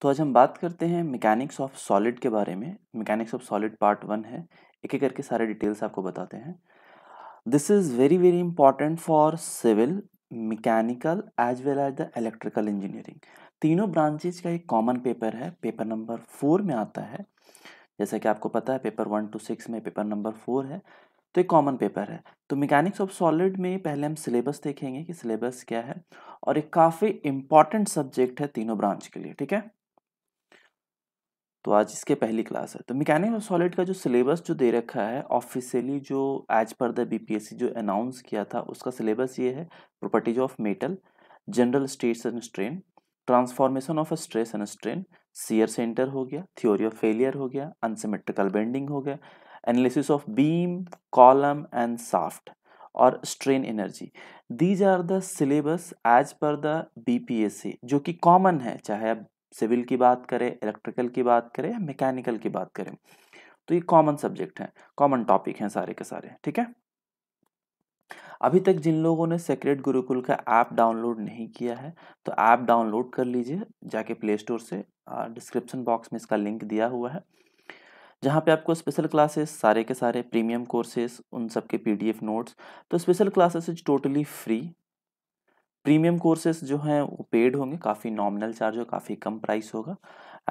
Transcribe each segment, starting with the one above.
तो आज हम बात करते हैं मैकेनिक्स ऑफ सॉलिड के बारे में mechanics of solid part one है एक एक करके सारे डिटेल्स आपको बताते हैं this is very very important for civil mechanical as well as the electrical engineering तीनों ब्रांचेज का एक कॉमन पेपर है पेपर नंबर फोर में आता है जैसा कि आपको पता है पेपर वन टू सिक्स में पेपर नंबर फोर है तो एक कॉमन पेपर है तो मैकेनिक्स ऑफ सॉलिड में पहले हम सिलेबस देखेंगे कि सिलेबस क्या है और एक काफ़ी इम्पॉर्टेंट सब्जेक्ट है तीनों ब्रांच के लिए ठीक है तो आज इसके पहली क्लास है तो मैकेनिक ऑफ सॉलिड का जो सिलेबस जो दे रखा है ऑफिशियली जो एज पर द बीपीएससी जो अनाउंस किया था उसका सिलेबस ये है properties of metal general states and strain transformation of stress and strain shear centre हो गया थ्योरी ऑफ फेलियर हो गया अनसिमेट्रिकल बेंडिंग हो गया analysis of beam column and shaft और strain energy these are the syllabus as per the BPSC जो कि common है चाहे आप सिविल की बात करें इलेक्ट्रिकल की बात करें या मैकेनिकल की बात करें तो ये कॉमन सब्जेक्ट हैं कॉमन टॉपिक हैं सारे के सारे ठीक है अभी तक जिन लोगों ने सेक्रेट गुरुकुल का ऐप डाउनलोड नहीं किया है तो ऐप डाउनलोड कर लीजिए जाके प्ले स्टोर से डिस्क्रिप्शन बॉक्स में इसका लिंक दिया हुआ है जहाँ पे आपको स्पेशल क्लासेस सारे के सारे प्रीमियम कोर्सेज उन सब के पीडीएफ नोट्स तो special classes is totally free premium courses जो हैं वो पेड होंगे काफ़ी नॉमिनल चार्ज होगा काफ़ी कम प्राइस होगा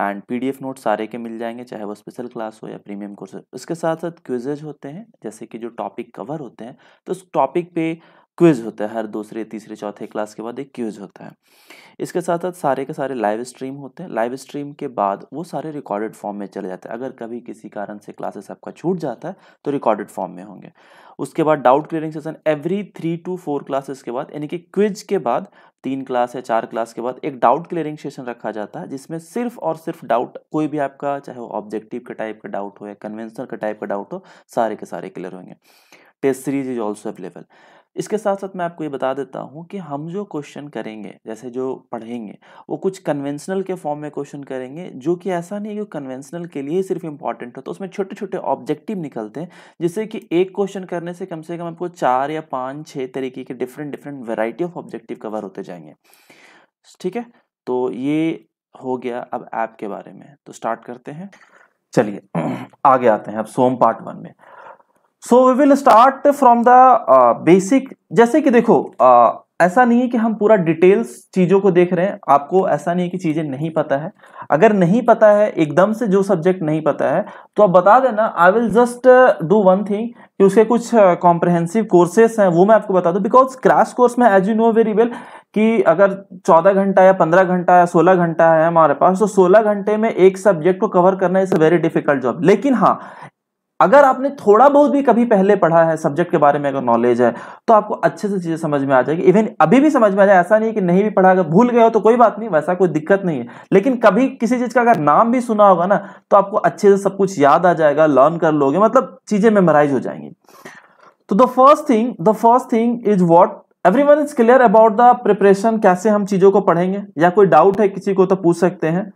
एंड पीडीएफ नोट सारे के मिल जाएंगे चाहे वो स्पेशल क्लास हो या प्रीमियम कोर्सेज उसके साथ साथ क्विजेज होते हैं जैसे कि जो टॉपिक कवर होते हैं तो उस टॉपिक पे क्विज होता है हर दूसरे तीसरे चौथे क्लास के बाद एक क्विज होता है इसके साथ साथ सारे के सारे लाइव स्ट्रीम होते हैं लाइव स्ट्रीम के बाद वो सारे रिकॉर्डेड फॉर्म में चले जाते हैं अगर कभी किसी कारण से क्लासेस आपका छूट जाता है तो रिकॉर्डेड फॉर्म में होंगे उसके बाद doubt clearing session every three to four classes के बाद यानी कि क्विज के बाद तीन क्लास या चार क्लास के बाद एक डाउट क्लियरिंग सेशन रखा जाता है जिसमें सिर्फ और सिर्फ डाउट कोई भी आपका चाहे वो ऑब्जेक्टिव के टाइप का डाउट हो या कन्वेंसनल के टाइप का डाउट हो सारे के सारे क्लियर होंगे test series is also available इसके साथ साथ मैं आपको ये बता देता हूँ कि हम जो क्वेश्चन करेंगे जैसे जो पढ़ेंगे वो कुछ कन्वेंशनल के फॉर्म में क्वेश्चन करेंगे जो कि ऐसा नहीं है कि कन्वेंशनल के लिए सिर्फ इंपॉर्टेंट हो तो उसमें छोटे छोटे ऑब्जेक्टिव निकलते हैं जिससे कि एक क्वेश्चन करने से कम से कम आपको चार या पाँच छः तरीके के different different variety of objective cover होते जाएंगे ठीक है तो ये हो गया अब ऐप के बारे में तो स्टार्ट करते हैं चलिए आगे आते हैं अब सोम पार्ट वन में so we will start from the basic जैसे कि देखो uh, ऐसा नहीं है कि हम पूरा डिटेल्स चीज़ों को देख रहे हैं आपको ऐसा नहीं है कि चीज़ें नहीं पता है अगर नहीं पता है एकदम से जो सब्जेक्ट नहीं पता है तो आप बता देना I will just do one thing कि उसके कुछ कॉम्प्रहेंसिव uh, कोर्सेस हैं वो मैं आपको बता दूं बिकॉज क्रैश कोर्स में as you know very well कि अगर 14 घंटा या 15 घंटा या 16 घंटा है हमारे पास तो 16 घंटे में एक सब्जेक्ट को कवर करना is a very difficult job लेकिन हाँ अगर आपने थोड़ा बहुत भी कभी पहले पढ़ा है सब्जेक्ट के बारे में अगर नॉलेज है तो आपको अच्छे से चीज़ें समझ में आ जाएगी इवन अभी भी समझ में आ जाए ऐसा नहीं कि नहीं भी पढ़ा अगर भूल गए हो तो कोई बात नहीं वैसा कोई दिक्कत नहीं है लेकिन कभी किसी चीज़ का अगर नाम भी सुना होगा ना तो आपको अच्छे से सब कुछ याद आ जाएगा लर्न कर लोगे मतलब चीज़ें मेमोराइज हो जाएंगी तो the first thing the first thing is what everyone is clear about the preparation कैसे हम चीज़ों को पढ़ेंगे या कोई डाउट है किसी को तो पूछ सकते हैं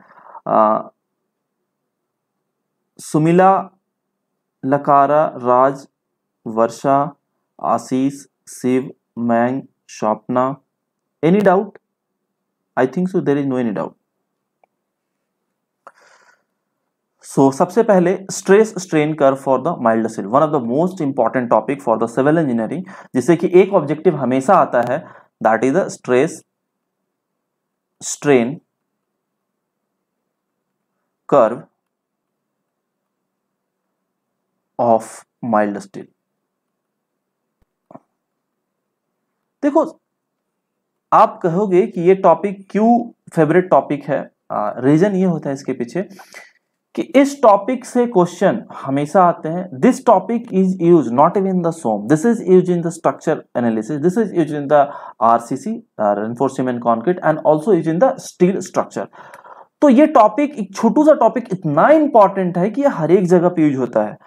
सुमिला लकारा राज वर्षा आशीष शिव मैंग Swapna any doubt I think so there is no any doubt so सबसे पहले stress strain curve for the mild steel one of the most important topic for the civil engineering जिससे कि एक ऑब्जेक्टिव हमेशा आता है that is the stress strain curve of mild steel देखो आप कहोगे कि ये टॉपिक क्यों फेवरेट टॉपिक है रीजन ये होता है इसके पीछे कि इस टॉपिक से क्वेश्चन हमेशा आते हैं this topic is use not even in the SOM this is use in the structure analysis this is use in the RCC reinforcing concrete and also use in the steel structure तो ये topic एक छोटू सा topic इतना important है कि यह हर एक जगह पे यूज होता है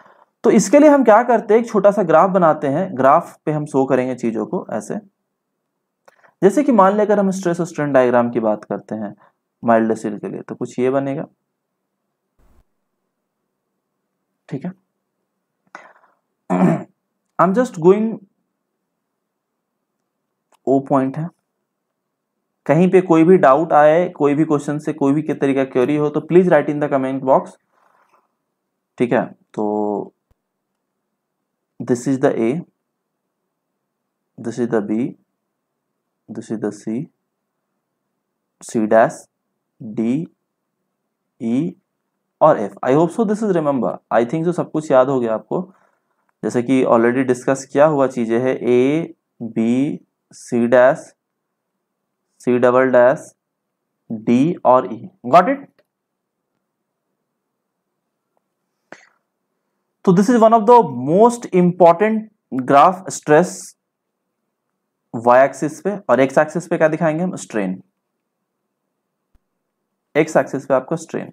तो इसके लिए हम क्या करते हैं एक छोटा सा ग्राफ बनाते हैं ग्राफ पे हम शो करेंगे चीजों को ऐसे जैसे कि मान लेकर हम स्ट्रेस और स्ट्रेन डायग्राम की बात करते हैं माइल्ड स्टील के लिए तो कुछ ये बनेगा ठीक है I am just going O point है कहीं पे कोई भी डाउट आए कोई भी क्वेश्चन से कोई भी तरीका क्योरी हो तो please write in the comment box ठीक है तो this is the A this is the B this is the C C dash D E और F I hope so this is remember I think जो सब कुछ याद हो गया आपको जैसे कि ऑलरेडी डिस्कस किया हुआ चीजें है A B C dash C double dash D और ई गॉट इट तो this is one of the most important graph stress Y axis पे और एक्स एक्सिस पे क्या दिखाएंगे हम स्ट्रेन एक्स एक्सिस पे आपका स्ट्रेन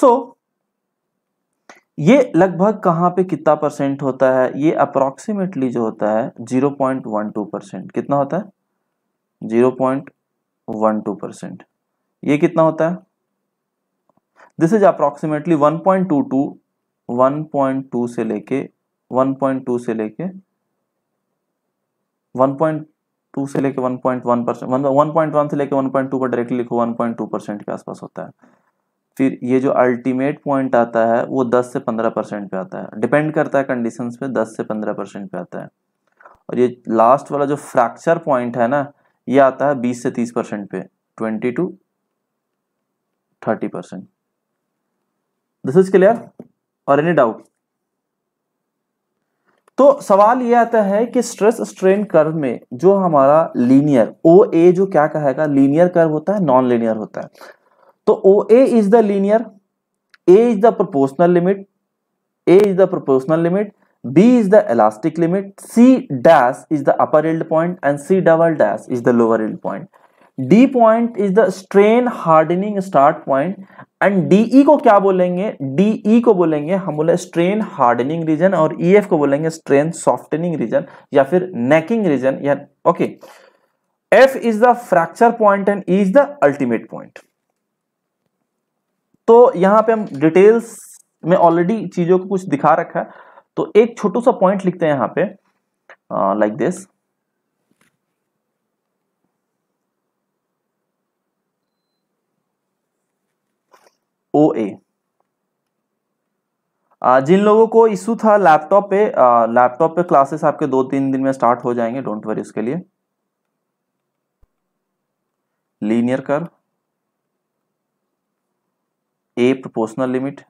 सो so, ये लगभग कहां पे कितना परसेंट होता है ये अप्रोक्सीमेटली जो होता है 0.12 परसेंट कितना होता है 0.12 परसेंट ये कितना होता है दिस इज अप्रोक्सीमेटली 1.22 1.2 से लेके 1.2 से लेके 1.2 से लेके 1.1 परसेंट मतलब 1.1 से लेके 1.2 पर डायरेक्टली लिखो 1.2 परसेंट के आसपास होता है फिर ये जो अल्टीमेट पॉइंट आता है वो 10 से 15 परसेंट पे आता है डिपेंड करता है कंडीशंस पे 10 से 15 परसेंट पे आता है और ये लास्ट वाला जो फ्रैक्चर पॉइंट है ना ये आता है 20 से 30 परसेंट पे 20 to 30 percent this is clear और एनी डाउट तो सवाल ये आता है कि स्ट्रेस स्ट्रेन कर्व में जो हमारा लीनियर ओ ए जो क्या कहेगा लीनियर कर्व होता है नॉन लीनियर होता है तो O A is the linear A is the proportional limit A is the proportional limit B is the elastic limit C dash is the upper yield point and C double dash is the lower yield point D point is the strain hardening start point and D E को क्या बोलेंगे DE e को बोलेंगे हम बोले strain hardening reason और ई e को बोलेंगे स्ट्रेन सॉफ्टनिंग रीजन या फिर नेकिंग रीजन या okay F is the fracture point and is the ultimate point तो यहां पे हम डिटेल्स में ऑलरेडी चीजों को कुछ दिखा रखा है तो एक छोटू सा पॉइंट लिखते हैं यहां पे like uh, this like O A जिन लोगों को इशू था लैपटॉप पे लैपटॉप पे क्लासेस आपके दो तीन दिन में स्टार्ट हो जाएंगे डोंट वरी उसके लिए लीनियर कर A proportional limit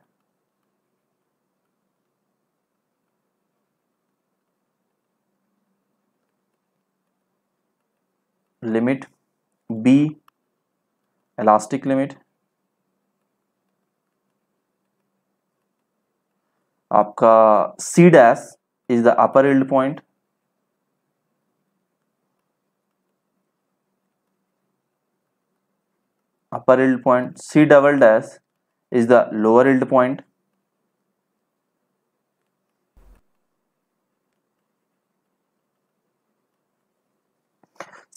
limit B elastic limit आपका C dash is the upper yield point upper yield point C double dash is the lower yield point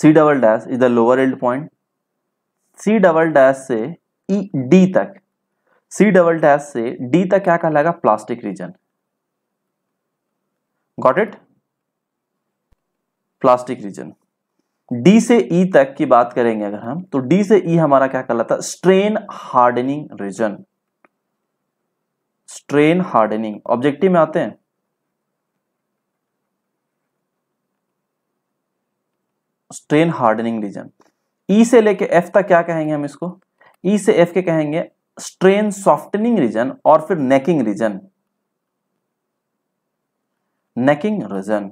C double dash is the lower yield point C double dash से E e D तक C double dash से D तक क्या कहलाएगा plastic region got it plastic region D से E e तक की बात करेंगे अगर हम तो डी से ई e हमारा क्या कहलाता है strain hardening region strain hardening objective में आते हैं strain hardening region E e से लेके एफ तक क्या कहेंगे हम इसको ई e से एफ के कहेंगे स्ट्रेन सॉफ्टनिंग रीजन और फिर नेकिंग रीजन नेकिंग रीजन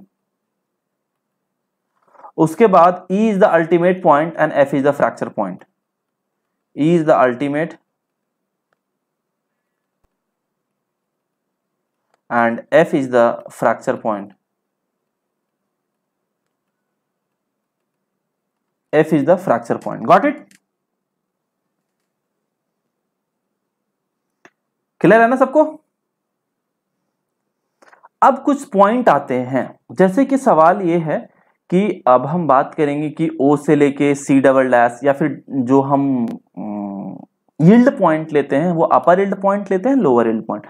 उसके बाद E is the ultimate point and F is the fracture point E is the ultimate and F is the fracture point F is the fracture point got it clear है ना सबको अब कुछ point आते हैं जैसे कि सवाल ये है कि अब हम बात करेंगे कि ओ से लेके सी डबल डैश या फिर जो हम यील्ड हम्म, पॉइंट लेते हैं वो अपर इल्ड पॉइंट लेते हैं लोअर इल्ड पॉइंट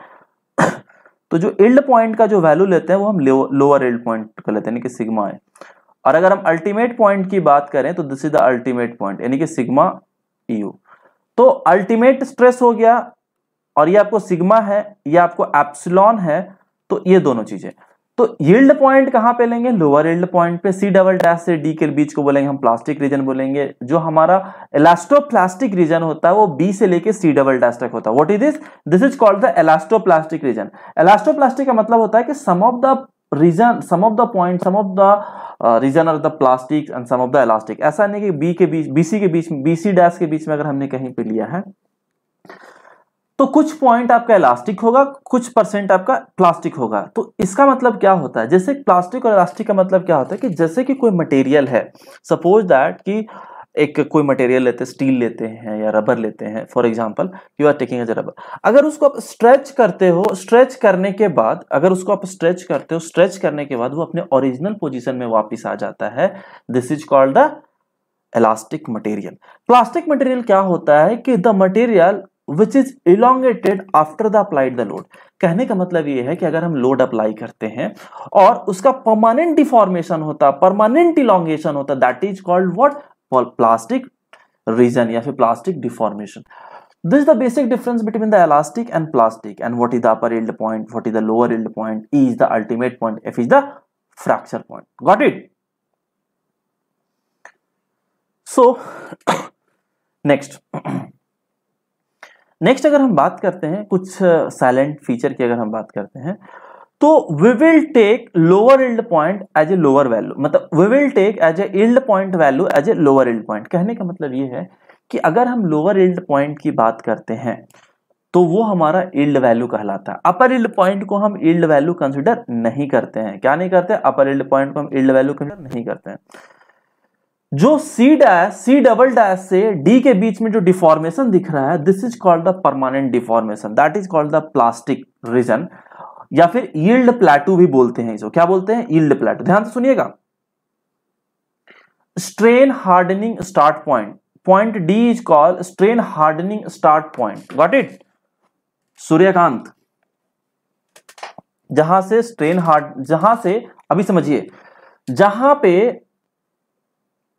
तो जो इल्ड पॉइंट का जो वैल्यू लेते हैं वो हम लोअर इल्ड पॉइंट का लेते हैं यानी कि सिग्मा है और अगर हम अल्टीमेट पॉइंट की बात करें तो this is the ultimate point यानी कि सिग्मा यू e तो अल्टीमेट स्ट्रेस हो गया और ये आपको सिग्मा है ये आपको एप्सिलॉन है तो ये दोनों चीजें तो यील्ड पॉइंट कहां पे लेंगे लोअर यील्ड पॉइंट पे सी डबल डैश से डी के बीच को बोलेंगे हम प्लास्टिक रीजन बोलेंगे जो हमारा इलास्टोप्लास्टिक रीजन होता है वो बी से लेके सी डबल डैश तक होता है what is this this is called the elastoplastic region elastoplastic का मतलब होता है कि some of the region some of the point some of the region of the plastic and some of the elastic ऐसा नहीं कि बी के बीच BC के बीच बीसी डैश के बीच में अगर हमने कहीं पे लिया है तो कुछ पॉइंट आपका इलास्टिक होगा कुछ परसेंट आपका प्लास्टिक होगा तो इसका मतलब क्या होता है जैसे प्लास्टिक और इलास्टिक का मतलब क्या होता है कि जैसे कि कोई मटेरियल है सपोज दैट कि एक कोई मटेरियल लेते हैं स्टील लेते हैं या रबर लेते हैं for example you are taking as rubber अगर उसको आप स्ट्रेच करते हो स्ट्रेच करने के बाद अगर उसको आप स्ट्रेच करते हो स्ट्रेच करने के बाद वो अपने ओरिजिनल पोजिशन में वापिस आ जाता है this is called the elastic material plastic material क्या होता है कि the material which is elongated after the applied the load कहने का मतलब यह है कि अगर हम लोड अप्लाई करते हैं और उसका परमानेंट डिफॉर्मेशन होता परमानेंट इलांगेशन होता that is called what plastic region या फिर plastic deformation this the basic difference between the elastic and plastic and what is the upper yield point what is the lower yield point is the ultimate point if is the fracture point got it so next next अगर हम बात करते हैं कुछ silent feature की अगर हम बात करते हैं तो we will take lower yield point as a lower value मतलब we will take as a yield point value as a lower yield point कहने का मतलब ये है कि अगर हम लोअर इल्ड पॉइंट की बात करते हैं तो वो हमारा इल्ड वैल्यू कहलाता है अपर इल्ड पॉइंट को हम इल्ड वैल्यू कंसिडर नहीं करते हैं क्या नहीं करते अपर इल्ड पॉइंट को हम इल्ड वैल्यू कंसिडर नहीं करते हैं जो C dash C double dash से डी के बीच में जो डिफॉर्मेशन दिख रहा है this is called the permanent deformation that is called the plastic region या फिर ईल्ड प्लेटू भी बोलते हैं इसको क्या बोलते हैं ईल्ड प्लेटू ध्यान से सुनिएगा strain hardening start point point D is called strain hardening start point got it Suryakant जहां से स्ट्रेन हार्ड जहां से अभी समझिए जहां पे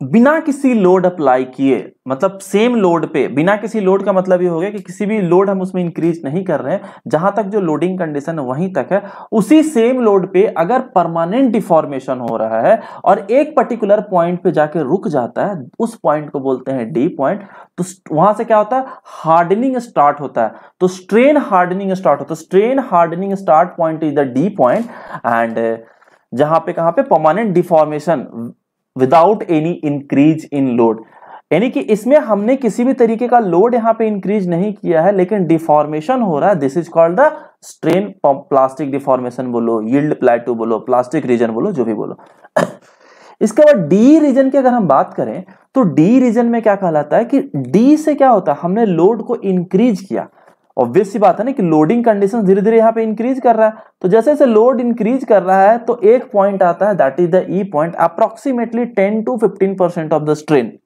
बिना किसी लोड अप्लाई किए मतलब सेम लोड पे बिना किसी लोड का मतलब ये हो गया कि किसी भी लोड हम उसमें इंक्रीज नहीं कर रहे हैं जहां तक जो लोडिंग कंडीशन है वहीं तक है उसी सेम लोड पे अगर परमानेंट डिफॉर्मेशन हो रहा है और एक पर्टिकुलर पॉइंट पे जाके रुक जाता है उस पॉइंट को बोलते हैं डी पॉइंट तो वहां से क्या होता है हार्डनिंग स्टार्ट होता है तो स्ट्रेन हार्डनिंग स्टार्ट होता है strain hardening start point is the D point and जहां पे कहां पे permanent deformation without any increase in load यानी कि इसमें हमने किसी भी तरीके का लोड यहां पे इंक्रीज नहीं किया है लेकिन डिफॉर्मेशन हो रहा है this is called the strain plastic deformation बोलो यील्ड प्लेटू बोलो प्लास्टिक रीजन बोलो जो भी बोलो इसके बाद डी रीजन की अगर हम बात करें तो डी रीजन में क्या कहलाता है कि डी से क्या होता है हमने लोड को इंक्रीज किया ऑब्वियस बात है ना कि लोडिंग कंडीशन धीरे धीरे यहाँ पे इंक्रीज कर रहा है तो जैसे जैसे लोड इंक्रीज कर रहा है तो एक पॉइंट आता है that is the E point approximately ten to fifteen percent of the strain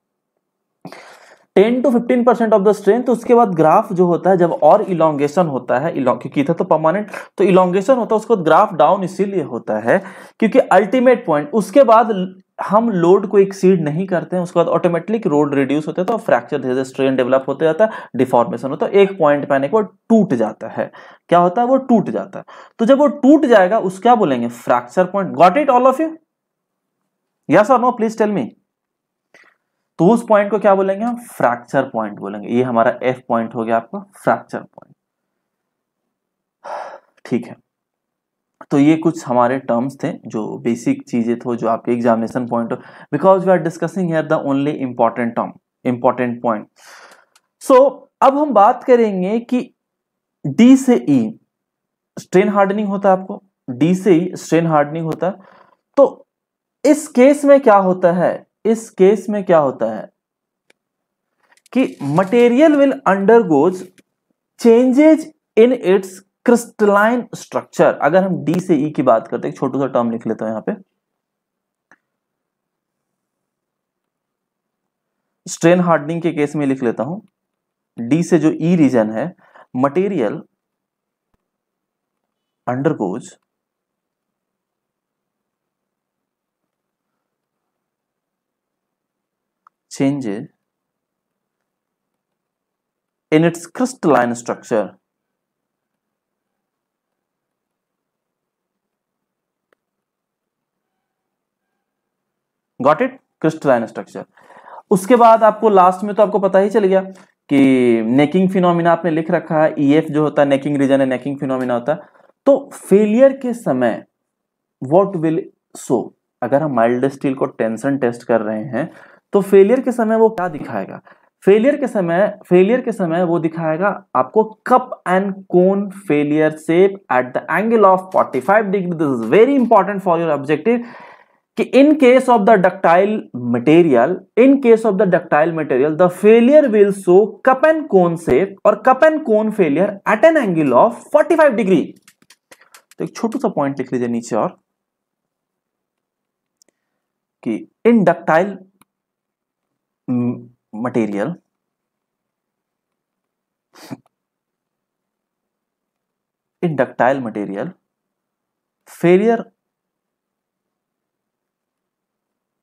10 to 15 percent of the strength उसके बाद ग्राफ जो होता है जब और इलांगेशन होता है क्योंकि था तो परमानेंट तो इलांगेशन होता है उसके बाद ग्राफ डाउन इसीलिए होता है क्योंकि अल्टीमेट पॉइंट उसके बाद हम लोड को एक्सीड नहीं करते हैं उसके बाद ऑटोमेटिक रोड रिड्यूस होते हैं तो फ्रैक्चर धीरे धीरे स्ट्रेन डेवलप होते जाता है डिफॉर्मेशन होता है एक पॉइंट पे आने के बाद टूट जाता है क्या होता है वो टूट जाता है तो जब वो टूट जाएगा उस क्या बोलेंगे fracture point got it all of you yes और नो प्लीज टेल मी तो उस पॉइंट को क्या बोलेंगे हम फ्रैक्चर पॉइंट बोलेंगे ये हमारा एफ पॉइंट हो गया आपका फ्रैक्चर पॉइंट ठीक है तो ये कुछ हमारे टर्म्स थे जो बेसिक चीज़ें थो जो आपके examination point because we are discussing here the only important term important point so अब हम बात करेंगे कि डी से ई स्ट्रेन हार्डनिंग होता है आपको डी से ई स्ट्रेन हार्डनिंग होता है तो इस केस में क्या होता है इस केस में क्या होता है कि material will undergoes changes in its crystalline structure अगर हम डी से ई e की बात करते हैं छोटू सा टर्म लिख लेता हूं यहां पे स्ट्रेन हार्डनिंग के केस में लिख लेता हूं डी से जो ई e रीजन है material undergoes changes in its crystalline structure got it crystalline structure उसके बाद आपको लास्ट में तो आपको पता ही चल गया कि नेकिंग फिनोमिना आपने लिख रखा है ई e जो होता है नेकिंग रीजन है नेकिंग फिनोमिना होता है तो फेलियर के समय वॉट विल सो अगर हम माइल्ड स्टील को टेंशन टेस्ट कर रहे हैं तो फेलियर के समय वो क्या दिखाएगा फेलियर के समय फेलियर के समय वो दिखाएगा आपको cup and cone failure shape at the angle of 45 degree this is very important for your objective कि in case of the ductile material in case of the ductile material the failure will show and cone shape और cup and cone failure at an angle of 45 degree तो एक छोटू सा point लिख लीजिए नीचे और कि in ductile material in ductile material failure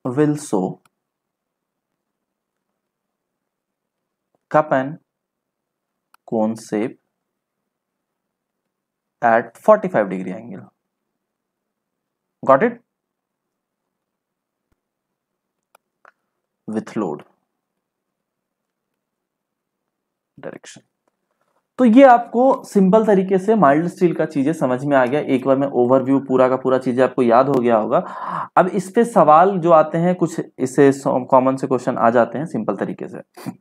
Will cup and cone shape at 45 degree angle. Got it? With load direction. तो ये आपको सिंपल तरीके से माइल्ड स्टील का चीजें समझ में आ गया एक बार में ओवरव्यू पूरा का पूरा चीजें आपको याद हो गया होगा अब इस पे सवाल जो आते हैं कुछ इससे कॉमन से क्वेश्चन आ जाते हैं सिंपल तरीके से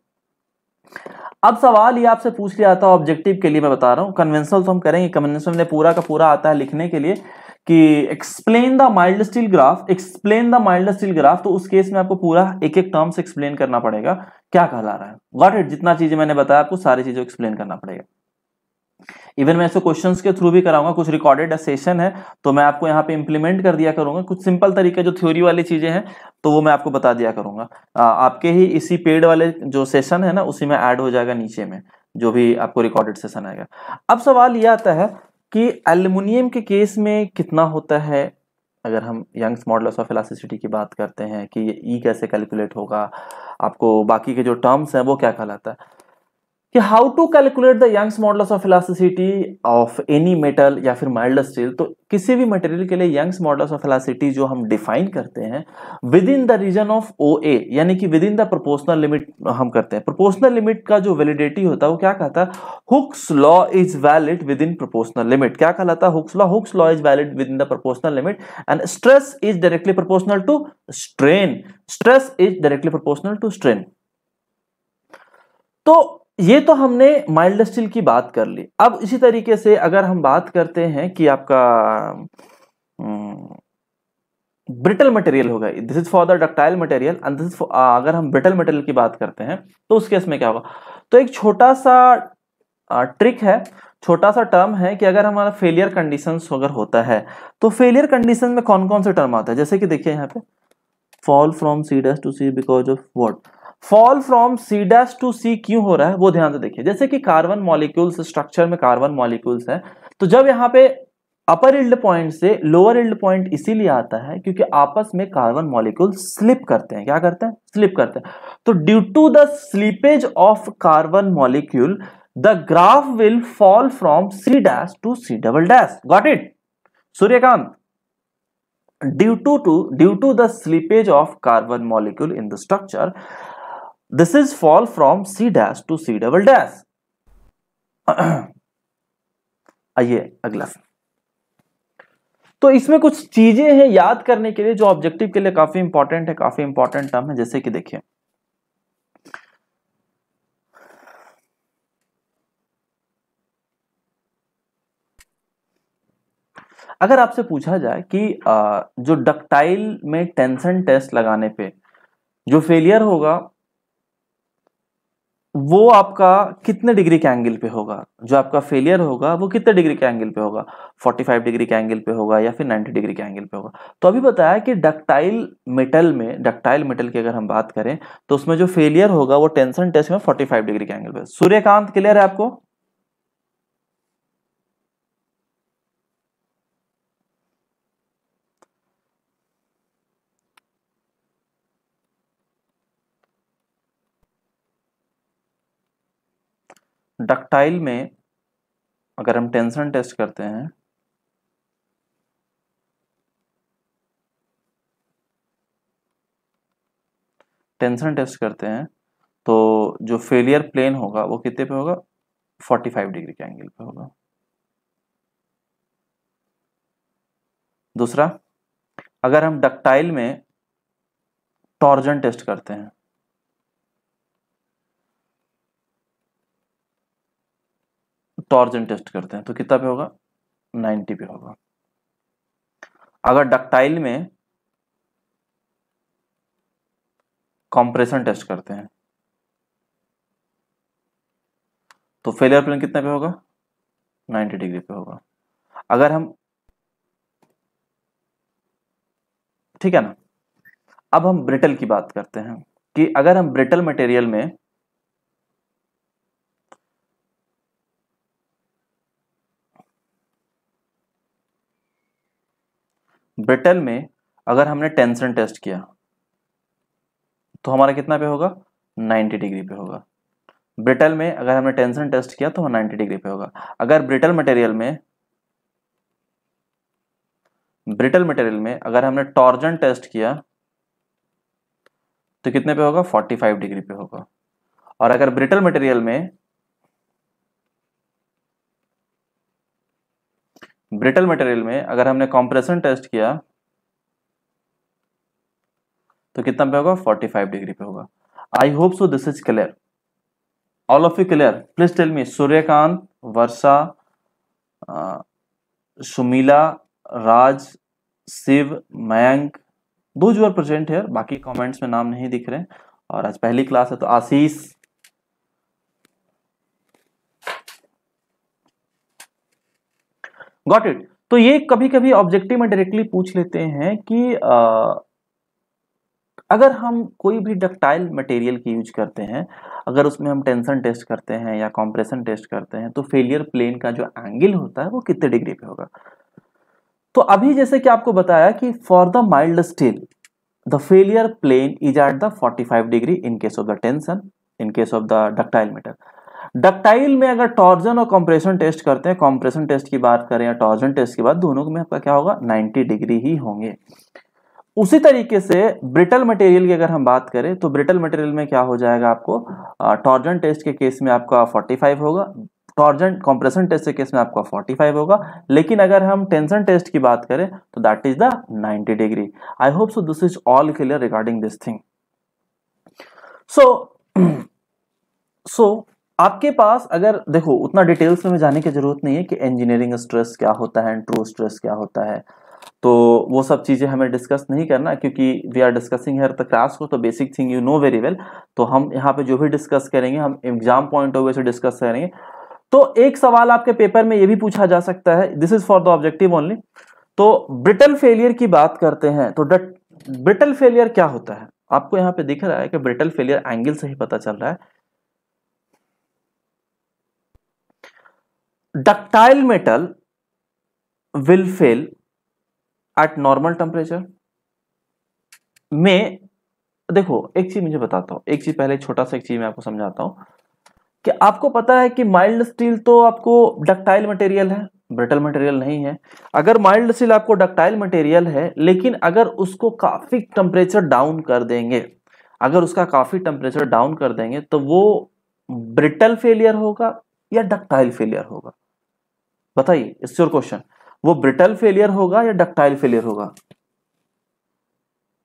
अब सवाल ये आपसे पूछ लिया था ऑब्जेक्टिव के लिए मैं बता रहा हूँ कन्वेंशनल तो हम करेंगे कन्वेंशनल पूरा का पूरा आता है लिखने के लिए कि explain the mild steel graph explain the mild steel graph तो उस केस में आपको पूरा एक एक टर्म से एक्सप्लेन करना पड़ेगा क्या कहला रहा है वॉट इट जितना चीजें मैंने बताया आपको सारी चीजों एक्सप्लेन करना पड़ेगा इवन मैं ऐसे क्वेश्चंस के थ्रू भी कराऊंगा कुछ रिकॉर्डेड सेशन है तो मैं आपको यहाँ पे इंप्लीमेंट कर दिया करूंगा कुछ सिंपल तरीके जो थ्योरी वाली चीजें हैं तो वो मैं आपको बता दिया करूंगा आ, आपके ही इसी पेड वाले जो सेशन है ना उसी में ऐड हो जाएगा नीचे में जो भी आपको रिकॉर्डेड सेशन आएगा अब सवाल ये आता है कि एल्युमिनियम के केस में कितना होता है अगर हम यंग्स मॉडल्स ऑफ इलास्टिसिटी की बात करते हैं कि ये ई कैसे कैलकुलेट होगा आपको बाकी के जो टर्म्स हैं वो क्या कहलाता है कि how to calculate the Young's modulus of elasticity of any metal या फिर माइल्ड स्टील तो किसी भी मटेरियल के लिए यंग्स मॉडल्स ऑफ इलास्टिसिटी जो हम डिफाइन करते हैं within the region of O A यानी कि within the proportional limit हम करते हैं प्रोपोर्शनल लिमिट का जो वैलिडिटी होता है वो क्या कहता है Hooke's law is valid within proportional limit क्या कहलाता है Hooke's law Hooke's law is valid within the proportional limit and stress is directly proportional to strain stress is directly proportional to strain तो ये तो हमने mild steel की बात कर ली अब इसी तरीके से अगर हम बात करते हैं कि आपका ब्रिटल मटेरियल होगा this is for the ductile material and this अगर हम ब्रिटल मटेरियल की बात करते हैं तो उस केस में क्या होगा तो एक छोटा सा ट्रिक है छोटा सा टर्म है कि अगर हमारा फेलियर कंडीशन अगर होता है तो फेलियर कंडीशन में कौन कौन से टर्म आता है जैसे कि देखिए यहाँ पे fall from C to C because of what fall from C dash to C क्यों हो रहा है वो ध्यान से देखिए जैसे कि कार्बन मॉलिक्यूल्स स्ट्रक्चर में कार्बन मॉलिक्यूल्स हैं तो जब यहाँ पे अपर इल्ड पॉइंट से लोअर इल्ड पॉइंट इसीलिए आता है क्योंकि आपस में कार्बन मॉलिक्यूल स्लिप करते हैं क्या करते हैं स्लिप करते हैं तो due to the slippage of carbon molecule the graph will fall from C dash to C double dash got it Suryakant due to to due to the slippage of carbon molecule in the structure This is fall from C dash to C double dash. आइए अगला तो इसमें कुछ चीजें हैं याद करने के लिए जो ऑब्जेक्टिव के लिए काफी इंपॉर्टेंट है काफी इंपॉर्टेंट टर्म है जैसे कि देखिए अगर आपसे पूछा जाए कि जो डक्टाइल में टेंशन टेस्ट लगाने पे जो फेलियर होगा वो आपका कितने डिग्री के एंगल पे होगा जो आपका फेलियर होगा वो कितने डिग्री के एंगल पे होगा 45 डिग्री के एंगल पे होगा या फिर 90 डिग्री के एंगल पे होगा तो अभी बताया कि डक्टाइल मेटल में डक्टाइल मेटल की अगर हम बात करें तो उसमें जो फेलियर होगा वो टेंशन टेस्ट में 45 डिग्री के एंगल पे सूर्यकांत क्लियर है आपको डक्टाइल में अगर हम टेंशन टेस्ट करते हैं टेंशन टेस्ट करते हैं तो जो फेलियर प्लेन होगा वो कितने पे होगा 45 डिग्री के एंगल पे होगा दूसरा अगर हम डक्टाइल में टॉर्जन टेस्ट करते हैं टॉर्जन टेस्ट करते हैं तो कितना पे होगा 90 पे होगा अगर डक्टाइल में कंप्रेशन टेस्ट करते हैं तो फेलियर प्लेन कितने पे होगा 90 डिग्री पे होगा अगर हम ठीक है ना अब हम ब्रिटल की बात करते हैं कि अगर हम ब्रिटल मटेरियल में ब्रिटेन में अगर हमने टेंशन टेस्ट किया तो हमारा कितना पे होगा 90 डिग्री पे होगा ब्रिटेन में अगर हमने टेंशन टेस्ट किया तो 90 डिग्री पे होगा अगर ब्रिटेन मटेरियल में ब्रिटल मटेरियल में अगर हमने टॉर्जन टेस्ट किया तो कितने पे होगा 45 डिग्री पे होगा और अगर ब्रिटेन मटेरियल में ब्रिटल मटेरियल में अगर हमने कॉम्प्रेशन टेस्ट किया तो कितना पे होगा 45 डिग्री पे होगा I hope so this is clear all of you clear please tell me Suryakant Varsha Sumila Raj Shiv Mayank दो जो आर प्रेजेंट है बाकी कमेंट्स में नाम नहीं दिख रहे और आज पहली क्लास है तो आशीष गॉट इट तो ये कभी कभी ऑब्जेक्टिव में डायरेक्टली पूछ लेते हैं कि आ, अगर हम कोई भी डक्टाइल मटेरियल की यूज करते हैं अगर उसमें हम टेंशन टेस्ट करते हैं या कंप्रेशन टेस्ट करते हैं तो फेलियर प्लेन का जो एंगल होता है वो कितने डिग्री पे होगा तो अभी जैसे कि आपको बताया कि for the mild steel the failure plane is at the 45 degree in case of the tension in case of the ductile metal ductile में अगर टॉर्जन और कंप्रेशन टेस्ट करते हैं कंप्रेशन टेस्ट की बात करें या टॉर्जन टेस्ट की बात दोनों में आपका क्या होगा 90 डिग्री ही होंगे उसी तरीके से ब्रिटल मटेरियल की अगर हम बात करें तो ब्रिटल मटेरियल में क्या हो जाएगा आपको टॉर्जन टेस्ट के केस में आपका 45 होगा टॉर्जन कंप्रेशन टेस्ट के केस में आपका 45 होगा लेकिन अगर हम टेंशन टेस्ट की बात करें तो that is the 90 degree I hope so this is all clear regarding this thing so so आपके पास अगर देखो उतना डिटेल्स में जाने की जरूरत नहीं है कि इंजीनियरिंग स्ट्रेस क्या होता है ट्रू स्ट्रेस क्या होता है तो वो सब चीज़ें हमें डिस्कस नहीं करना क्योंकि we are discussing here the class को तो basic thing you know very well तो हम यहाँ पे जो भी डिस्कस करेंगे हम एग्जाम पॉइंट ऑफ व्यू से डिस्कस करेंगे तो एक सवाल आपके पेपर में ये भी पूछा जा सकता है this is for the objective only तो ब्रिटल फेलियर की बात करते हैं तो ब्रिटल फेलियर क्या होता है आपको यहाँ पे दिख रहा है कि ब्रिटल फेलियर एंगल से ही पता चल रहा है ductile metal will fail at normal temperature में देखो एक चीज मुझे बताता हूं एक चीज पहले छोटा सा एक चीज मैं आपको समझाता हूं कि आपको पता है कि माइल्ड स्टील तो आपको डक्टाइल मटेरियल है ब्रिटल मटेरियल नहीं है अगर माइल्ड स्टील आपको डक्टाइल मटेरियल है लेकिन अगर उसको काफ़ी टेम्परेचर डाउन कर देंगे अगर उसका काफ़ी टेम्परेचर डाउन कर देंगे तो वो ब्रिटल फेलियर होगा या डक्टाइल फेलियर होगा बताइए इट्स योर क्वेश्चन वो ब्रिटल फेलियर होगा या डक्टाइल फेलियर होगा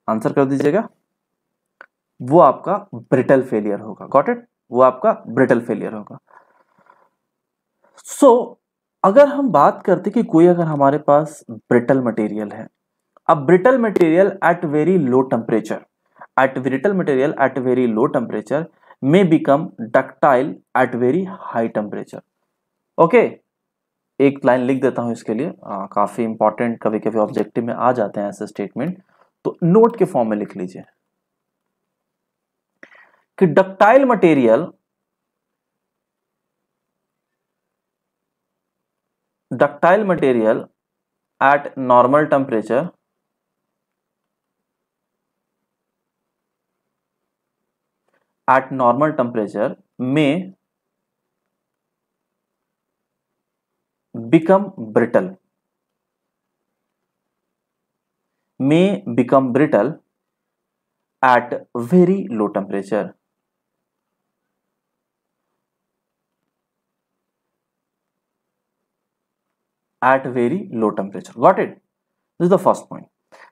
आंसर कर दीजिएगा वो आपका ब्रिटल फेलियर होगा गॉट इट वो आपका ब्रिटल फेलियर होगा सो so, अगर हम बात करते कि कोई अगर हमारे पास ब्रिटल मटेरियल है अब brittle material at very low temperature at brittle material at very low temperature में become ductile at very high temperature okay एक लाइन लिख देता हूं इसके लिए आ, काफ़ी इंपॉर्टेंट कभी कभी ऑब्जेक्टिव में आ जाते हैं ऐसे स्टेटमेंट तो नोट के फॉर्म में लिख लीजिए कि ductile material ductile material at normal temperature at normal temperature में become brittle may become brittle at very low temperature at very low temperature what it this the first point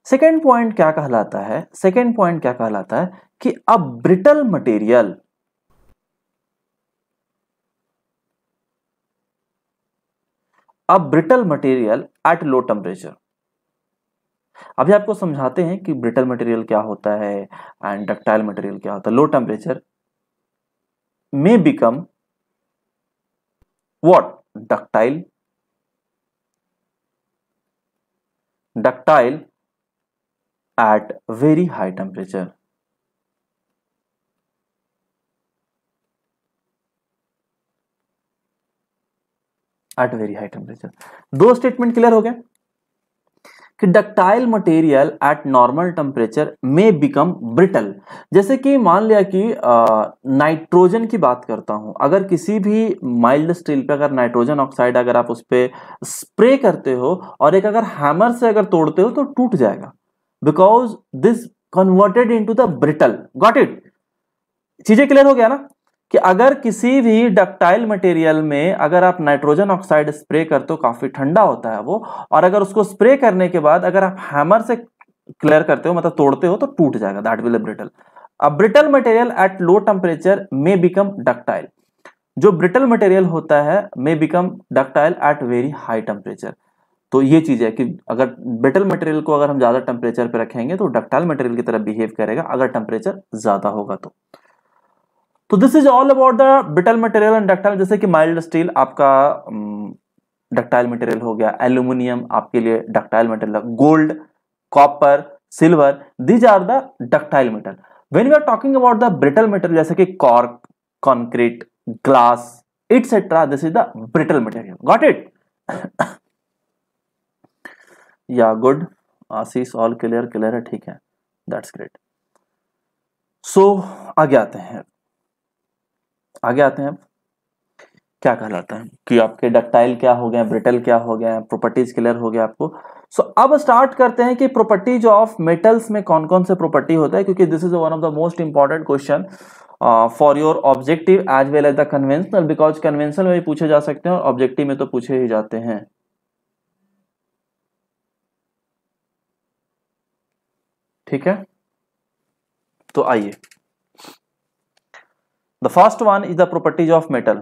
second point क्या कहलाता है second point क्या कहलाता है कि अब brittle material a brittle material at low temperature अभी आपको समझाते हैं कि ब्रिटल मटेरियल क्या होता है एंड डक्टाइल मटेरियल क्या होता है low temperature may become what ductile ductile at very high temperature at very high temperature दो स्टेटमेंट क्लियर हो गया कि ductile material at normal temperature में बिकम ब्रिटल जैसे कि मान लिया कि नाइट्रोजन की बात करता हूं अगर किसी भी माइल्ड स्टील पे अगर नाइट्रोजन ऑक्साइड अगर आप उस पर स्प्रे करते हो और एक अगर हैमर से अगर तोड़ते हो तो टूट जाएगा because this converted to the brittle got it चीजें क्लियर हो गया ना कि अगर किसी भी डक्टाइल मटेरियल में अगर आप नाइट्रोजन ऑक्साइड स्प्रे करते हो काफी ठंडा होता है वो और अगर उसको स्प्रे करने के बाद अगर आप हैमर से क्लियर करते हो मतलब तोड़ते हो तो टूट जाएगा दैट विल ब्रिटल अब brittle material at low temperature may become ductile जो ब्रिटल मटेरियल होता है may become ductile at very high temperature तो ये चीज है कि अगर ब्रिटल मटेरियल को अगर हम ज्यादा टेम्परेचर पर रखेंगे तो डक्टाइल मटेरियल की तरह बिहेव करेगा अगर टेम्परेचर ज्यादा होगा तो तो this is all about the brittle material and ductile जैसे कि माइल्ड स्टील आपका डक्टाइल मटेरियल हो गया एल्यूमिनियम आपके लिए ductile material gold copper silver these are the ductile metal when you are talking about the brittle material जैसे कि cork concrete glass etcetera this is the brittle material got it या good Ashish all clear clear है ठीक है that's great so आगे आते हैं आगे आते हैं क्या कहलाता है कि आपके डक्टाइल क्या हो गए ब्रिटल क्या हो गए प्रॉपर्टीज क्लियर हो गया आपको सो so, अब स्टार्ट करते हैं कि प्रॉपर्टीज ऑफ मेटल्स में कौन कौन से प्रॉपर्टी होता है क्योंकि this is one of the most important question for your objective as well as the conventional because conventional में भी पूछे जा सकते हैं और ऑब्जेक्टिव में तो पूछे ही जाते हैं ठीक है तो आइए The first one is the properties of metal.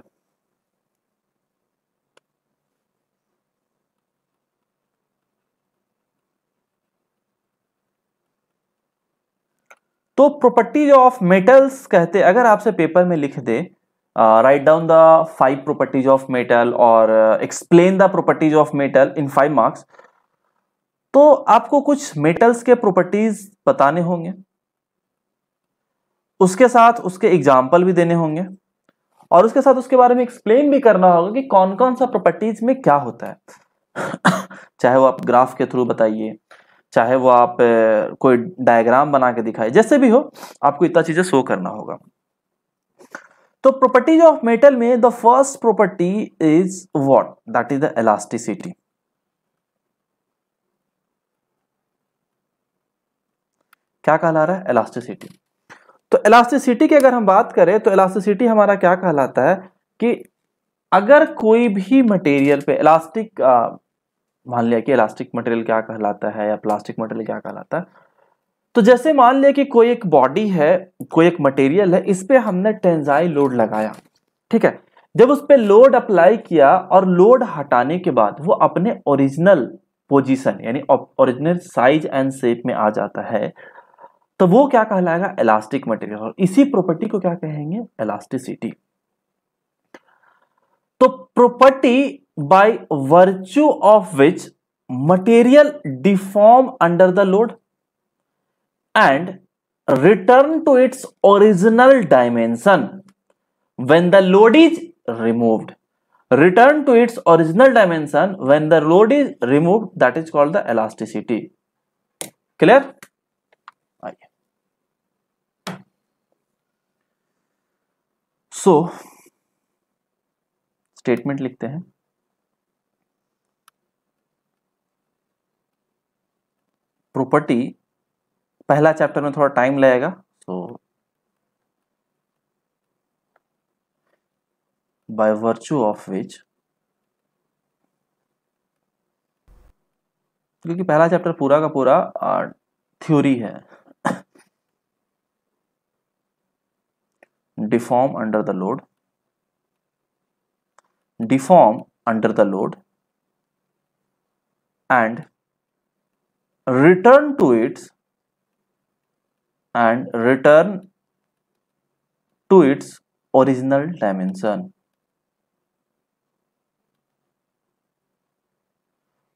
तो प्रॉपर्टीज ऑफ मेटल्स कहते अगर आपसे पेपर में लिख दे write down the five properties of metal और explain the properties of metal in five marks तो आपको कुछ मेटल्स के प्रॉपर्टीज बताने होंगे उसके साथ उसके एग्जाम्पल भी देने होंगे और उसके साथ उसके बारे में एक्सप्लेन भी करना होगा कि कौन कौन सा प्रॉपर्टीज में क्या होता है चाहे वो आप ग्राफ के थ्रू बताइए चाहे वो आप कोई डायग्राम बना के दिखाए जैसे भी हो आपको इतना चीजें शो करना होगा तो प्रॉपर्टीज ऑफ मेटल में the first property is what that is the elasticity क्या कहला रहा है इलास्टिसिटी तो इलास्टिसिटी की अगर हम बात करें तो इलास्टिसिटी हमारा क्या कहलाता है कि अगर कोई भी मटेरियल पे इलास्टिक मान लिया कि इलास्टिक मटेरियल क्या कहलाता है या प्लास्टिक मटेरियल क्या कहलाता है तो जैसे मान लिया कि कोई एक बॉडी है कोई एक मटेरियल है इस पर हमने टेंजाई लोड लगाया ठीक है जब उस पर लोड अप्लाई किया और लोड हटाने के बाद वो अपने ओरिजिनल पोजीशन यानी ओरिजिनल साइज एंड शेप में आ जाता है तो वो क्या कहलाएगा इलास्टिक मटेरियल और इसी प्रॉपर्टी को क्या कहेंगे इलास्टिसिटी तो property by virtue of which material deform under the load and return to its original dimension when the load is removed return to its original dimension when the load is removed that is called the elasticity clear so statement लिखते हैं property पहला chapter में थोड़ा time लगेगा so by virtue of which क्योंकि पहला chapter पूरा का पूरा थ्योरी uh, है deform under the load deform under the load and return to its and return to its original dimension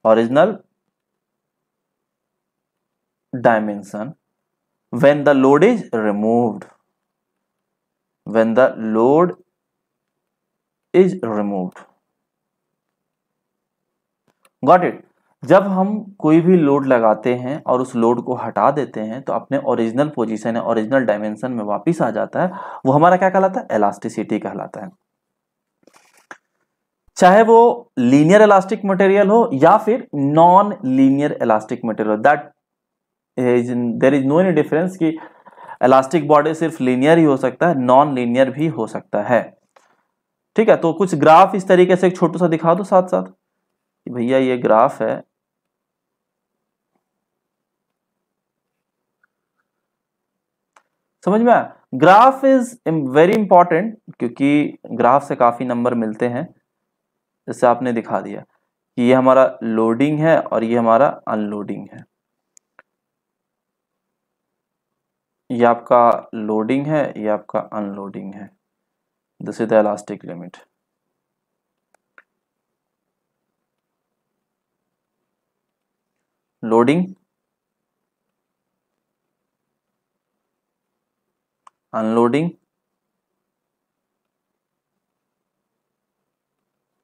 original dimension when the load is removed when the load is removed got it जब हम कोई भी load लगाते हैं और उस load को हटा देते हैं तो अपने ओरिजिनल पोजीशन या ओरिजिनल डायमेंशन में वापस आ जाता है वो हमारा क्या कहलाता है एलास्टिसिटी कहलाता है चाहे वो लीनियर इलास्टिक मटेरियल हो या फिर non linear elastic material that is there is no any difference कि इलास्टिक बॉडी सिर्फ लीनियर ही हो सकता है नॉन लीनियर भी हो सकता है ठीक है तो कुछ ग्राफ इस तरीके से एक छोटा सा दिखा दो साथ साथ भैया ये ग्राफ है समझ में आया ग्राफ इज वेरी इंपॉर्टेंट क्योंकि ग्राफ से काफी नंबर मिलते हैं जैसे आपने दिखा दिया कि ये हमारा लोडिंग है और ये हमारा अनलोडिंग है ये आपका लोडिंग है ये आपका अनलोडिंग है this is the elastic limit loading unloading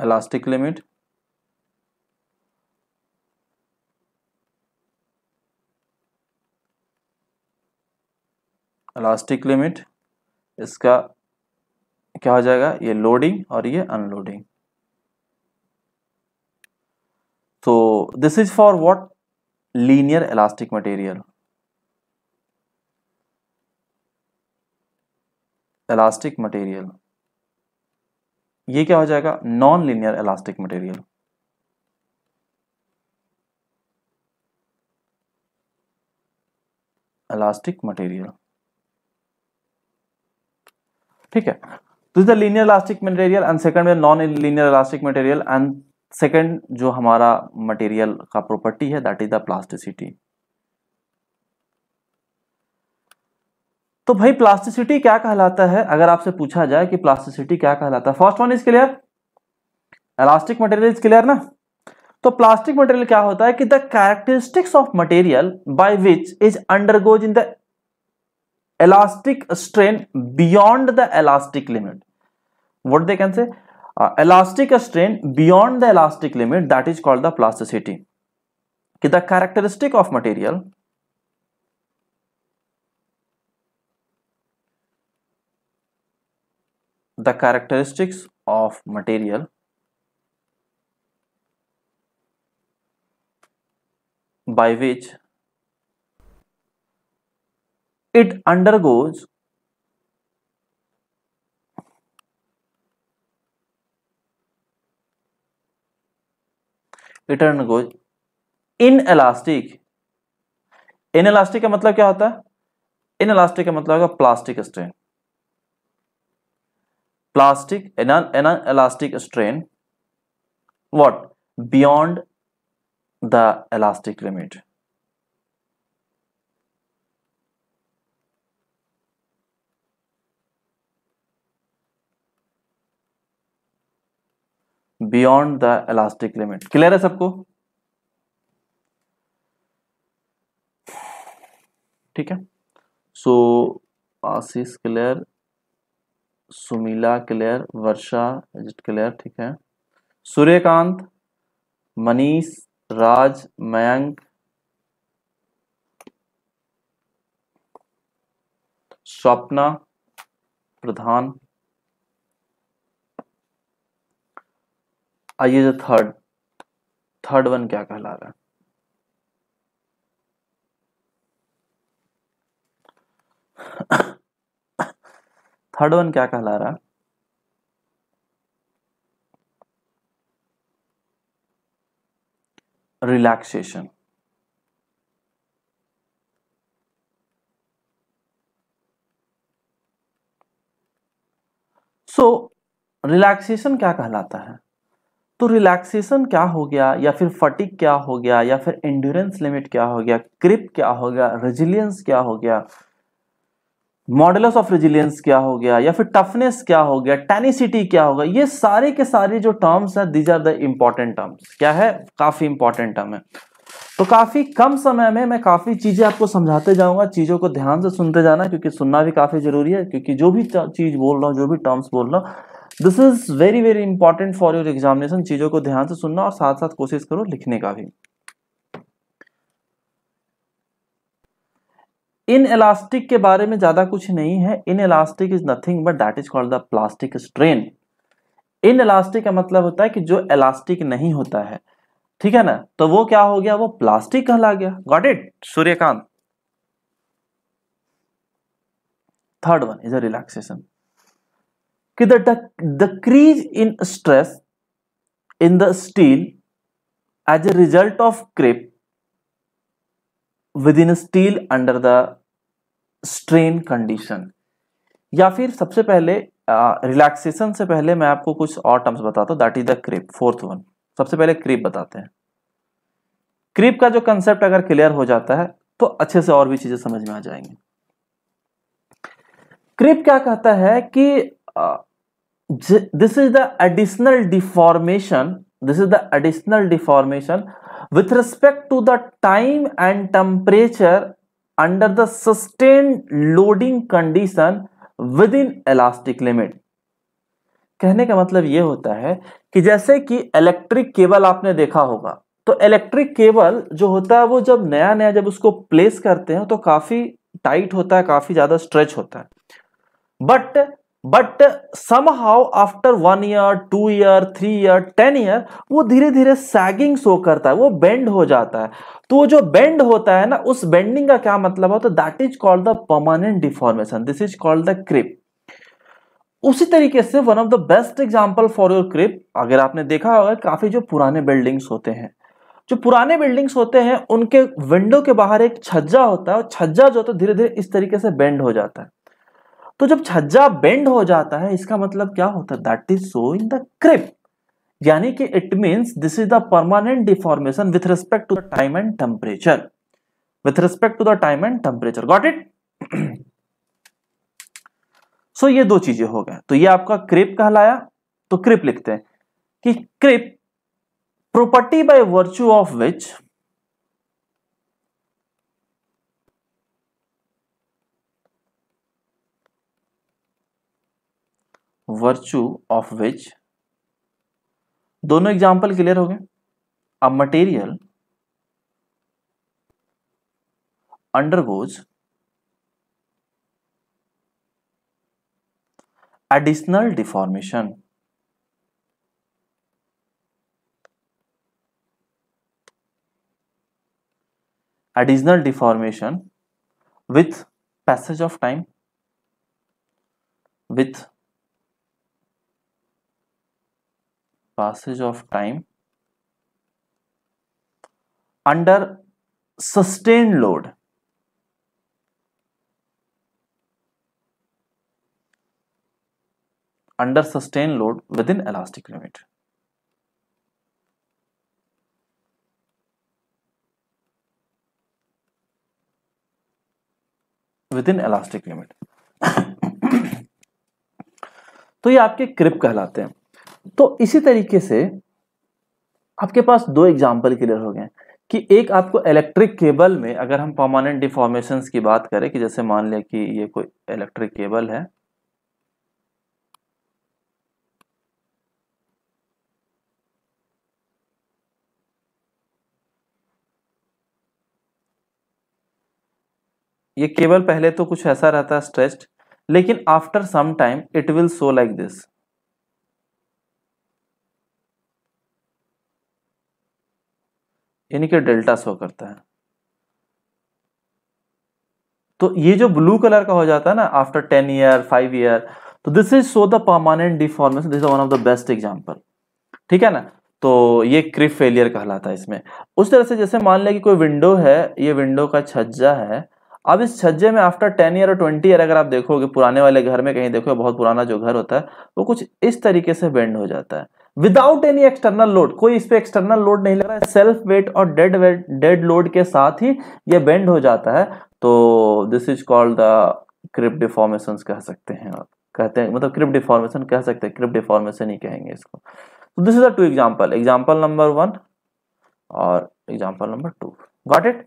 elastic limit elastic limit इसका क्या हो जाएगा ये लोडिंग और ये अनलोडिंग तो this is for what linear elastic material elastic material ये क्या हो जाएगा non linear elastic material elastic material ठीक है this the linear elastic material and second में non linear elastic material and second जो हमारा मटेरियल का प्रॉपर्टी है दैट इज द प्लास्टिसिटी तो भाई प्लास्टिसिटी क्या कहलाता है अगर आपसे पूछा जाए कि प्लास्टिसिटी क्या कहलाता है first one is clear elastic material is clear ना तो प्लास्टिक मटेरियल क्या होता है कि the characteristics of material by which is undergoes in the elastic strain beyond the elastic limit. What they can say? Uh, elastic strain beyond the elastic limit that is called the plasticity. Okay, the characteristic of material the characteristics of material by which it undergoes it undergoes inelastic inelastic का मतलब क्या होता है inelastic का मतलब होगा plastic strain plastic elastic strain what beyond the elastic limit beyond the elastic limit clear है सबको ठीक है so Ashish clear Sumila clear Varsha is clear ठीक है सूर्यकांत मनीष राज मयंक स्वप्ना प्रधान आइए जो थर्ड थर्ड वन क्या कहला रहा है थर्ड वन क्या कहला रहा है रिलैक्सेशन सो रिलैक्सेशन क्या कहलाता है तो रिलैक्सेशन क्या हो गया या फिर फटिक क्या हो गया या फिर एंड्योरेंस लिमिट क्या हो गया क्रिप क्या हो गया रेजिलियंस क्या हो गया मॉडल्स ऑफ रेजिलियंस क्या हो गया या फिर टफनेस क्या हो गया टेनिसिटी क्या होगा ये सारे के सारे जो टर्म्स है these are the important terms क्या है काफी इंपॉर्टेंट टर्म है तो काफी कम समय में मैं काफी चीजें आपको समझाते जाऊंगा चीजों को ध्यान से सुनते जाना क्योंकि सुनना भी काफी जरूरी है क्योंकि जो भी चीज बोल रहा हूँ जो भी टर्म्स बोल रहा हूँ this is very very important for your examination चीजों को ध्यान से सुनना और साथ साथ कोशिश करो लिखने का भी इन इलास्टिक के बारे में ज्यादा कुछ नहीं है inelastic is nothing but that is called the plastic strain inelastic का मतलब होता है कि जो इलास्टिक नहीं होता है ठीक है ना तो वो क्या हो गया वो प्लास्टिक कहला गया got it Suryakant third one is a relaxation कि the in stress in the steel as a result of creep within steel under the strain condition या फिर सबसे पहले रिलैक्सेशन uh, से पहले मैं आपको कुछ और टर्म्स बताता हूं that is the creep fourth one सबसे पहले क्रिप बताते हैं क्रिप का जो कंसेप्ट अगर क्लियर हो जाता है तो अच्छे से और भी चीजें समझ में आ जाएंगी क्रिप क्या कहता है कि uh, this is the additional deformation this is the additional deformation with respect to the time and temperature under the sustained loading condition within elastic limit कहने का मतलब यह होता है कि जैसे कि इलेक्ट्रिक केबल आपने देखा होगा तो इलेक्ट्रिक केबल जो होता है वो जब नया नया जब उसको प्लेस करते हैं तो काफी टाइट होता है काफी ज्यादा स्ट्रेच होता है but but somehow after one year two year three year ten year वो धीरे धीरे सैगिंग शो करता है वो बेंड हो जाता है तो वो जो बेंड होता है ना उस बेंडिंग का क्या मतलब होता है that is called the permanent deformation this is called the creep उसी तरीके से one of the best example for your creep अगर आपने देखा होगा काफी जो पुराने बिल्डिंग्स होते हैं जो पुराने बिल्डिंग्स होते हैं उनके विंडो के बाहर एक छज्जा होता है और छज्जा जो होता है धीरे धीरे इस तरीके से बेंड हो जाता है तो जब छज्जा बेंड हो जाता है इसका मतलब क्या होता है that is so in the creep यानी कि it means this is the permanent deformation with respect to the time and temperature with respect to the time and temperature got it so ये दो चीजें हो गए तो ये आपका क्रिप कहलाया तो क्रिप लिखते हैं कि creep property by virtue of which virtue of which दोनों एग्जाम्पल क्लियर हो गए a material undergoes additional deformation additional deformation with passage of time with passage of time under sustained load under sustained load within elastic limit. within elastic limit. तो ये आपके क्रिप कहलाते हैं तो इसी तरीके से आपके पास दो एग्जाम्पल क्लियर हो गए कि एक आपको इलेक्ट्रिक केबल में अगर हम परमानेंट डिफॉर्मेशन की बात करें कि जैसे मान लें कि ये कोई इलेक्ट्रिक केबल है ये केबल पहले तो कुछ ऐसा रहता है स्ट्रेस्ड लेकिन after some time it will so like this यानी कि डेल्टा शो करता है तो ये जो ब्लू कलर का हो जाता है ना after ten year five year तो this is show the permanent deformation this one of the best example ठीक है ना तो ये क्रिप फेलियर कहलाता है इसमें उस तरह से जैसे मान लें कि कोई विंडो है ये विंडो का छज्जा है अब इस छज्जे में आफ्टर टेन ईयर और ट्वेंटी ईयर अगर आप देखोगे पुराने वाले घर में कहीं देखोगे बहुत पुराना जो घर होता है वो कुछ इस तरीके से बेंड हो जाता है विदाउट एनी एक्सटर्नल लोड कोई इस पर एक्सटर्नल लोड नहीं लग रहा है सेल्फ वेट और डेड वेट डेड लोड के साथ ही ये बेंड हो जाता है तो this is called the creep deformation कह सकते हैं आप कहते हैं मतलब क्रिप डिफॉर्मेशन कह सकते हैं क्रिप डिफॉर्मेशन ही कहेंगे इसको तो this is the two example example number one और example number two got it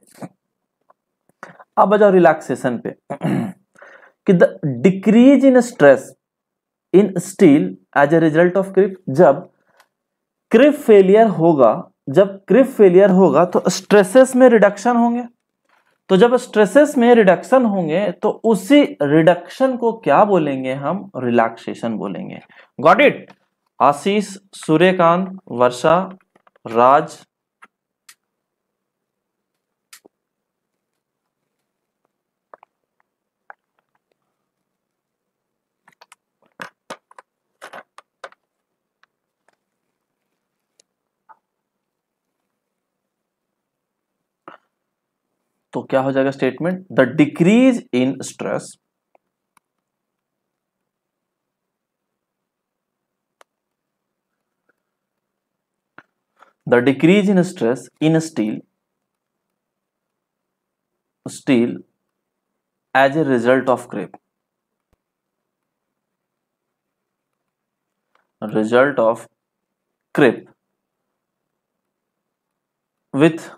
अब आ जाओ रिलैक्सेशन पे कि the decrease in stress in steel as a result of creep जब क्रिप फेलियर होगा जब क्रिप फेलियर होगा तो स्ट्रेसेस में रिडक्शन होंगे तो जब स्ट्रेसेस में रिडक्शन होंगे तो उसी रिडक्शन को क्या बोलेंगे हम रिलैक्सेशन बोलेंगे गॉट इट आशीष सूर्यकांत वर्षा राज तो क्या हो जाएगा statement the decrease in stress the decrease in stress in steel steel as a result of creep result of creep with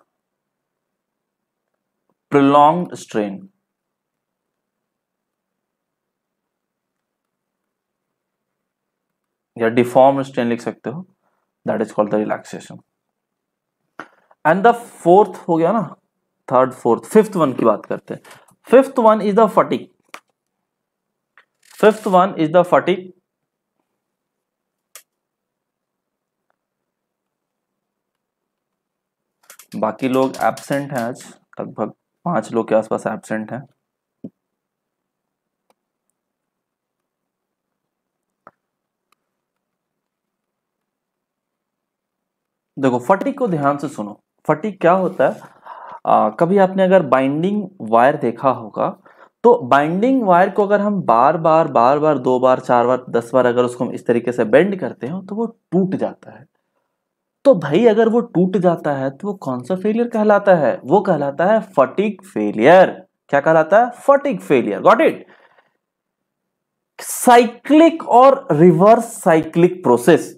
prolonged strain. या डिफॉर्म स्ट्रेन लिख सकते हो that is called the relaxation and the fourth हो गया ना third fourth fifth one की बात करते हैं fifth one is the fatigue fifth one is the fatigue बाकी लोग एबसेंट हैं आज लगभग पांच लोग के आसपास एबसेंट हैं देखो फटिक को ध्यान से सुनो फटिक क्या होता है आ, कभी आपने अगर बाइंडिंग वायर देखा होगा तो बाइंडिंग वायर को अगर हम बार बार बार बार दो बार चार बार दस बार अगर उसको हम इस तरीके से बेंड करते हैं तो वो टूट जाता है तो भाई अगर वो टूट जाता है तो वो कौन सा फेलियर कहलाता है वो कहलाता है फटिक फेलियर क्या कहलाता है fatigue failure got it cyclic और रिवर्स साइक्लिक प्रोसेस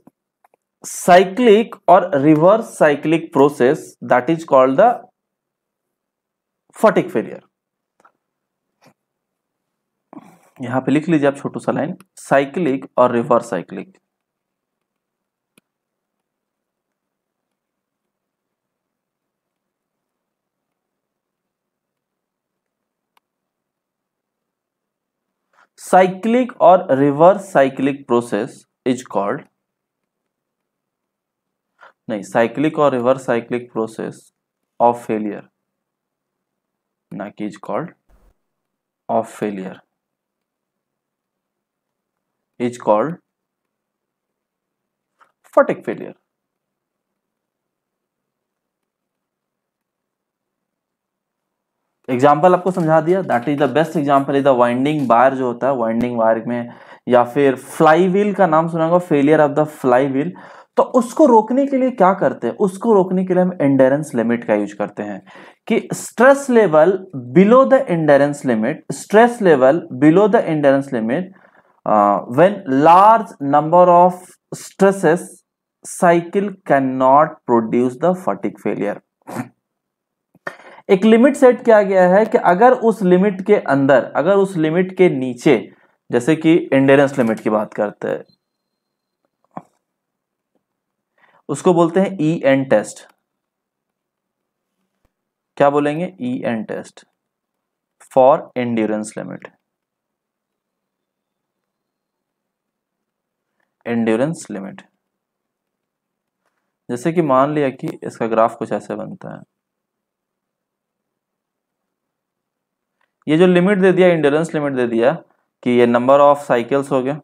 साइक्लिक और reverse cyclic process that is called the fatigue failure यहां पे लिख लीजिए आप छोटू सा लाइन साइक्लिक और रिवर्स साइक्लिक साइक्लिक और reverse cyclic process is called नहीं साइक्लिक और reverse cyclic process of failure ना कि is called of failure is called fatigue failure example आपको समझा दिया that is the best example is the winding wire जो होता है वाइंडिंग वायर में या फिर फ्लाई व्हील का नाम सुना होगा failure of the flywheel तो उसको रोकने के लिए क्या करते हैं उसको रोकने के लिए हम इंडेरेंस लिमिट का यूज करते हैं कि stress level below the endurance limit stress level below the endurance limit when large number of stresses cycle cannot produce the fatigue failure एक लिमिट सेट किया गया है कि अगर उस लिमिट के अंदर अगर उस लिमिट के नीचे जैसे कि इंडेरेंस लिमिट की बात करते हैं उसको बोलते हैं ई एन टेस्ट क्या बोलेंगे E N test for endurance limit endurance limit जैसे कि मान लिया कि इसका ग्राफ कुछ ऐसे बनता है ये जो लिमिट दे दिया इंडोरेंस लिमिट दे दिया कि ये नंबर ऑफ साइकिल्स हो गए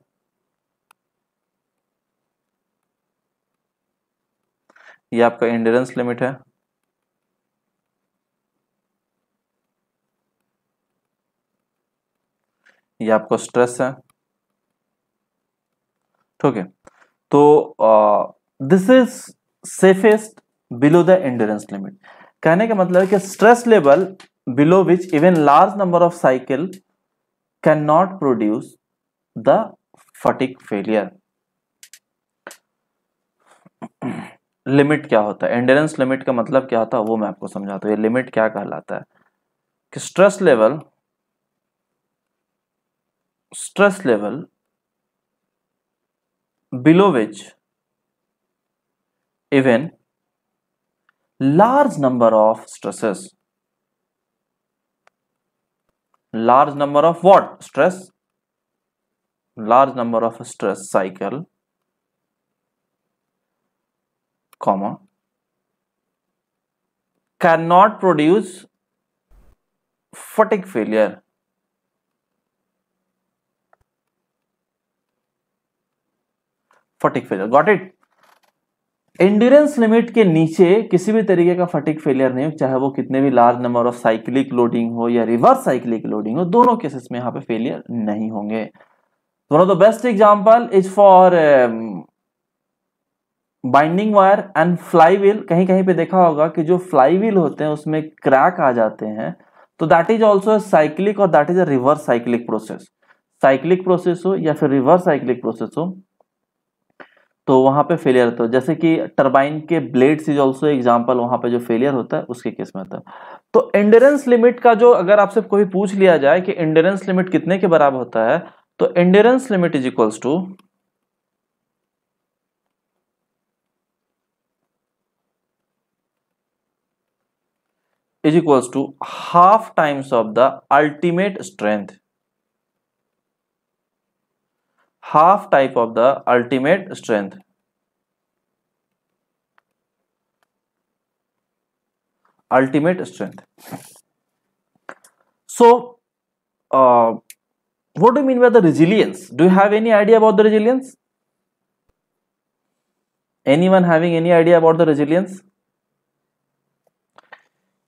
ये आपका इंडोरेंस लिमिट है ये आपको स्ट्रेस है ठीक है तो this is safest below the endurance limit कहने का मतलब है कि stress level below which even large number of cycle cannot produce the fatigue failure limit क्या होता है एंडेरेंस लिमिट का मतलब क्या होता है वो मैं आपको समझाता हूँ ये लिमिट क्या कहलाता है कि stress level stress level below which even large number of stresses large number of what stress large number of stress cycle comma cannot produce fatigue failure fatigue failure got it endurance limit के नीचे किसी भी तरीके का फटिक failure नहीं हो चाहे वो कितने भी large number of cyclic loading हो या रिवर्स साइक्लिक लोडिंग हो दोनों केसेस में यहाँ पे फेलियर नहीं होंगे one of the best example is for binding wire and flywheel कहीं कहीं पे देखा होगा कि जो फ्लाई व्हील होते हैं उसमें क्रैक आ जाते हैं तो दैट इज ऑल्सो साइक्लिक और that is a reverse cyclic process cyclic process हो या फिर रिवर्स साइक्लिक प्रोसेस हो तो वहाँ पे फेलियर होता है जैसे कि टर्बाइन के ब्लेड्स इज ऑल्सो एग्जाम्पल वहाँ पे जो फेलियर होता है उसके केस में होता है तो एंडोरेंस लिमिट का जो अगर आपसे कोई पूछ लिया जाए कि एंडोरेंस लिमिट कितने के बराबर होता है तो endurance limit is equals to is equals to half times of the ultimate strength half type of the ultimate strength. Ultimate strength. So, uh, what do you mean by the resilience? Do you have any idea about the resilience? Anyone having any idea about the resilience?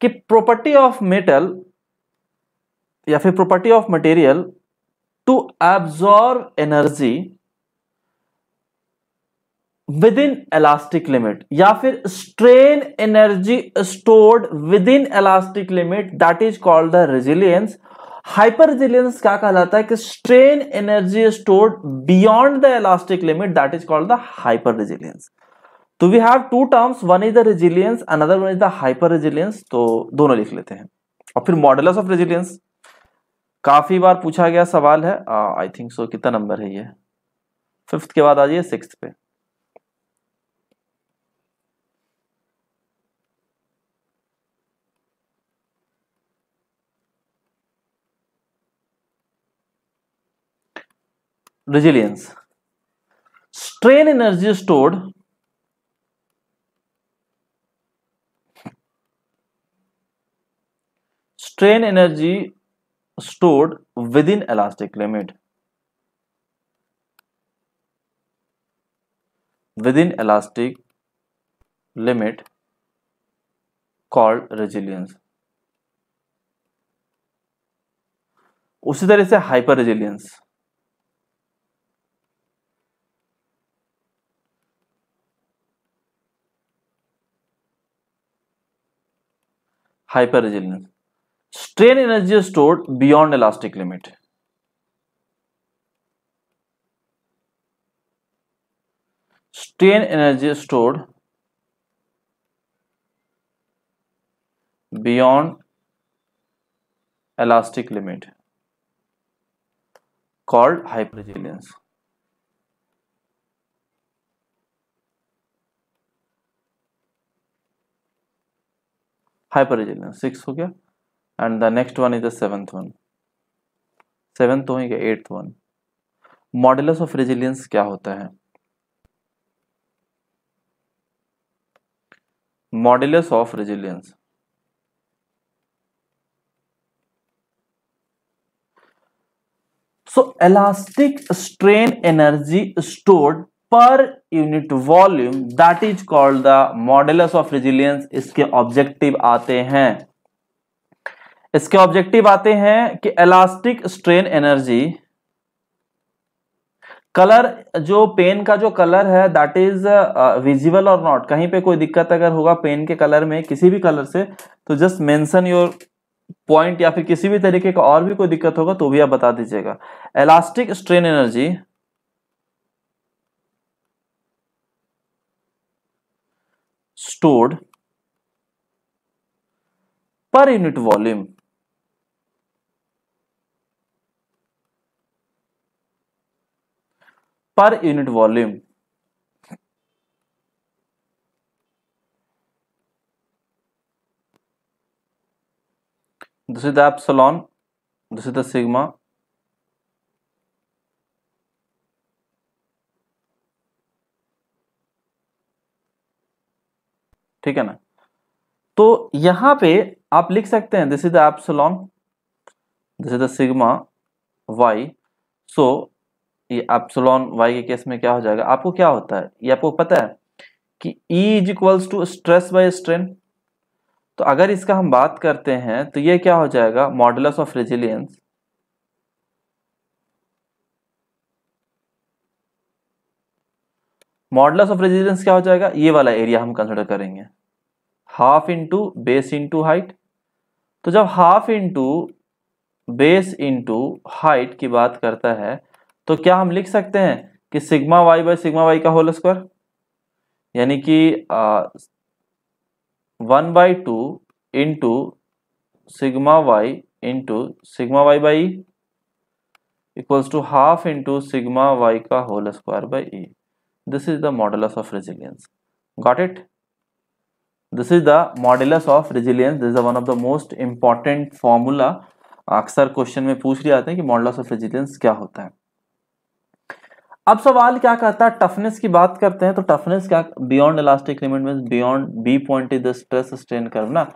Keep property of metal, if a property of material. To absorb energy within elastic limit या फिर strain energy stored within elastic limit that is called the resilience hyper resilience क्या कहलाता है कि strain energy stored beyond the elastic limit that is called the hyper resilience तो we have two terms one is the resilience another one is the hyper resilience तो दोनों लिख लेते हैं और फिर मॉडल ऑफ रेजिलियंस काफी बार पूछा गया सवाल है आई थिंक सो कितना नंबर है ये फिफ्थ के बाद आ जाइए सिक्स पे resilience strain energy stored strain energy stored within elastic limit within elastic limit called resilience उसी तरह से hyper resilience hyper resilience strain energy is stored beyond elastic limit strain energy is stored beyond elastic limit called hyperresilience hyper resilience six हो गया and the next one is the seventh one seventh one होएंगे eighth one modulus of resilience क्या होता है modulus of resilience so elastic strain energy stored per unit volume that is called the modulus of resilience इसके objective आते हैं इसके objective आते हैं कि इलास्टिक स्ट्रेन एनर्जी कलर जो पेन का जो कलर है दैट इज विजिबल और नॉट कहीं पे कोई दिक्कत अगर होगा पेन के कलर में किसी भी कलर से तो जस्ट मेंशन योर पॉइंट या फिर किसी भी तरीके का और भी कोई दिक्कत होगा तो भी आप बता दीजिएगा elastic strain energy stored per unit volume per unit volume दूसरी is the दूसरी this सिग्मा ठीक है ना तो यहां पे आप लिख सकते हैं this is the epsilon this is the sigma Y so ये एप्सलॉन वाई के केस में क्या हो जाएगा आपको क्या होता है ये आपको पता है कि E is equals to stress by strain तो अगर इसका हम बात करते हैं तो ये क्या हो जाएगा modulus of resilience modulus of resilience क्या हो जाएगा ये वाला एरिया हम कंसिडर करेंगे half into base into height तो जब half into base into height की बात करता है तो क्या हम लिख सकते हैं कि sigma Y by sigma Y का होल स्क्वायर यानी कि one by two into sigma Y into sigma Y by equals to half into sigma Y का whole square by E this is the modulus of resilience got it this is the modulus of resilience this is one of the most important formula अक्सर question में पूछ लिया जाते हैं कि model of resilience क्या होता है अब सवाल क्या कहता है टफनेस की बात करते हैं तो टफनेस क्या beyond elastic limit mean beyond B point is the stress strain curve ना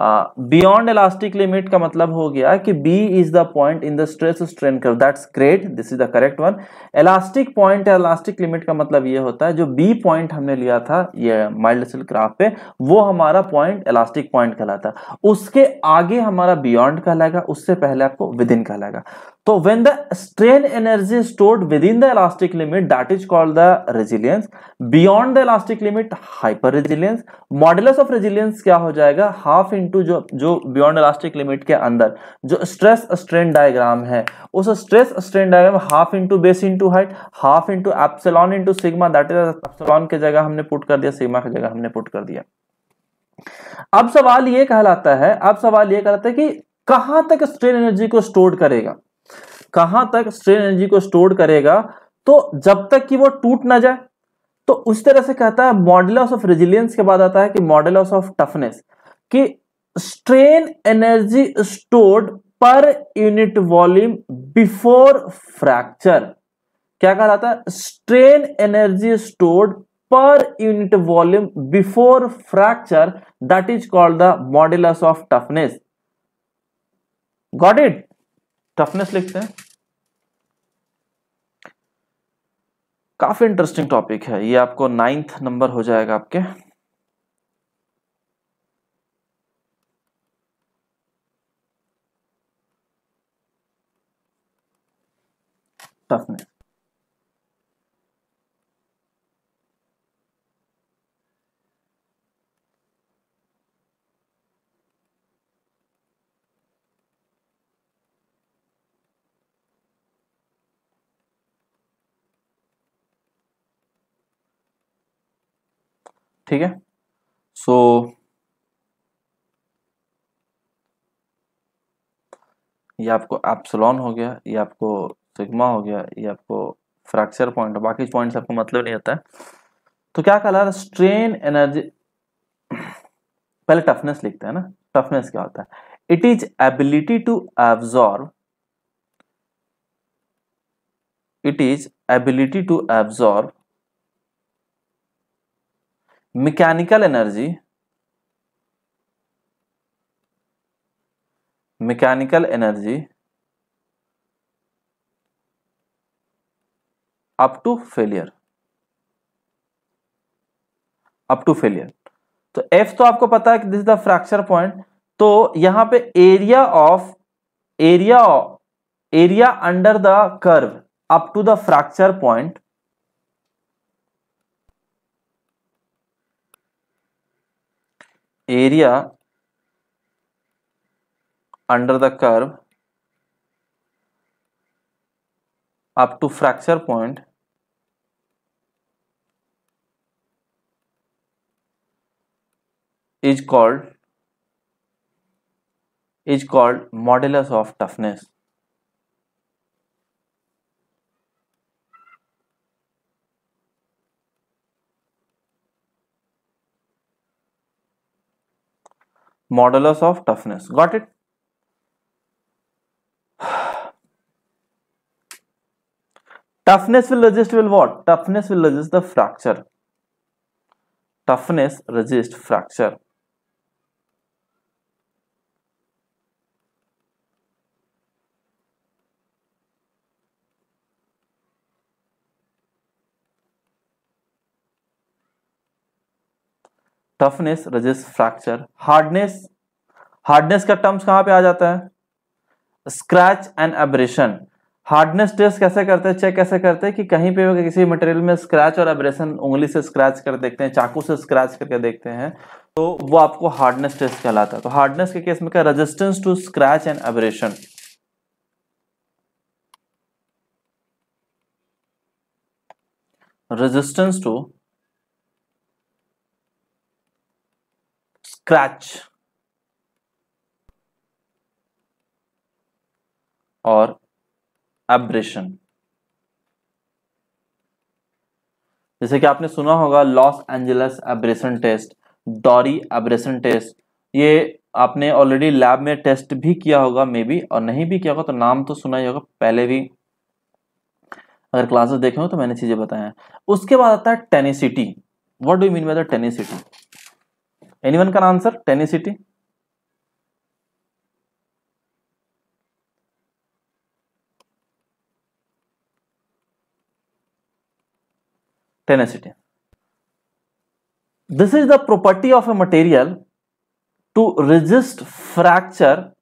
बियॉन्ड इलास्टिक लिमिट का मतलब हो गया कि B is the point in the stress strain curve that's great this is the correct one elastic point या elastic limit का मतलब ये होता है जो बी पॉइंट हमने लिया था ये माइल्ड सिल क्राफ पे वो हमारा पॉइंट इलास्टिक पॉइंट कहलाता है उसके आगे हमारा बियॉन्ड कहलाएगा उससे पहले आपको विद इन कहलाएगा तो the strain energy stored within the elastic limit that is called the resilience beyond the elastic limit hyper resilience modulus of resilience क्या हो जाएगा हाफ इन इनटू जो जो बियॉन्ड इलास्टिक लिमिट के अंदर जो स्ट्रेस स्ट्रेन डायग्राम है उस stress strain diagram half into base into height half into epsilon into sigma that is epsilon के जगह हमने पुट कर दिया सिग्मा की जगह हमने पुट कर दिया अब सवाल ये कहलाता है अब सवाल ये कहलाता है कि कहां तक स्ट्रेन एनर्जी को स्टोर करेगा कहां तक स्ट्रेन एनर्जी को स्टोर करेगा तो जब तक कि वो टूट ना जाए तो उस तरह से कहता है मॉडल ऑफ रेजिलियंस के बाद आता है कि मॉडल ऑफ टफनेस कि strain energy stored per unit volume before fracture क्या कहा जाता है strain energy stored per unit volume before fracture that is called the modulus of toughness got it toughness लिखते हैं काफी इंटरेस्टिंग टॉपिक है ये आपको नाइन्थ नंबर हो जाएगा आपके toughness. ठीक है सो so, ये आपको एप्सलॉन हो गया ये आपको सिग्मा हो गया ये आपको फ्रैक्चर पॉइंट बाकी पॉइंट आपको मतलब नहीं होता है तो क्या कहला स्ट्रेन एनर्जी पहले टफनेस लिखते हैं ना टफनेस क्या होता है it is ability to absorb it is ability to absorb mechanical energy mechanical energy up to failure up to failure तो एफ तो आपको पता है कि this is the fracture point तो यहां पे area of area area under the curve up to the fracture point area under the curve up to fracture point is called is called modulus of toughness modulus of toughness got it toughness will resist will what toughness will resist the fracture toughness resist fracture toughness resist fracture hardness hardness का terms कहां पे आ जाता है scratch and abrasion hardness test कैसे करते हैं check कैसे करते हैं कि कहीं पे किसी मटेरियल में स्क्रैच और एब्रेशन उंगली से स्क्रैच कर देखते हैं चाकू से स्क्रैच करके देखते हैं तो वो आपको हार्डनेस टेस्ट कहलाता है तो हार्डनेस के केस में क्या resistance to scratch and abrasion resistance to scratch और एब्रेशन जैसे कि आपने सुना होगा Los Angeles abrasion test Dorry abrasion test ये आपने ऑलरेडी लैब में टेस्ट भी किया होगा मे बी और नहीं भी किया होगा तो नाम तो सुना ही होगा पहले भी अगर क्लासेस देखे हो तो मैंने चीज़ें बताया उसके बाद आता है tenacity what do mean by the tenacity anyone can answer tenacity tenacity this is the property of a material to resist fracture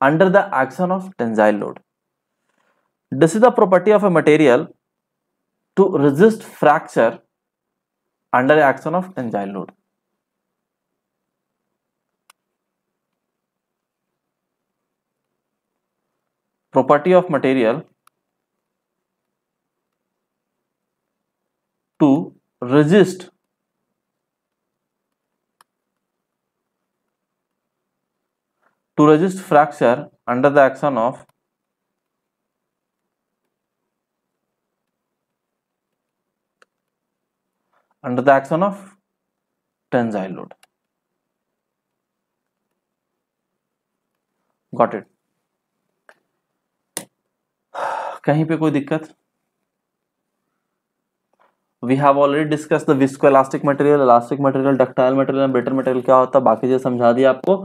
under the action of tensile load this is the property of a material to resist fracture under action of tensile load property of material to resist to resist fracture under the action of under the action of tensile load got it कहीं पे कोई दिक्कत we have already discuss the visco elastic material elastic material ductile material better material क्या होता है बाकी चीजें समझा दिया आपको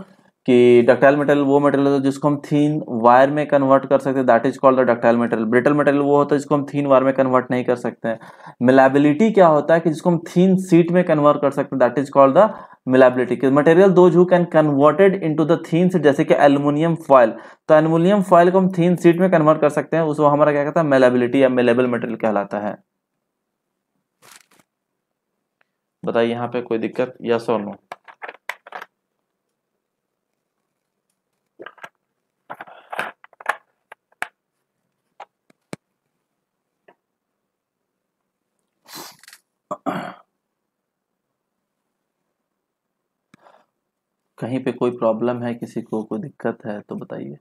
कि डक्टाइल मटेरियल वो मटेरियल होता है जिसको हम थीन वायर में कन्वर्ट कर सकते हैं that is called the ductile material brittle material वो होता है जिसको हम थीन वायर में कन्वर्ट नहीं कर सकते हैं मिलाबिलिटी क्या होता है कि जिसको हम थीन सीट में कन्वर्ट कर सकते हैं that is called the malleability के मटेरियल दो जू can converted into the thin sheet जैसे कि एलुमिनियम फॉयल तो एलुमिनियम फॉयल को हम थीन सीट में कन्वर्ट कर सकते हैं उसको हमारा क्या कहता है मेलेबिलिटी या मेलेबल मटेरियल कहलाता है बताइए यहाँ पे कोई दिक्कत या सो नो Uh-uh. कहीं पे कोई प्रॉब्लम है किसी को कोई दिक्कत है तो बताइए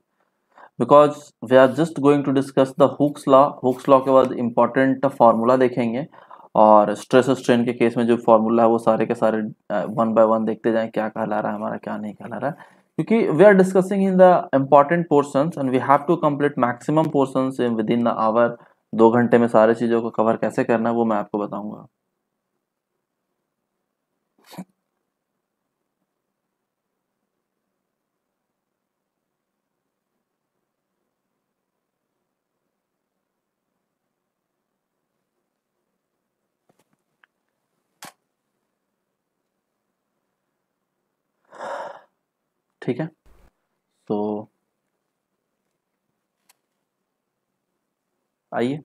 because we are just going to discuss the Hooke's law Hooke's law के बाद इंपॉर्टेंट फार्मूला देखेंगे और स्ट्रेस स्ट्रेन के केस में जो फार्मूला है वो सारे के सारे वन बाय वन देखते जाएं क्या कहला रहा है हमारा क्या नहीं कहला रहा है क्योंकि we are discussing in the important portion and we have to complete maximum portion within the hour दो घंटे में सारे चीज़ों को कवर कैसे करना है वो मैं आपको बताऊंगा ठीक है तो आइए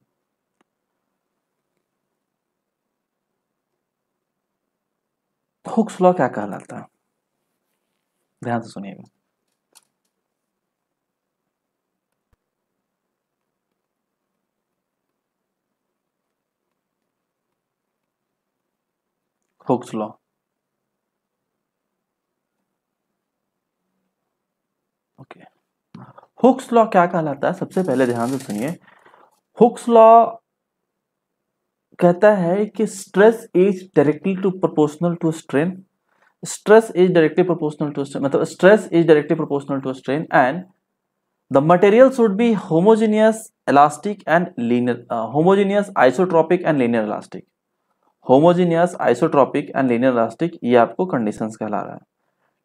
हुक्स लॉ क्या कहलाता है ध्यान से सुनिएगा हुक्स लॉ हुक्स लॉ क्या कहलाता है सबसे पहले ध्यान से सुनिए हुक्स लॉ कहता है कि stress is directly to proportional to strain stress is directly proportional to strain मतलब stress is directly proportional to strain and the material should be homogeneous elastic and linear homogeneous isotropic and linear elastic homogeneous isotropic and linear elastic ये आपको conditions कहला रहा है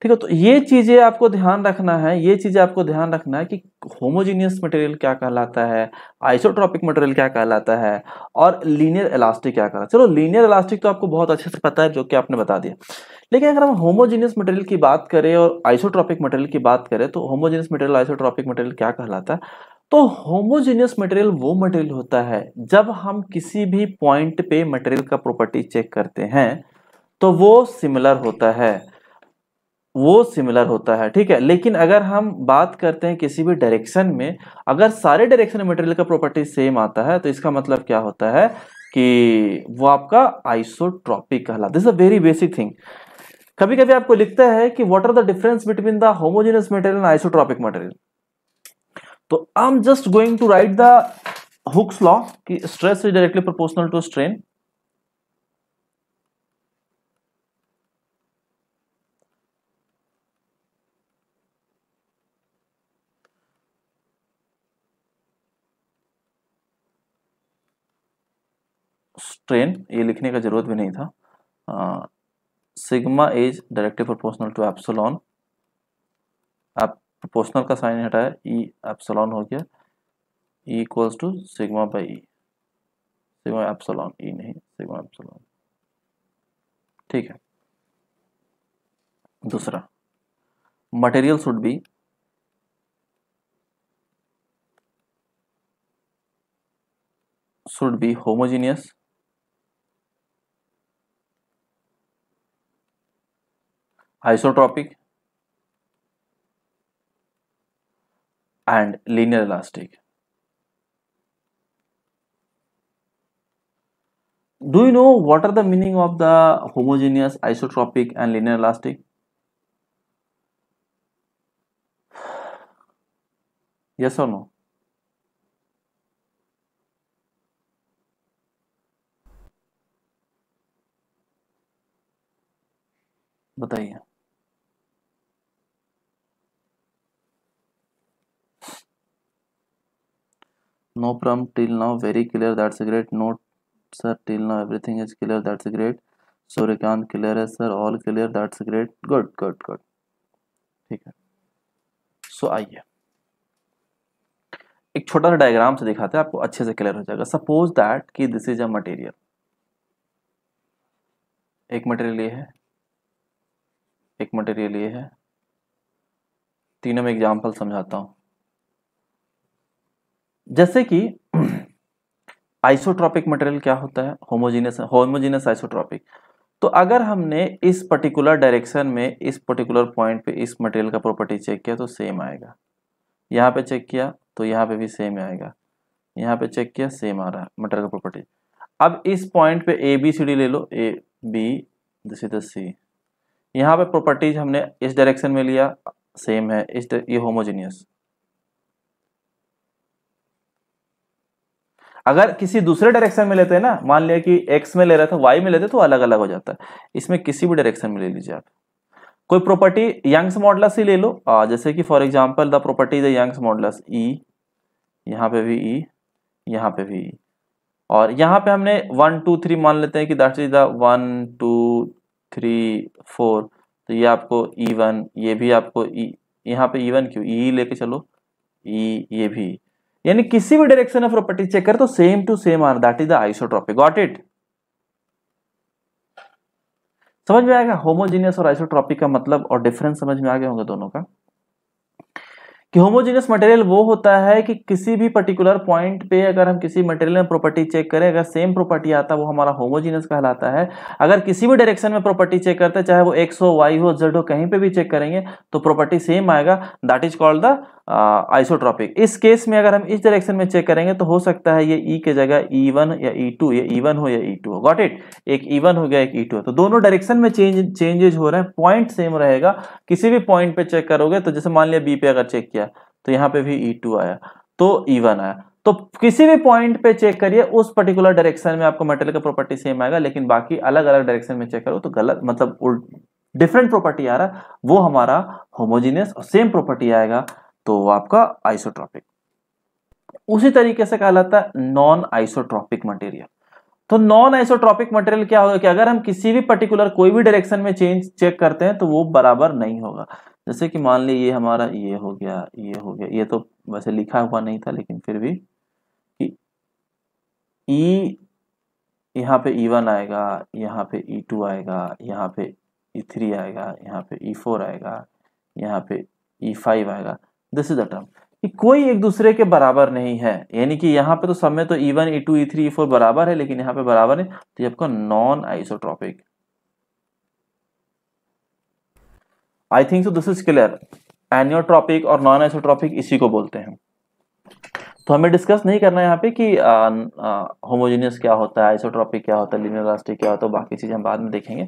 ठीक है तो ये चीज़ें आपको ध्यान रखना है ये चीज़ें आपको ध्यान रखना है कि होमोजीनियस मटेरियल क्या कहलाता है आइसोट्रॉपिक मटेरियल क्या कहलाता है और लीनियर इलास्टिक क्या कहलाता है चलो लीनियर इलास्टिक तो आपको बहुत अच्छे से पता है जो कि आपने बता दिया लेकिन अगर हम होमोजीनियस मटेरियल की बात करें और आइसोट्रॉपिक मटेरियल की बात करें तो होमोजीनियस मटेरियल आइसोट्रॉपिक मटेरियल क्या कहलाता है तो होमोजीनियस मटेरियल वो मटेरियल होता है जब हम किसी भी पॉइंट पे मटेरियल का प्रॉपर्टी चेक करते हैं तो वो सिमिलर होता है वो सिमिलर होता है ठीक है लेकिन अगर हम बात करते हैं किसी भी डायरेक्शन में अगर सारे डायरेक्शन में मटेरियल का प्रॉपर्टी सेम आता है तो इसका मतलब क्या होता है कि वो आपका आइसोट्रॉपिक कहलाता है अ वेरी बेसिक थिंग कभी कभी आपको लिखता है कि what are the difference between the homogeneous material and isotropic material तो I am just going to write the Hooke's law कि stress is directly proportional to strain strain ये लिखने का ज़रूरत भी नहीं था sigma is directly proportional to epsilon आप प्रोपोर्शनल का साइन हटाया ई एप्सोलॉन हो गया E equals to sigma by E sigma epsilon E नहीं सिग्मा एप्सोलॉन ठीक है दूसरा material should be should be homogeneous isotropic and linear elastic. Do you know what are the meaning of the homogeneous, isotropic and linear elastic? Yes or no? बताइए no problem till now very clear that's great note sir till now everything is clear that's great Suryakant clear है sir all clear that's great good good good ठीक है so so, आइए एक छोटा सा diagram से दिखाते हैं आपको अच्छे से क्लियर हो जाएगा सपोज दैट कि दिस इज अ मटेरियल एक मटेरियल ये है एक मटेरियल ये है तीनों में एग्जांपल समझाता हूँ जैसे कि आइसोट्रॉपिक मटेरियल क्या होता है होमोजीनियस होमोजीनियस आइसोट्रॉपिक तो अगर हमने इस पर्टिकुलर डायरेक्शन में इस पर्टिकुलर पॉइंट पे इस मटेरियल का प्रॉपर्टी चेक किया तो सेम आएगा यहाँ पे चेक किया तो यहाँ पे भी सेम आएगा यहाँ पे चेक किया सेम आ रहा है मटेरियल का प्रॉपर्टी अब इस पॉइंट पे ए बी सी डी ले लो A B this is the C यहाँ पे प्रॉपर्टीज हमने इस डायरेक्शन में लिया सेम है इस ये होमोजीनियस अगर किसी दूसरे डायरेक्शन में लेते हैं ना मान लिया कि एक्स में ले रहे थे वाई में लेते तो अलग अलग हो जाता है इसमें किसी भी डायरेक्शन में ले लीजिए आप कोई प्रॉपर्टी यंग्स मॉडलस ही ले लो आ, जैसे कि for example the property the Young's modulus E यहाँ पे भी ई e, यहाँ पे भी ई e। और यहाँ पे हमने वन टू थ्री मान लेते हैं कि that is the one two three four तो ये आपको ई e वन ये भी आपको ई यहाँ पे ई वन क्यों ई लेके चलो ई ये भी यानी किसी भी डायरेक्शन में प्रॉपर्टी चेक करें तो same to same are that is the isotropic got it समझ में आएगा होमोजीनियस और आइसोट्रॉपिक का मतलब और डिफरेंस समझ में आ गया होगा दोनों का कि होमोजीनियस मटेरियल वो होता है कि किसी भी पर्टिकुलर पॉइंट पे अगर हम किसी मटेरियल में प्रॉपर्टी चेक करें अगर सेम प्रॉपर्टी आता है वो हमारा होमोजीनियस कहलाता है अगर किसी भी डायरेक्शन में प्रॉपर्टी चेक करते हैं चाहे वो एक्स हो वाई हो जेड हो कहीं पे भी चेक करेंगे तो प्रॉपर्टी सेम आएगा that is called the isotropic इस केस में अगर हम इस डायरेक्शन में चेक करेंगे तो हो सकता है ये ई e के जगह ई e वन या ई टू या ई वन हो या ई e टू हो गॉट इट एक ई e वन हो गया एक ई टू तो दोनों डायरेक्शन में चेंज चेंजेज हो रहे हैं पॉइंट सेम रहेगा किसी भी पॉइंट पे चेक करोगे तो जैसे मान लिया बी पे अगर चेक किया तो यहाँ पे भी ई टू आया तो ई वन आया तो किसी भी पॉइंट पे चेक करिए उस पर्टिकुलर डायरेक्शन में आपको मेटेरियल का प्रॉपर्टी सेम आएगा लेकिन बाकी अलग अलग डायरेक्शन में चेक करो तो गलत मतलब डिफरेंट प्रॉपर्टी आ रहा है वो हमारा होमोजीनियस और सेम प्रॉपर्टी आएगा तो वो आपका आइसोट्रॉपिक उसी तरीके से कहा जाता है नॉन आइसोट्रॉपिक मटेरियल तो नॉन आइसोट्रॉपिक मटेरियल क्या होगा कि अगर हम किसी भी पर्टिकुलर कोई भी डायरेक्शन में चेंज चेक करते हैं तो वो बराबर नहीं होगा जैसे कि मान ली ये हमारा ये हो गया ये हो गया ये तो वैसे लिखा हुआ नहीं था लेकिन फिर भी कि ई e यहाँ पे ई e वन आएगा यहाँ पे ई e टू आएगा यहाँ पे ई थ्री आएगा यहाँ पे ई फोर आएगा यहाँ पे ई फाइव आएगा दिस इज द टर्म कि कोई एक दूसरे के बराबर नहीं है यानी कि यहाँ पे तो सब में तो E one E two E three E four बराबर है लेकिन यहाँ पे बराबर है तो ये आपका non isotropic I think so this is clear anisotropic और नॉन आइसोट्रॉपिक इसी को बोलते हैं तो हमें डिस्कस नहीं करना है यहाँ पे कि होमोजेनियस क्या होता है आइसोट्रॉपिक क्या होता है लिनियर इलास्टिक क्या होता है बाकी चीज़ें हम बाद में देखेंगे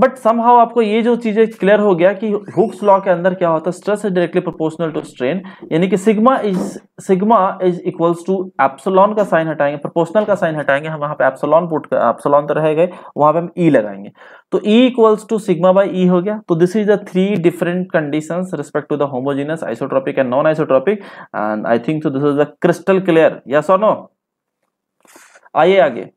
बट समहाउ आपको ये जो चीजें क्लियर हो गया कि हुक्स लॉ के अंदर क्या होता है stress is directly proportional to strain यानी कि sigma is sigma is equals to epsilon का साइन हटाएंगे प्रोपोर्शनल का साइन हटाएंगे हम वहां पे एप्सलॉन पुट कर एप्सलॉन तो रहेगा गए वहां पे हम ई e लगाएंगे तो E equals to sigma by E हो गया तो this is the three different condition respect to the homogeneous isotropic and non isotropic and I think this is the crystal clear या सो नो आइए आगे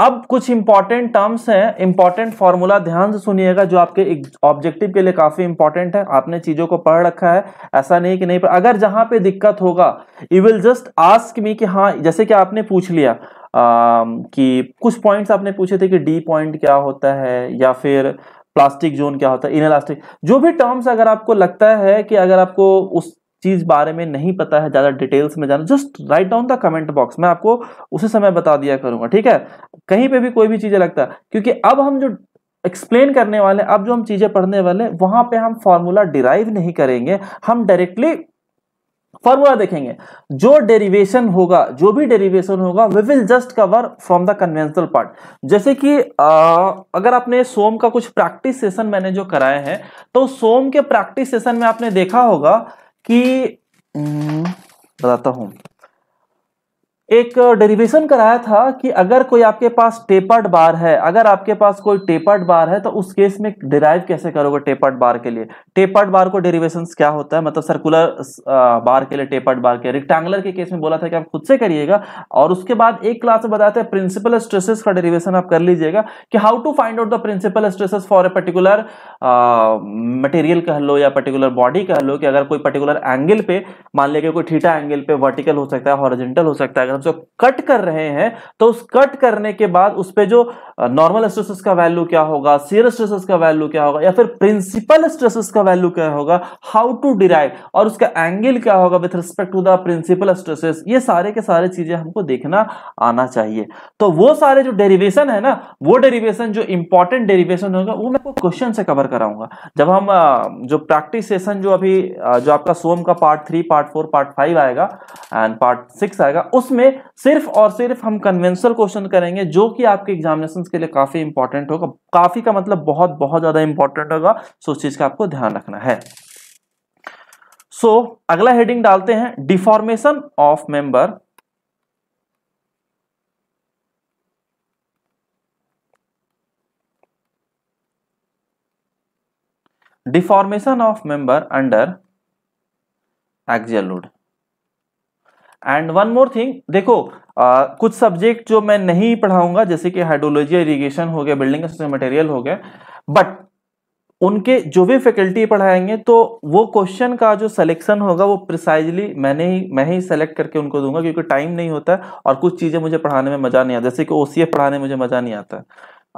अब कुछ इंपॉर्टेंट टर्म्स हैं important formula ध्यान से सुनिएगा जो आपके ऑब्जेक्टिव के लिए काफी इंपॉर्टेंट है आपने चीजों को पढ़ रखा है ऐसा नहीं कि नहीं पर अगर जहां पे दिक्कत होगा you will just ask me कि हाँ जैसे कि आपने पूछ लिया आ, कि कुछ पॉइंट्स आपने पूछे थे कि डी पॉइंट क्या होता है या फिर प्लास्टिक जोन क्या होता है इनलास्टिक जो भी टर्म्स अगर आपको लगता है कि अगर आपको उस चीज बारे में नहीं पता है ज्यादा डिटेल्स में जाना just write down the comment box मैं आपको उसी समय बता दिया करूंगा ठीक है कहीं पे भी कोई भी चीजें लगता है क्योंकि अब हम जो एक्सप्लेन करने वाले अब जो हम चीजें पढ़ने वाले वहां पे हम फॉर्मूला डिराइव नहीं करेंगे हम डायरेक्टली फॉर्मूला देखेंगे जो डेरिवेशन होगा जो भी डेरिवेशन होगा we will just cover from the conventional part जैसे कि आ, अगर आपने सोम का कुछ प्रैक्टिस सेशन मैंने जो कराए हैं तो सोम के प्रैक्टिस सेशन में आपने देखा होगा कि हम्म। बताता हूँ एक डेरिवेशन कराया था कि अगर कोई आपके पास टेपर्ड बार है अगर आपके पास कोई टेपर्ड बार है तो उस केस में डिराइव कैसे करोगे टेपर्ड बार के लिए टेपर्ड बार को डेरिवेशन क्या होता है मतलब सर्कुलर बार के लिए टेपर्ड बार के रेक्टेंगुलर के केस में बोला था कि आप खुद से करिएगा और उसके बाद एक क्लास में बताया था प्रिंसिपल स्ट्रेसेस का डेरिवेशन आप कर लीजिएगा कि how to find out the principal stresses for a particular material कह लो या पर्टिकुलर बॉडी कह लो कि अगर कोई पर्टिकुलर एंगल पे मान लीजिए कोई ठीठा एंगल पे वर्टिकल हो सकता है हॉरिजेंटल हो सकता है हम जो कट कर रहे हैं तो उस कट करने के बाद उस पर जो नॉर्मल स्ट्रेसेस का वैल्यू क्या होगा सीर स्ट्रेसेस का वैल्यू क्या होगा या फिर प्रिंसिपल स्ट्रेसेस का वैल्यू क्या होगा हाउ टू डिराइव और उसका एंगल क्या होगा with respect to the principal stresses ये सारे के सारे चीजें हमको देखना आना चाहिए तो वो सारे जो डेरिवेशन है ना वो डेरिवेशन जो इंपॉर्टेंट डेरिवेशन होगा वो मैं क्वेश्चन से कवर कराऊंगा जब हम जो प्रैक्टिस सेशन जो अभी जो आपका सोम का part three part four part five आएगा एंड पार्ट सिक्स आएगा उसमें सिर्फ और सिर्फ हम कन्वेंशनल क्वेश्चन करेंगे जो कि आपके एग्जामिनेशन के लिए काफी इंपॉर्टेंट होगा काफी का मतलब बहुत बहुत ज्यादा इंपॉर्टेंट होगा सो उस चीज का आपको ध्यान रखना है सो so, अगला हेडिंग डालते हैं deformation of member deformation of member under axial and one more thing देखो आ, कुछ सब्जेक्ट जो मैं नहीं पढ़ाऊंगा जैसे कि हाइड्रोलॉजी इरीगेशन हो गया बिल्डिंग मटेरियल हो गया बट उनके जो भी फैकल्टी पढ़ाएंगे तो वो क्वेश्चन का जो सिलेक्शन होगा वो प्रिसाइजली मैंने ही मैं ही सेलेक्ट करके उनको दूंगा क्योंकि टाइम नहीं होता है और कुछ चीज़ें मुझे पढ़ाने में मज़ा नहीं आता जैसे कि ओ पढ़ाने में मुझे मज़ा नहीं आता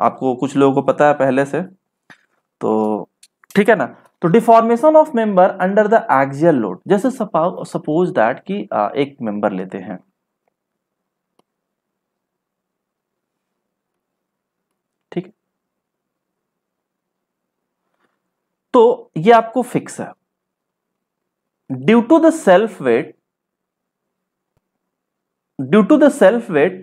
आपको कुछ लोगों को पता है पहले से तो ठीक है ना तो deformation of member under the axial load जैसे सपोज दैट कि एक मेंबर लेते हैं ठीक तो ये आपको फिक्स है due to the self weight due to the self weight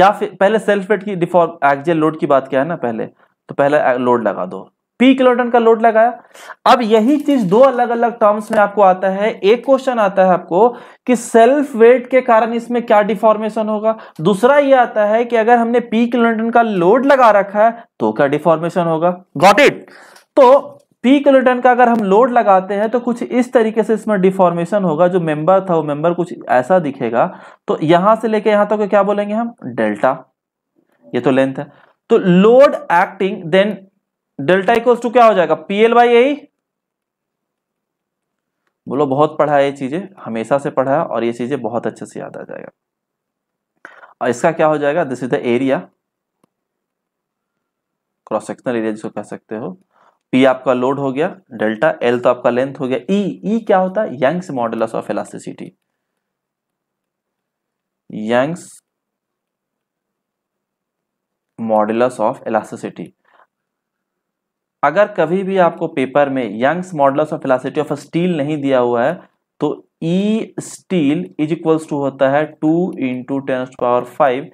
या फिर पहले सेल्फ वेट की डिफॉर्म एक्जियल लोड की बात क्या है ना पहले तो पहले लोड लगा दो पी किलोटन का लोड लगाया अब यही चीज दो अलग अलग टर्म्स में आपको आता है एक क्वेश्चन आता है आपको कि सेल्फ वेट के कारण इसमें क्या डिफॉर्मेशन होगा दूसरा ये आता है कि अगर हमने पी किलोटन का लोड लगा रखा है तो क्या डिफॉर्मेशन होगा गॉट इट तो पी किलोटन का अगर हम लोड लगाते हैं तो कुछ इस तरीके से इसमें डिफॉर्मेशन होगा जो मेंबर था वो मेंबर कुछ ऐसा दिखेगा तो यहां से लेके यहां तक तो क्या बोलेंगे हम डेल्टा ये तो लेंथ है तो load acting then delta equals to क्या हो जाएगा पीएल बाई ए बोलो बहुत पढ़ा है ये चीजें हमेशा से पढ़ा है और ये चीजें बहुत अच्छे से याद आ जाएगा और इसका क्या हो जाएगा this is the area cross sectional area जिसको कह सकते हो पी आपका लोड हो गया डेल्टा एल तो आपका लेंथ हो गया ई e, ई e क्या होता है Young's modulus of elasticity Young's modulus of elasticity अगर कभी भी आपको पेपर में यंग्स मॉडल्स ऑफ फिलासिटी ऑफ स्टील नहीं दिया हुआ है तो E steel is equals to होता है two into ten power five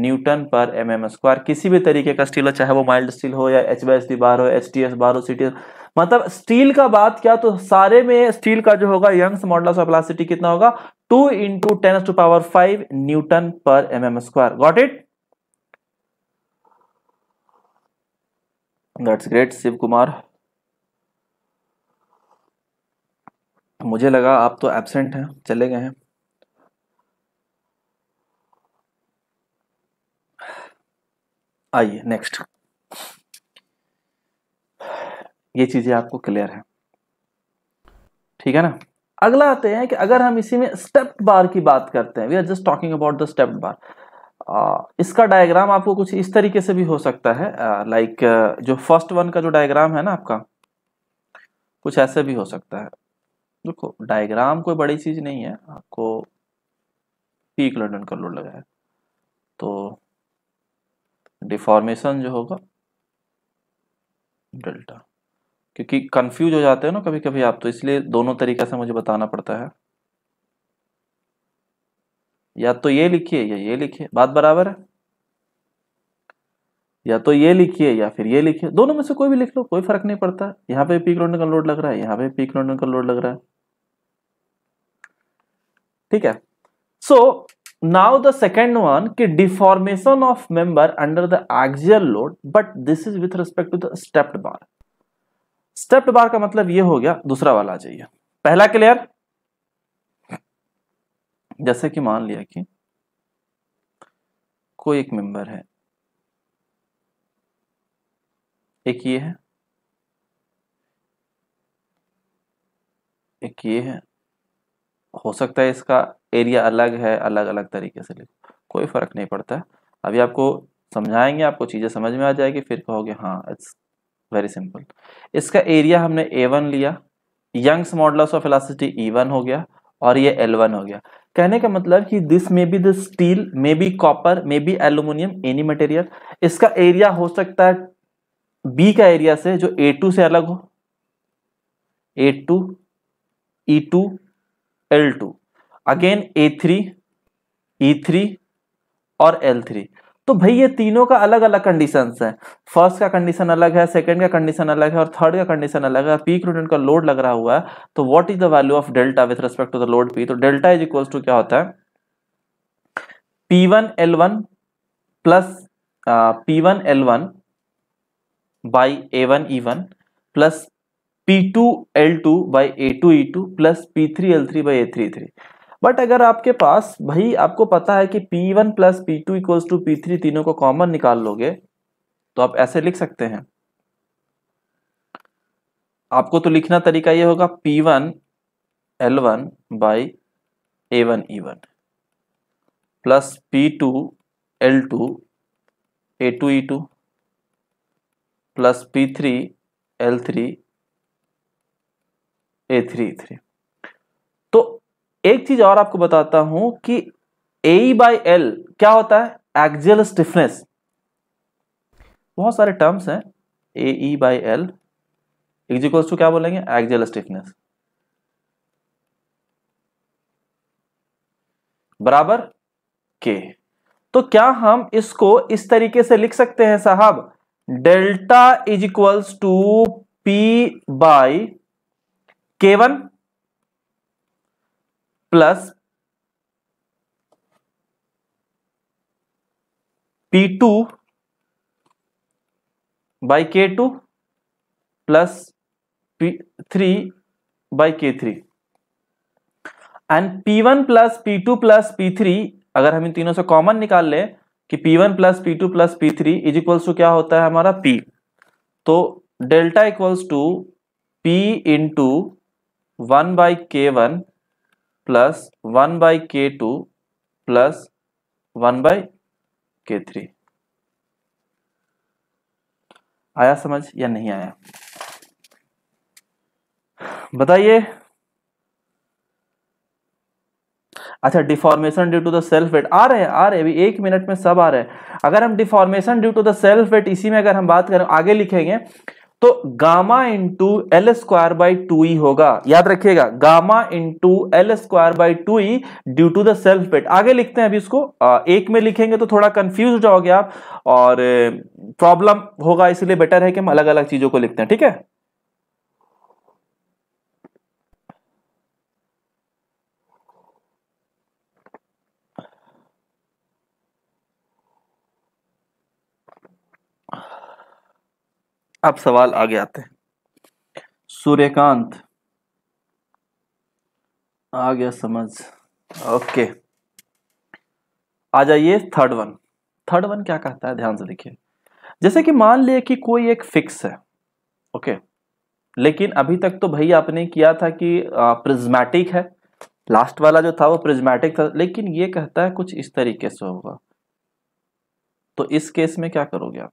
newton per M M square किसी भी तरीके का स्टील हो चाहे वो माइल्ड स्टील हो या एच बाई बार हो एच टी एस बार हो सी टी एस मतलब स्टील का बात क्या तो सारे में स्टील का जो होगा यंग्स मॉडल ऑफ प्लास्टिटी कितना होगा two into ten to power five newton per M M square got it that's great Shiv Kumar मुझे लगा आप तो एबसेंट हैं चले गए हैं आइए नेक्स्ट ये चीजें आपको क्लियर है ठीक है ना अगला आते हैं कि अगर हम इसी में स्टेप बार की बात करते हैं we are just talking about the step bar इसका डायग्राम आपको कुछ इस तरीके से भी हो सकता है लाइक जो फर्स्ट वन का जो डायग्राम है ना आपका कुछ ऐसे भी हो सकता है देखो डायग्राम कोई बड़ी चीज़ नहीं है आपको पीक लंडन का लोड लगा है तो डिफॉर्मेशन जो होगा डेल्टा क्योंकि कंफ्यूज हो जाते हो ना कभी कभी आप तो इसलिए दोनों तरीके से मुझे बताना पड़ता है या तो ये लिखिए या ये लिखिए बात बराबर है या तो ये लिखिए या फिर ये लिखिए दोनों में से कोई भी लिख लो कोई फर्क नहीं पड़ता यहाँ पे पीक लोड का लोड लग रहा है यहाँ पे पीक लोड का लोड लग रहा है ठीक है so now the second one कि deformation of member under the axial load but this is with respect to the stepped bar stepped bar का मतलब ये हो गया दूसरा वाला आ जाइए पहला क्लियर जैसे कि मान लिया कि कोई एक मेंबर है एक ये है एक ये है हो सकता है इसका एरिया अलग है अलग अलग तरीके से लिखो कोई फर्क नहीं पड़ता अभी आपको समझाएंगे आपको चीज़ें समझ में आ जाएगी फिर कहोगे हाँ इट्स वेरी सिंपल इसका एरिया हमने ए वन लिया Young's modulus of elasticity E one हो गया और ये एल वन हो गया कहने का मतलब कि this may be the steel may be copper may be aluminium any material इसका एरिया हो सकता है बी का एरिया से जो ए टू से अलग हो A two E two L two again A three E three और एल थ्री तो भाई ये तीनों का अलग अलग कंडीशन है फर्स्ट का कंडीशन अलग है सेकंड का कंडीशन अलग है और थर्ड का कंडीशन अलग है पीक रोटेंट का लोड लग रहा हुआ है तो what is the value of delta with respect to the load P तो डेल्टा इज इक्वल टू क्या होता है P one L one plus P one L one by A one E one plus P two L two by A two E two plus P three L three by A three three but अगर आपके पास भाई आपको पता है कि P1 one plus P to equals to P three तीनों को कॉमन निकाल लोगे तो आप ऐसे लिख सकते हैं आपको तो लिखना तरीका ये होगा P1 one L one by A one E one plus P two L two A two E two plus P three L three A three E three एक चीज और आपको बताता हूं कि ए बाई एल क्या होता है एक्जियल स्टिफनेस बहुत सारे टर्म्स हैं A by L equals to क्या बोलेंगे एक्जियल स्टिफनेस बराबर के तो क्या हम इसको इस तरीके से लिख सकते हैं साहब delta is equals to P by K one plus P two by K two plus P three by K three and P one plus P two plus P three अगर हम इन तीनों से कॉमन निकाल लें कि P one plus P two plus P three is equals to क्या होता है हमारा पी तो delta equals to P into one by K one plus one by K two plus one by K three आया समझ या नहीं आया बताइए अच्छा deformation due to the self weight आ रहे हैं आ रहे हैं अभी एक मिनट में सब आ रहे हैं अगर हम deformation due to the self weight इसी में अगर हम बात करें आगे लिखेंगे तो gamma into L square by two E होगा याद रखिएगा gamma into L square by two E due to the self weight आगे लिखते हैं अभी इसको एक में लिखेंगे तो थोड़ा कंफ्यूज जाओगे आप और प्रॉब्लम होगा इसलिए बेटर है कि हम अलग अलग चीजों को लिखते हैं ठीक है अब सवाल आगे आते हैं सूर्यकांत आ गया समझ ओके आ जाइए थर्ड वन थर्ड वन क्या कहता है ध्यान से देखिए जैसे कि मान लिया कि कोई एक फिक्स है ओके लेकिन अभी तक तो भाई आपने किया था कि प्रिज्मेटिक है लास्ट वाला जो था वो प्रिज्मेटिक था लेकिन ये कहता है कुछ इस तरीके से होगा तो इस केस में क्या करोगे आप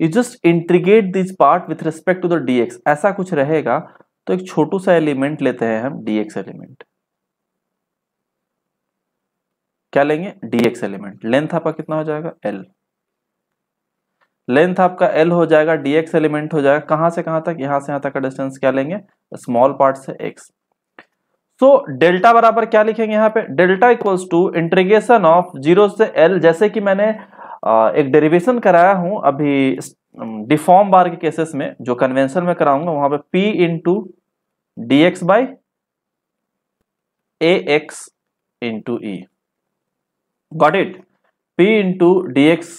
you just integrate this part with respect to the DX ऐसा कुछ रहेगा तो एक छोटू सा एलिमेंट लेते हैं हम डीएक्स एलिमेंट क्या लेंगे डीएक्स एलिमेंट लेंथ आपका कितना हो जाएगा एल लेंथ आपका एल हो जाएगा डीएक्स एलिमेंट हो जाएगा कहां से कहां तक यहां से यहां तक का डिस्टेंस क्या लेंगे स्मॉल पार्ट से एक्स सो डेल्टा बराबर क्या लिखेंगे यहां पे delta equals to integration of zero से एल जैसे कि मैंने एक डेरिवेशन कराया हूं अभी डिफॉर्म बार के केसेस में जो कन्वेंशन में कराऊंगा वहां पे p into D X by A X into E got it p into D X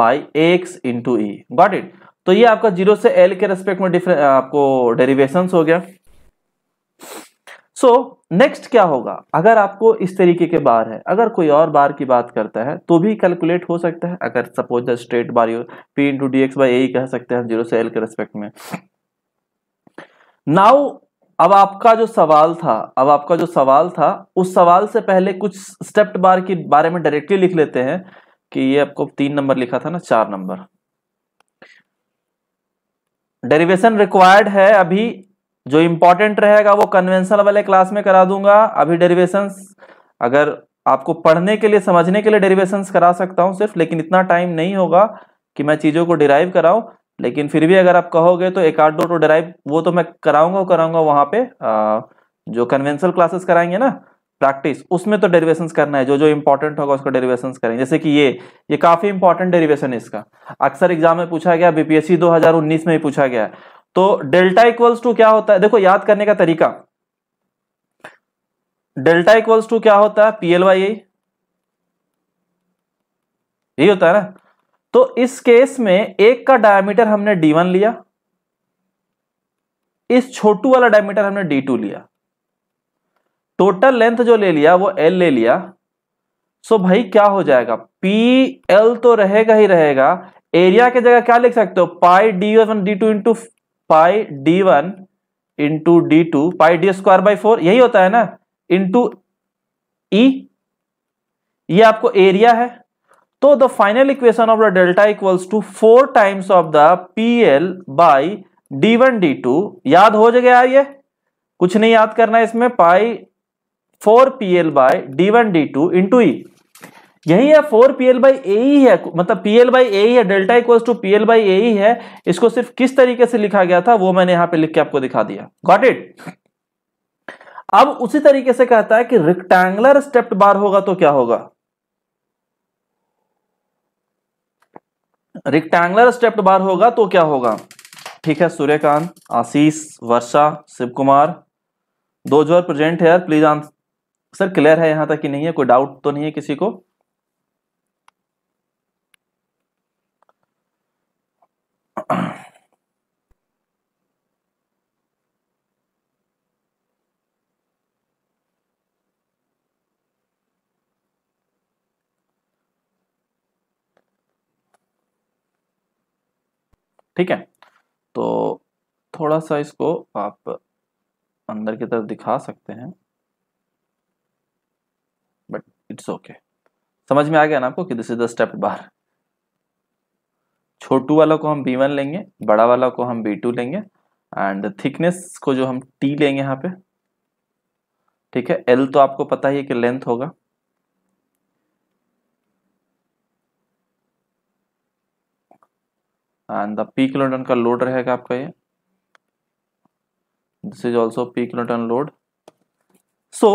by A X into E got it तो ये आपका जीरो से एल के रेस्पेक्ट में डिफरेंट आपको डेरिवेशन हो गया सो so, नेक्स्ट क्या होगा अगर आपको इस तरीके के बार है अगर कोई और बार की बात करता है तो भी कैलकुलेट हो सकता है अगर suppose the straight bar you P into D X by A कह सकते हैं जीरो से एल के रेस्पेक्ट में नाउ अब आपका जो सवाल था अब आपका जो सवाल था उस सवाल से पहले कुछ स्टेप्ट बार के बारे में डायरेक्टली लिख लेते हैं कि ये आपको तीन नंबर लिखा था ना चार नंबर डेरिवेशन रिक्वायर्ड है अभी जो इंपॉर्टेंट रहेगा वो कन्वेंशनल वाले क्लास में करा दूंगा अभी डेरिवेशंस अगर आपको पढ़ने के लिए समझने के लिए डेरिवेशंस करा सकता हूँ सिर्फ लेकिन इतना टाइम नहीं होगा कि मैं चीज़ों को डिराइव कराऊं लेकिन फिर भी अगर आप कहोगे तो एक आध दो तो डिराइव वो तो मैं कराऊंगा कराऊंगा वहां पे आ, जो कन्वेंशनल क्लासेस कराएंगे ना प्रैक्टिस उसमें तो डेरिवेशन करना है जो जो इंपॉर्टेंट होगा उसका डेरिवेशन करेंगे जैसे कि ये ये काफी इंपॉर्टेंट डेरिवेशन है इसका अक्सर एग्जाम में पूछा गया बीपीएससी 2019 में भी पूछा गया तो डेल्टा इक्वल्स टू क्या होता है देखो याद करने का तरीका डेल्टा इक्वल्स टू क्या होता है पीएल वाई यही होता है ना तो इस केस में एक का डायमीटर हमने डी वन लिया इस छोटू वाला डायमीटर हमने डी टू लिया टोटल लेंथ जो ले लिया वो एल ले लिया सो भाई क्या हो जाएगा पी एल तो रहेगा ही रहेगा एरिया के जगह क्या लिख सकते हो pi D one D two into pi D one into D two pi D square by four यही होता है ना इंटू ई e, ये आपको एरिया है तो the final equation of the delta equals to four times of the P L by D one D two याद हो जाएगा ये कुछ नहीं याद करना इसमें pi four P L by D one D two into E यही है four P L by A ही है मतलब पी एल बाई ए ही है delta equal to P L by A ही है इसको सिर्फ किस तरीके से लिखा गया था वो मैंने यहां पे लिख के आपको दिखा दिया गॉट इट अब उसी तरीके से कहता है कि रेक्टेंगुलर स्टेप्ड बार होगा तो क्या होगा रेक्टेंगुलर स्टेप्ड बार होगा तो क्या होगा ठीक है सूर्यकांत आशीष वर्षा शिव कुमार दो जोर प्रेजेंट है यार प्लीज आंसर सर क्लियर है यहां तक कि नहीं है कोई डाउट तो नहीं है किसी को ठीक है तो थोड़ा सा इसको आप अंदर की तरफ दिखा सकते हैं बट इट्स ओके समझ में आ गया ना आपको कि this is the step bar छोटू वाला को हम बी वन लेंगे बड़ा वाला को हम बी टू लेंगे एंड थिकनेस को जो हम टी लेंगे यहाँ पे ठीक है एल तो आपको पता ही है कि लेंथ होगा एंड द पी किलो का लोड रहेगा आपका ये this is also P kilo load so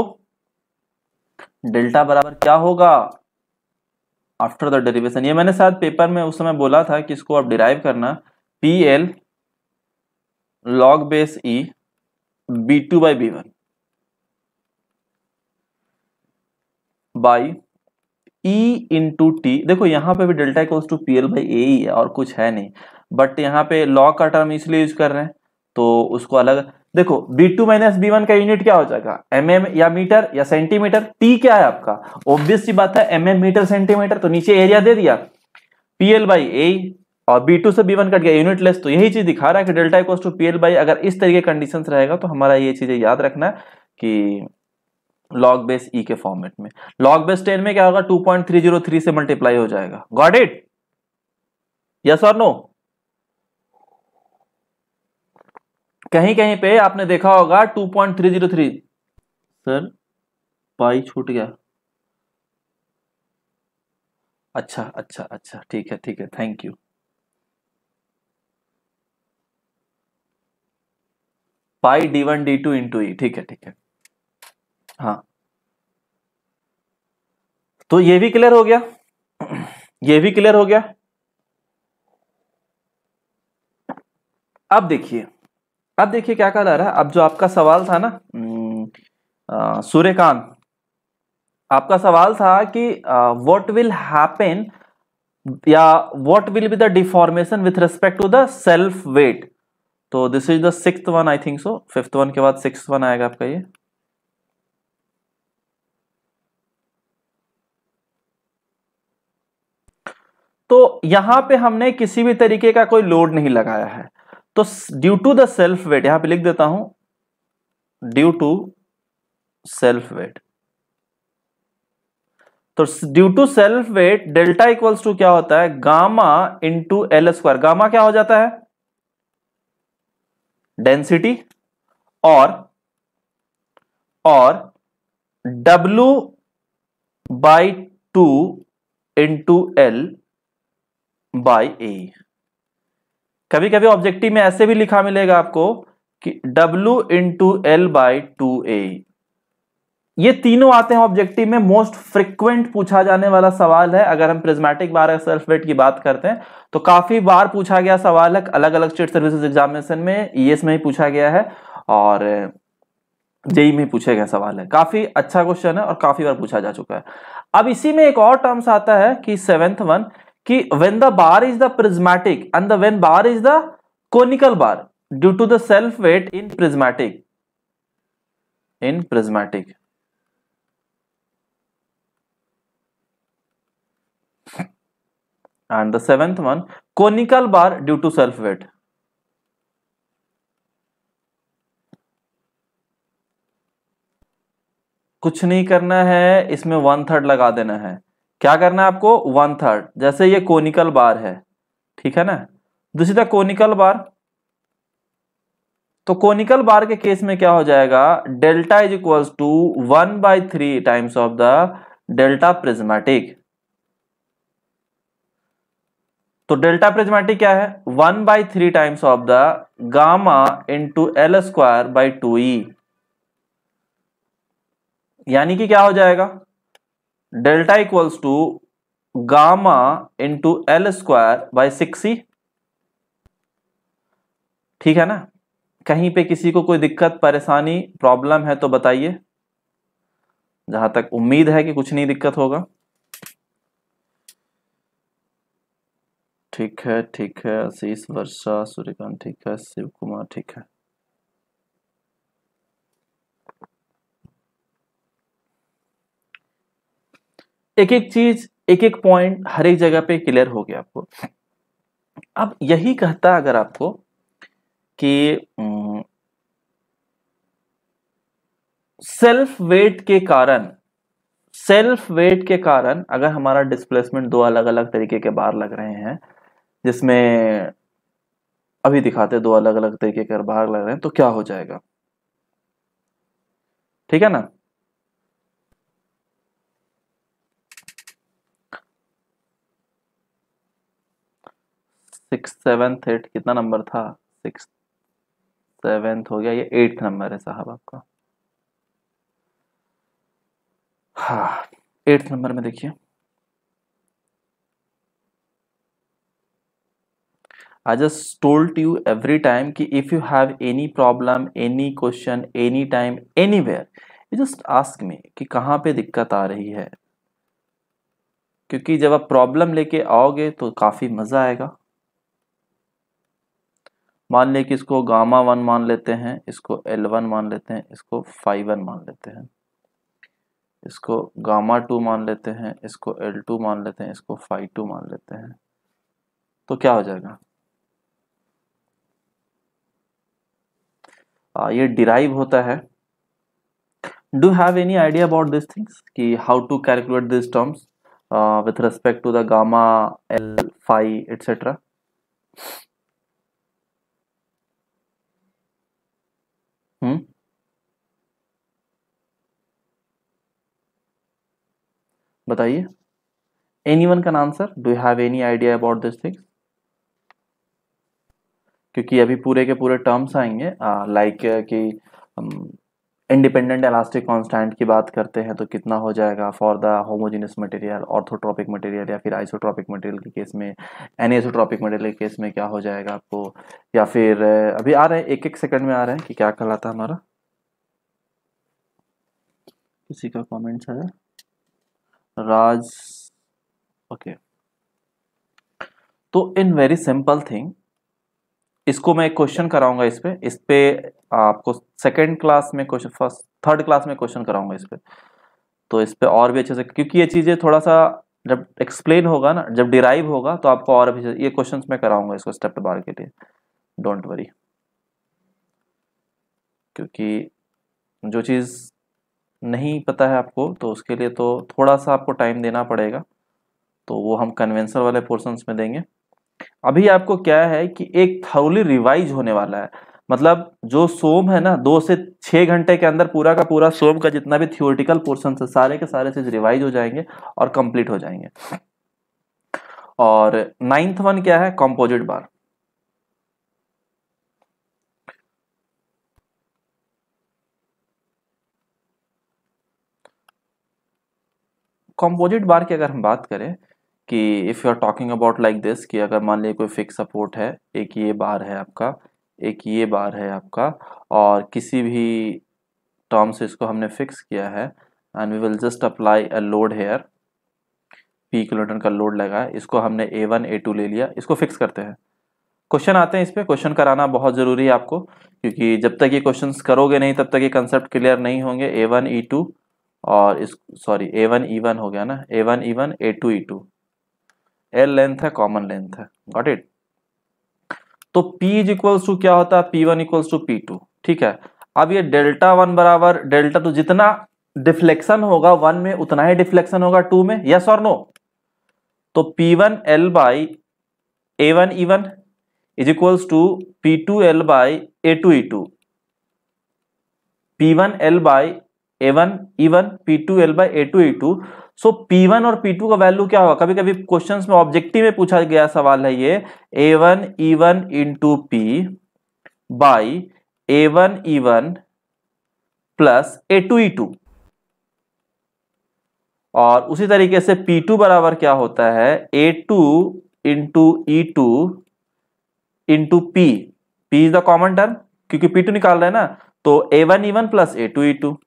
delta बराबर क्या होगा आफ्टर द डेरिवेशन ये मैंने शायद पेपर में उस समय बोला था कि इसको आप डिराइव करना P L log base E B two by B one by E into T देखो यहाँ पे भी delta equals to P L by A ही है और कुछ है नहीं बट यहाँ पे लॉ का टर्म इसलिए यूज कर रहे हैं तो उसको अलग देखो B2 two minus B one का यूनिट क्या हो जाएगा एम mm या मीटर या सेंटीमीटर T क्या है आपका ऑब्वियस सी बात है एम mm, मीटर सेंटीमीटर तो नीचे एरिया दे दिया पी एल बाई ए और बी टू से बी वन कट गया यूनिट लेस तो यही चीज दिखा रहा है कि delta equals to P L by अगर इस तरीके कंडीशन रहेगा तो हमारा ये चीजें याद रखना है कि लॉग बेस ई के फॉर्मेट में लॉग बेस टेन में क्या होगा 2.303 से मल्टीप्लाई हो जाएगा गॉट इट यस और नो कहीं कहीं पे आपने देखा होगा 2.303 सर पाई छूट गया अच्छा अच्छा अच्छा ठीक है ठीक है thank you pi D one D two into E ठीक है ठीक है हाँ तो ये भी क्लियर हो गया ये भी क्लियर हो गया अब देखिए अब देखिए क्या कहा जा रहा है अब जो आपका सवाल था ना हम्म, सूर्यकांत आपका सवाल था कि व्हाट विल हैपन या what will be the deformation with respect to the self weight तो this is the six one I think so fifth one के बाद सिक्स वन आएगा आपका ये तो यहां पे हमने किसी भी तरीके का कोई लोड नहीं लगाया है तो due to the self weight यहां पे लिख देता हूं ड्यू टू सेल्फ वेट तो due to self weight delta equals to क्या होता है gamma into L square gamma क्या हो जाता है डेंसिटी और और W by two into L by A कभी कभी ऑब्जेक्टिव में ऐसे भी लिखा मिलेगा आपको कि W into L by two A ये तीनों आते हैं ऑब्जेक्टिव में मोस्ट फ्रिक्वेंट पूछा जाने वाला सवाल है अगर हम प्रिज्मेटिक बार सेल्फ वेट की बात करते हैं तो काफी बार पूछा गया सवाल है अलग अलग स्टेट सर्विसेज एग्जामिनेशन में ईएस e में ही पूछा गया है और जेई e में पूछे गए सवाल है काफी अच्छा क्वेश्चन है और काफी बार पूछा जा चुका है अब इसी में एक और टर्म्स आता है कि सेवेंथ वन कि when the bar is the prismatic and the when bar is the conical bar due to the self weight in prismatic in prismatic and the seventh one conical bar due to self weight कुछ नहीं करना है इसमें one third लगा देना है क्या करना है आपको वन थर्ड जैसे ये कोनिकल बार है ठीक है ना दूसरी तरह कोनिकल बार तो कोनिकल बार के केस में क्या हो जाएगा delta is equals to one by three times of the delta prismatic तो डेल्टा प्रिज्मेटिक क्या है one by three times of the gamma into L square by two E यानी कि क्या हो जाएगा delta equals to gamma into L square by 6C ठीक है ना कहीं पे किसी को कोई दिक्कत परेशानी प्रॉब्लम है तो बताइए जहां तक उम्मीद है कि कुछ नहीं दिक्कत होगा ठीक है ठीक है आशीष वर्षा सूर्यकांत ठीक है शिव कुमार ठीक है एक एक चीज एक एक पॉइंट हर एक जगह पे क्लियर हो गया आपको अब यही कहता अगर आपको कि सेल्फ वेट के कारण सेल्फ वेट के कारण अगर हमारा डिस्प्लेसमेंट दो अलग अलग तरीके के बाहर लग रहे हैं जिसमें अभी दिखाते दो अलग अलग तरीके के बाहर लग रहे हैं तो क्या हो जाएगा ठीक है ना सिक्स सेवेंथ एट कितना नंबर था सिक्स सेवेंथ हो गया ये एट्थ नंबर है साहब आपका हाँ एट्थ नंबर में देखिए I just told you every time कि if you have any problem, any question, any time, anywhere, you just ask me कि कहाँ पे दिक्कत आ रही है क्योंकि जब आप प्रॉब्लम लेके आओगे तो काफ़ी मज़ा आएगा मान लिया कि इसको गामा वन मान लेते हैं इसको एल वन मान लेते हैं इसको फाइव वन मान लेते हैं इसको गामा टू मान लेते हैं इसको एल टू मान लेते हैं इसको फाइव टू मान लेते हैं तो क्या हो जाएगा आ, ये डिराइव होता है do have any idea about this things कि how to calculate this terms with respect to the gamma L five etcetera Hmm? बताइए any one can answer do you have any idea about this things क्योंकि अभी पूरे के पूरे terms आएंगे like कि independent elastic constant की बात करते हैं तो कितना हो जाएगा for the homogeneous material orthotropic material या फिर आइसोट्रॉपिक मटेरियल के केस में एनिसोट्रॉपिक मटेरियल के केस में क्या हो जाएगा आपको या फिर अभी आ रहे हैं एक एक सेकंड में आ रहे हैं कि क्या कहलाता हमारा किसी का कॉमेंट है राज ओके okay. तो इन वेरी सिंपल थिंग इसको मैं एक क्वेश्चन कराऊंगा इस पर इस पर आपको सेकेंड क्लास में क्वेश्चन फर्स्ट थर्ड क्लास में क्वेश्चन कराऊंगा इस पर तो इस पर और भी अच्छे से क्योंकि ये चीज़ें थोड़ा सा जब एक्सप्लेन होगा ना जब डिराइव होगा तो आपको और भी ये क्वेश्चंस मैं कराऊंगा इसको स्टेप बार के लिए डोंट वरी क्योंकि जो चीज़ नहीं पता है आपको तो उसके लिए तो थोड़ा सा आपको टाइम देना पड़ेगा तो वो हम कन्वेंसर वाले पोर्सन्स में देंगे अभी आपको क्या है कि एक थौली रिवाइज होने वाला है मतलब जो सोम है ना दो से छह घंटे के अंदर पूरा का पूरा सोम का जितना भी थियोरिटिकल पोर्सन है सारे के सारे चीज रिवाइज हो जाएंगे और कंप्लीट हो जाएंगे और नाइन्थ वन क्या है कॉम्पोजिट बार कॉम्पोजिट बार की अगर हम बात करें कि if you are talking about like this कि अगर मान लीजिए कोई फिक्स सपोर्ट है एक ये बार है आपका एक ये बार है आपका और किसी भी टर्म से इसको हमने फिक्स किया है and we will just apply a load here P kilometre का लोड लगा है इसको हमने ए वन ए टू ले लिया इसको फिक्स करते हैं क्वेश्चन आते हैं इस पर क्वेश्चन कराना बहुत ज़रूरी है आपको क्योंकि जब तक ये क्वेश्चन करोगे नहीं तब तक ये कंसेप्ट क्लियर नहीं होंगे ए वन ई टू और इस sorry A one E one हो गया ना A one E one A two E two L length है कॉमन लेंथ है गॉट इट तो P इज इक्वल्स टू क्या होता है P one equals to P two ठीक है अब ये डेल्टा वन बराबर डेल्टा टू तो जितना डिफ्लेक्शन होगा वन में उतना ही डिफ्लेक्शन होगा टू में यस और नो तो P one L by A one E one is equals to P two L by A two E two P one L by A one E one P two L by A two E two so P1 और P2 का value क्या होगा कभी कभी questions में objective में पूछा गया सवाल है ये A1 E1 E one into P by A one E one plus A two two और उसी तरीके से P2 बराबर क्या होता है A two into E two into P P is the common term क्योंकि P2 निकाल रहे हैं ना तो A1 E1 one plus A two two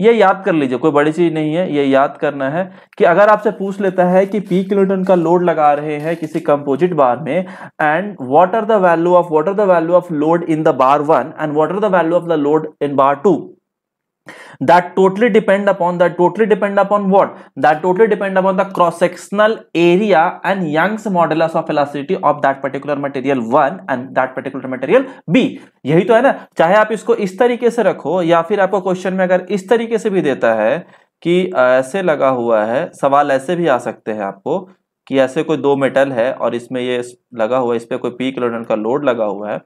ये याद कर लीजिए कोई बड़ी चीज नहीं है ये याद करना है कि अगर आपसे पूछ लेता है कि पी किलोटन का लोड लगा रहे हैं किसी कंपोजिट बार में and what are the value of what are the value of load in the bar one and what are the value of the load in bar two that totally depend upon that totally depend upon what that totally depend upon the cross sectional area and young's modulus of elasticity of that particular material one and that particular material b यही तो है ना चाहे आप इसको इस तरीके से रखो या फिर आपको क्वेश्चन में अगर इस तरीके से भी देता है कि ऐसे लगा हुआ है सवाल ऐसे भी आ सकते हैं आपको कि ऐसे कोई दो मेटल है और इसमें ये लगा हुआ है इस पर कोई पी किलोडन का लोड लगा हुआ है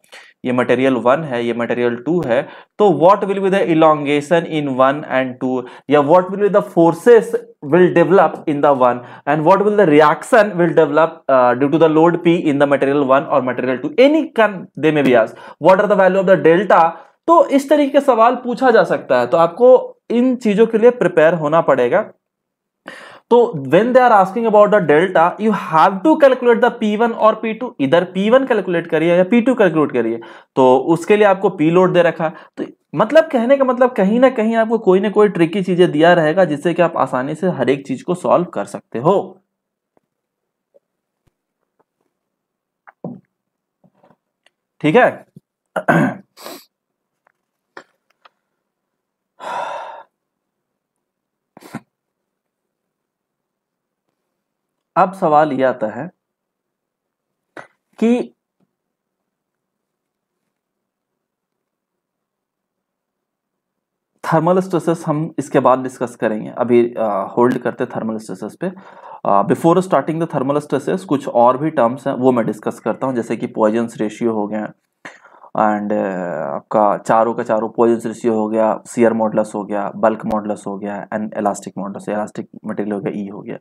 ये मटेरियल वन है ये मटेरियल टू है तो what will be the elongation in one and two या what will be the forces will develop in the one and what will the reaction will develop due to the load P in the material one और material two any can they may be ask what are the value of the delta तो इस तरीके के सवाल पूछा जा सकता है तो आपको इन चीजों के लिए प्रिपेयर होना पड़ेगा when they are asking about the delta you have to calculate the P one और पी टू इधर पी वन कैलकुलेट करिए या टू कैलकुलेट करिए तो उसके लिए आपको पी लोड दे रखा तो मतलब कहने का मतलब कहीं ना कहीं आपको कोई ना कोई ट्रिकी चीजें दिया रहेगा जिससे कि आप आसानी से हर एक चीज को सॉल्व कर सकते हो ठीक है अब सवाल यह आता है कि थर्मल स्ट्रेसेस हम इसके बाद डिस्कस करेंगे अभी होल्ड करते थर्मल स्ट्रेसेस पे before starting the thermal stresses कुछ और भी टर्म्स हैं वो मैं डिस्कस करता हूँ जैसे कि पॉइजन्स रेशियो हो गया एंड आपका चारों का चारों पॉइजन्स रेशियो हो गया सीयर मॉडलस हो गया बल्क मॉडलस हो गया and elastic modulus elastic material हो गया ई हो गया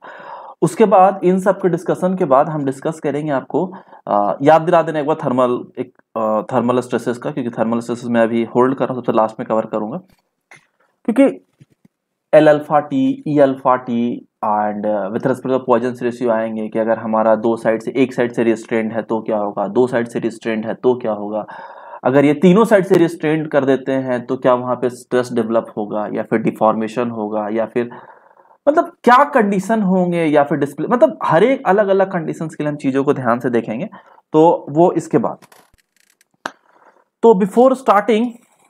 उसके बाद इन सब के डिस्कशन के बाद हम डिस्कस करेंगे आपको याद दिला देना एक बार थर्मल एक थर्मल स्ट्रेसेस का क्योंकि थर्मल स्ट्रेसेस मैं अभी होल्ड कर रहा हूँ सबसे लास्ट में कवर करूंगा क्योंकि L alpha T E alpha T and with respect Poisson ratio आएंगे कि अगर हमारा दो साइड से एक साइड से रिस्ट्रेंड है तो क्या होगा दो साइड से रिस्ट्रेंड है तो क्या होगा अगर ये तीनों साइड से रिस्ट्रेंड कर देते हैं तो क्या वहाँ पे स्ट्रेस डेवलप होगा या फिर डिफॉर्मेशन होगा या फिर मतलब क्या कंडीशन होंगे या फिर डिस्प्ले मतलब हर एक अलग अलग कंडीशन के लिए हम चीजों को ध्यान से देखेंगे तो वो इसके बाद तो before starting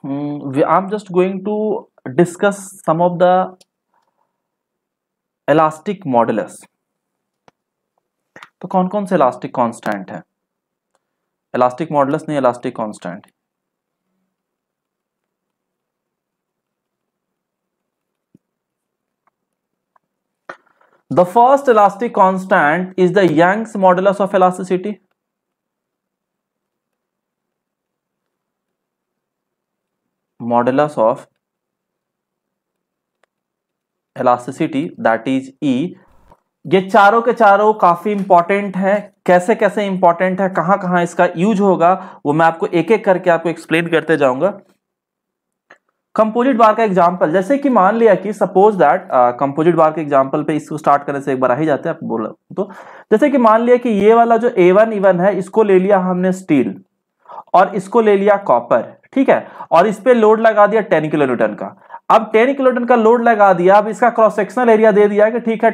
I am just going to discuss some of the elastic modulus तो कौन कौन से इलास्टिक कांस्टेंट है इलास्टिक मॉडलस नहीं elastic constant The first elastic constant is the Young's modulus of elasticity. Modulus of elasticity that is E. ये चारों के चारों काफी इंपॉर्टेंट हैं कैसे कैसे इंपॉर्टेंट है कहाँ कहाँ इसका यूज होगा वो मैं आपको एक एक करके आपको एक्सप्लेन करते जाऊंगा कंपोजिट बार का एग्जाम्पल जैसे कि मान लिया कि सपोज दैट कंपोजिट बार के एग्जाम्पल पे इसको स्टार्ट करने से एक बार आ ही जाते हैं आप बोला तो जैसे कि मान लिया कि ये वाला जो ए वन इवन है इसको ले लिया हमने स्टील और इसको ले लिया कॉपर ठीक है और इस पर लोड लगा दिया टेन किलोमीटर का अब टेन किलोटन का लोड लगा दिया अब इसका क्रॉस सेक्शनल एरिया दे दिया कि ठीक है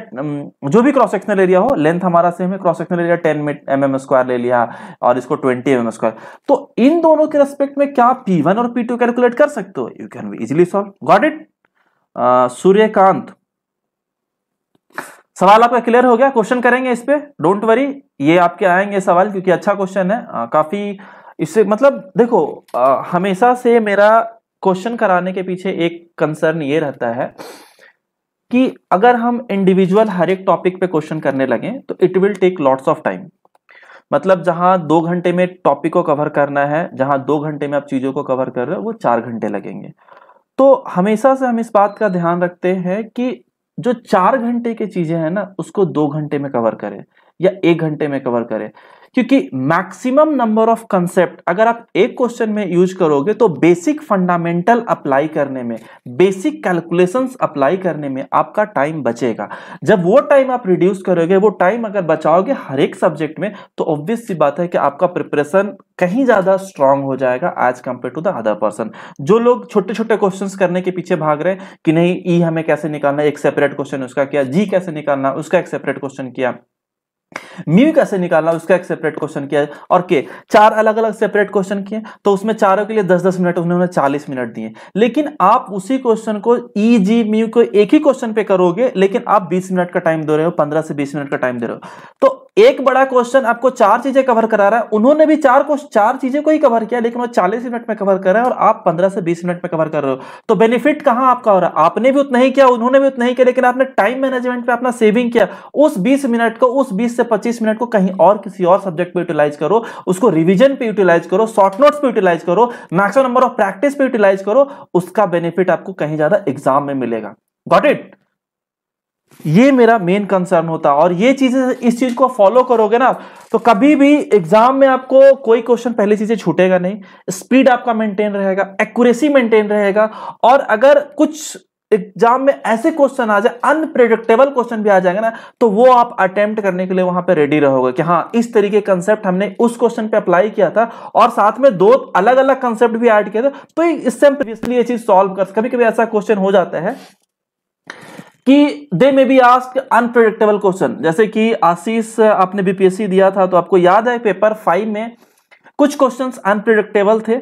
जो भी क्रॉस सेक्शनल एरिया हो लेंथ हमारा सेम है cross sectional area ten m M square ले लिया और इसको ट्वेंटी एम एम स्क्वायर तो इन दोनों के रेस्पेक्ट में क्या पी वन और पी टू कैलकुलेट कर सकते हो you can easily solve got it Suryakant सवाल आपका क्लियर हो गया क्वेश्चन करेंगे इस पर डोंट वरी ये आपके आएंगे सवाल क्योंकि अच्छा क्वेश्चन है आ, uh, काफी इससे मतलब देखो आ, uh, हमेशा से मेरा क्वेश्चन कराने के पीछे एक कंसर्न ये रहता है कि अगर हम इंडिविजुअल हर एक टॉपिक पे क्वेश्चन करने लगे तो it will take lots of time मतलब जहां दो घंटे में टॉपिक को कवर करना है जहां दो घंटे में आप चीजों को कवर कर रहे हो वो चार घंटे लगेंगे तो हमेशा से हम इस बात का ध्यान रखते हैं कि जो चार घंटे की चीजें हैं ना उसको दो घंटे में कवर करें या एक घंटे में कवर करें क्योंकि मैक्सिमम नंबर ऑफ कंसेप्ट अगर आप एक क्वेश्चन में यूज करोगे तो बेसिक फंडामेंटल अप्लाई करने में बेसिक कैलकुलेशंस अप्लाई करने में आपका टाइम बचेगा जब वो टाइम आप रिड्यूस करोगे वो टाइम अगर बचाओगे हर एक सब्जेक्ट में तो ऑब्वियस सी बात है कि आपका प्रिपरेशन कहीं ज्यादा स्ट्रांग हो जाएगा as compare to the other person जो लोग छोटे छोटे क्वेश्चन करने के पीछे भाग रहे हैं कि नहीं ई e हमें कैसे निकालना एक सेपरेट क्वेश्चन उसका किया जी कैसे निकालना उसका एक सेपरेट क्वेश्चन किया म्यू कैसे निकालना उसका एक सेपरेट क्वेश्चन किया और के चार अलग अलग सेपरेट क्वेश्चन किए तो उसमें चारों के लिए दस दस मिनट उन्होंने चालीस मिनट दिए लेकिन आप उसी क्वेश्चन को ई जी म्यू को एक ही क्वेश्चन पे करोगे लेकिन आप बीस मिनट का टाइम दे रहे हो पंद्रह से बीस मिनट का टाइम दे रहे हो तो एक बड़ा क्वेश्चन आपको चार चीजें कवर करा रहा है उन्होंने भी चार चार चीजें को ही कवर किया लेकिन वो चालीस मिनट में कवर कर रहा है और आप पंद्रह से बीस मिनट में कवर कर रहे हो तो बेनिफिट कहां आपका हो रहा है आपने भी उतना ही किया उन्होंने भी उतना ही किया लेकिन आपने टाइम मैनेजमेंट पे अपना सेविंग किया उस बीस मिनट को उस बीस से पच्चीस मिनट को कहीं और किसी और सब्जेक्ट पर यूटिलाइज करो उसको रिविजन पे यूटिलाइज करो शॉर्ट नोट्स पर यूटिलाइज करो मैक्सिमम नंबर ऑफ प्रैक्टिस पे यूटिलाइज करो उसका बेनिफिट आपको कहीं ज्यादा एग्जाम में मिलेगा गॉट इट ये मेरा मेन कंसर्न होता है और ये चीज़ें इस चीज़ को फॉलो करोगे ना तो कभी भी एग्जाम में आपको कोई क्वेश्चन पहली चीज़ें छूटेगा नहीं स्पीड आपका मेंटेन रहेगा एक्यूरेसी मेंटेन रहेगा और अगर कुछ एग्जाम में ऐसे क्वेश्चन आ जाए अनप्रिडिक्टेबल क्वेश्चन भी आ जाएगा ना तो वो आप अटेम्प्ट करने के लिए वहां पे रेडी रहोगे कि हाँ इस तरीके कंसेप्ट हमने उस क्वेश्चन पे अप्लाई किया था और साथ में दो अलग अलग कंसेप्ट भी ऐड किए थे तो इससे हम प्रीवियसली ये चीज सॉल्व कर कभी कभी ऐसा क्वेश्चन हो जाता है कि they may be ask unpredictable question जैसे कि आशीष आपने बीपीएससी दिया था तो आपको याद है पेपर फाइव में कुछ क्वेश्चन अनप्रडिक्टेबल थे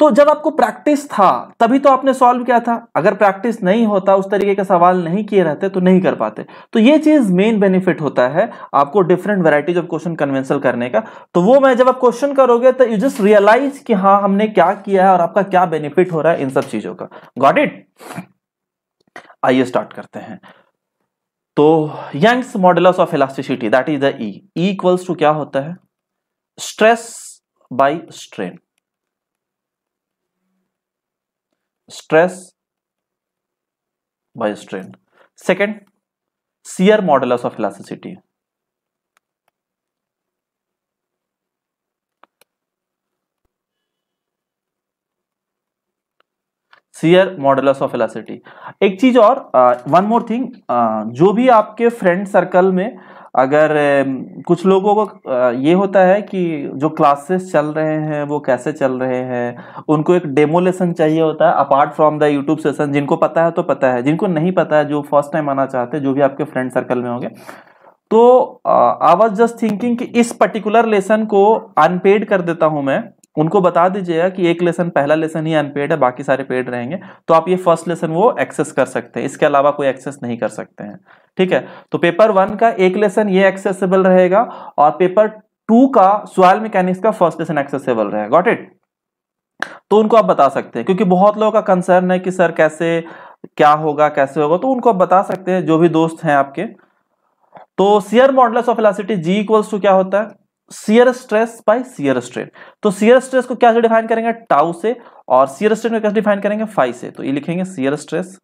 तो जब आपको प्रैक्टिस था तभी तो आपने सॉल्व किया था अगर प्रैक्टिस नहीं होता उस तरीके का सवाल नहीं किए रहते तो नहीं कर पाते तो ये चीज मेन बेनिफिट होता है आपको different varieties of question conventional करने का तो वो मैं जब आप क्वेश्चन करोगे तो यू जस्ट रियलाइज कि हाँ हमने क्या किया है और आपका क्या बेनिफिट हो रहा है इन सब चीजों का गॉट इट आइए स्टार्ट करते हैं तो Young's modulus of elasticity that is the E equals to क्या होता है stress by strain stress by strain second shear modulus of elasticity shear modulus of elasticity एक चीज और वन मोर थिंग जो भी आपके फ्रेंड सर्कल में अगर um, कुछ लोगों को uh, ये होता है कि जो क्लासेस चल रहे हैं वो कैसे चल रहे हैं उनको एक डेमो लेसन चाहिए होता है apart from the YouTube session जिनको पता है तो पता है जिनको नहीं पता है जो फर्स्ट टाइम आना चाहते हैं जो भी आपके फ्रेंड सर्कल में होंगे तो आई वॉज जस्ट थिंकिंग कि इस पर्टिकुलर लेसन को अनपेड कर देता हूं मैं उनको बता दीजिएगा कि एक लेसन पहला लेसन ही अनपेड है बाकी सारे पेड रहेंगे तो आप ये फर्स्ट लेसन वो एक्सेस कर सकते हैं इसके अलावा कोई एक्सेस नहीं कर सकते हैं ठीक है तो पेपर वन का एक लेसन ये एक्सेसिबल रहेगा और पेपर टू का सोयल मैकेनिक्स का फर्स्ट लेसन एक्सेसिबल रहेगा गॉट इट तो उनको आप बता सकते हैं क्योंकि बहुत लोगों का कंसर्न है कि सर कैसे क्या होगा कैसे होगा तो उनको आप बता सकते हैं जो भी दोस्त हैं आपके तो shear modulus of elasticity G equals to क्या होता है shear stress by shear strain तो सीयर स्ट्रेस को क्या डिफाइन करेंगे टाउ से और सीयर स्ट्रेन को कैसे डिफाइन करेंगे फाइव से तो ये लिखेंगे shear stress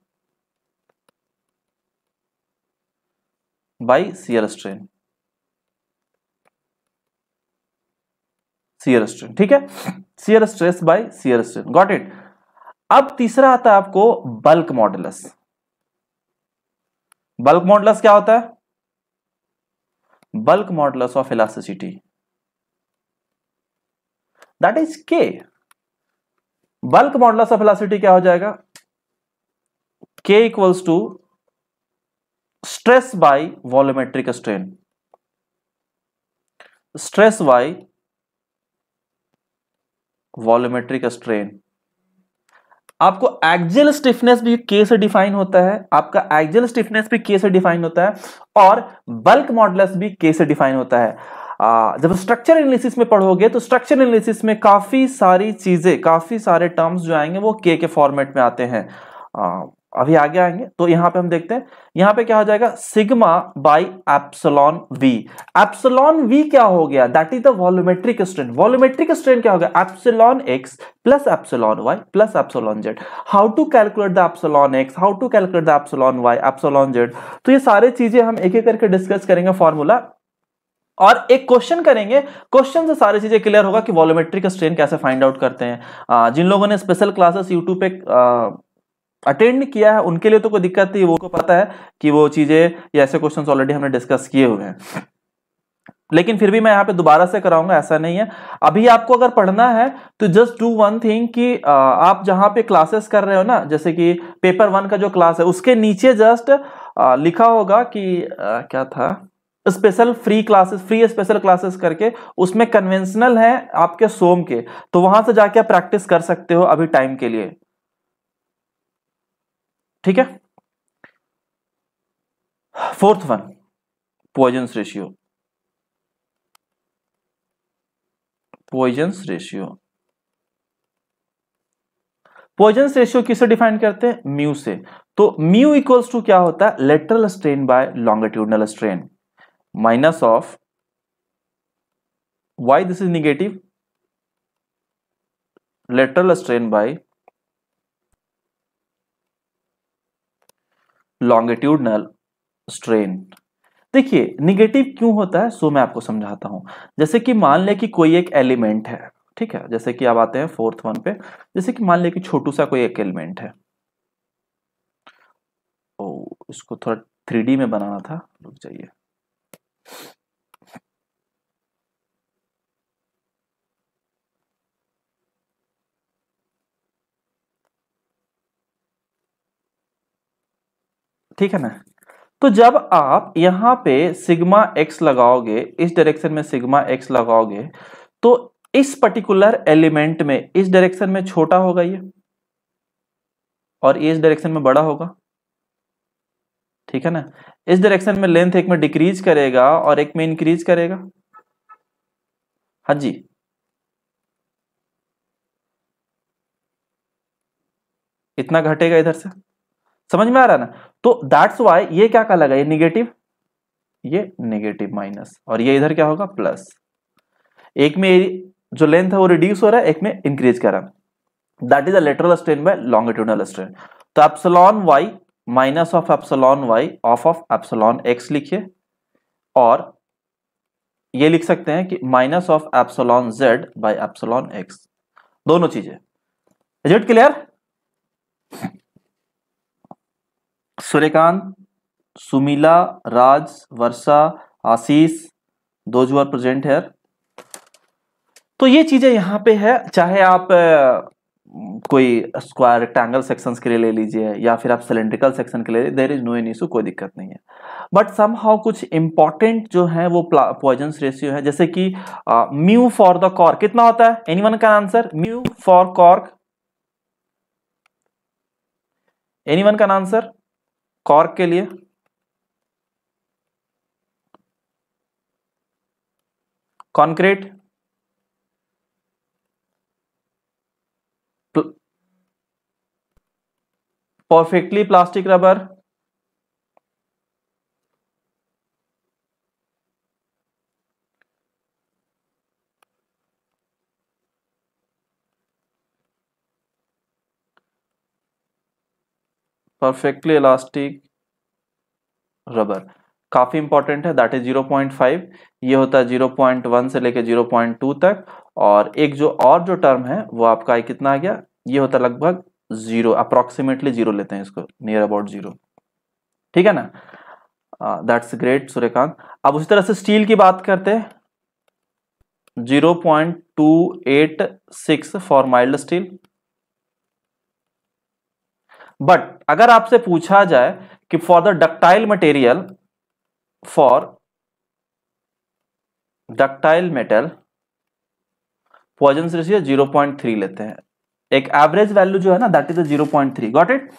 by shear strain shear strain ठीक है shear stress by shear strain got it अब तीसरा आता है आपको बल्क मॉडलस बल्क मॉडलस क्या होता है bulk modulus of elasticity that is K bulk modulus of velocity क्या हो जाएगा K equals to stress by volumetric strain stress by volumetric strain आपको एक्जियल स्टिफनेस भी के से डिफाइन होता है आपका एक्जियल स्टिफनेस भी के से डिफाइन होता है और बल्क मॉडल भी के से डिफाइन होता है जब स्ट्रक्चर एनालिसिस में पढ़ोगे तो स्ट्रक्चर एनालिसिस में काफ़ी सारी चीज़ें काफ़ी सारे टर्म्स जो आएंगे वो के के फॉर्मेट में आते हैं अभी आगे आएंगे तो यहाँ पे हम देखते हैं यहाँ पे क्या हो जाएगा sigma by epsilon v epsilon v क्या हो गया that is the volumetric strain volumetric strain क्या हो गया epsilon x plus epsilon y plus epsilon z how to calculate the epsilon x how to calculate the epsilon y epsilon z तो ये सारी चीजें हम एक एक करके डिस्कस करेंगे फॉर्मूला और एक क्वेश्चन करेंगे क्वेश्चन से सारी चीजें क्लियर होगा कि वॉल्यूमेट्रिक स्ट्रेन कैसे फाइंड आउट करते हैं जिन लोगों ने स्पेशल क्लासेस यूट्यूब पे अटेंड किया है उनके लिए तो कोई दिक्कत नहीं वो को पता है कि वो चीजें या ऐसे क्वेश्चन ऑलरेडी हमने डिस्कस किए हुए हैं लेकिन फिर भी मैं यहाँ पे दोबारा से कराऊंगा ऐसा नहीं है अभी आपको अगर पढ़ना है तो जस्ट डू वन थिंग कि आप जहाँ पे क्लासेस कर रहे हो ना जैसे कि पेपर वन का जो क्लास है उसके नीचे जस्ट लिखा होगा कि क्या था special free classes free special classes करके उसमें कन्वेंशनल है आपके सोम के तो वहां से जाके आप प्रैक्टिस कर सकते हो अभी टाइम के लिए ठीक है fourth one Poisson's ratio Poisson's ratio Poisson's ratio किसे डिफाइन करते हैं म्यू से तो म्यू इक्वल्स टू क्या होता है lateral strain by longitudinal strain minus of why this is negative lateral strain by longitudinal strain देखिए निगेटिव क्यों होता है सो मैं आपको समझाता हूं जैसे कि मान ले कि कोई एक एलिमेंट है ठीक है जैसे कि आप आते हैं फोर्थ वन पे जैसे कि मान ले कि छोटू सा कोई एक एलिमेंट है ओ, इसको थोड़ा थ्री में बनाना था रुक जाइए ठीक है ना तो जब आप यहां पे सिग्मा एक्स लगाओगे इस डायरेक्शन में सिग्मा एक्स लगाओगे तो इस पर्टिकुलर एलिमेंट में इस डायरेक्शन में छोटा होगा ये और इस डायरेक्शन में बड़ा होगा ठीक है ना इस डायरेक्शन में लेंथ एक में डिक्रीज करेगा और एक में इंक्रीज करेगा हाँ जी इतना घटेगा इधर से समझ में आ रहा ना तो दैट्स वाई ये क्या लगा ये निगेटिव ये नेगेटिव माइनस और ये इधर क्या होगा प्लस एक में जो लेंथ है वो रिड्यूस हो रहा है एक में इंक्रीज कर रहा है that is a lateral strain by longitudinal strain तो epsilon y minus of epsilon y of of epsilon x लिखिए और ये लिख सकते हैं कि minus of epsilon z by epsilon x दोनों चीजें इज क्लियर सूर्यकांत सुमीला राज वर्षा आशीष दो जो प्रेजेंट है तो ये चीजें यहां पे है चाहे आप कोई स्क्वायर रेक्टेंगल सेक्शंस के लिए ले लीजिए या फिर आप सिलेंड्रिकल सेक्शन के लिए there is no an issue कोई दिक्कत नहीं है बट सम हाउ कुछ इंपॉर्टेंट जो है वो पॉइजन रेशियो है जैसे कि म्यू फॉर द कॉर्क कितना होता है एनी वन का answer mu for cork any one का आंसर कॉर्क के लिए concrete perfectly plastic rubber perfectly elastic rubber काफी इंपॉर्टेंट है दैट इज 0.5 ये होता है 0.1 से पॉइंट 0.2 तक और एक जो और जो टर्म है वो आपका कितना आ गया ये होता लगभग जीरो अप्रोक्सीमेटली जीरो लेते हैं इसको नियर अबाउट जीरो ठीक है ना दैट्स ग्रेट सूर्यकांत अब उसी तरह से स्टील की बात करते हैं zero point two eight six for mild steel but अगर आपसे पूछा जाए कि for the ductile material for ductile metal Poisson ratio zero point three लेते हैं एक एवरेज वैल्यू जो है ना that is zero point three got it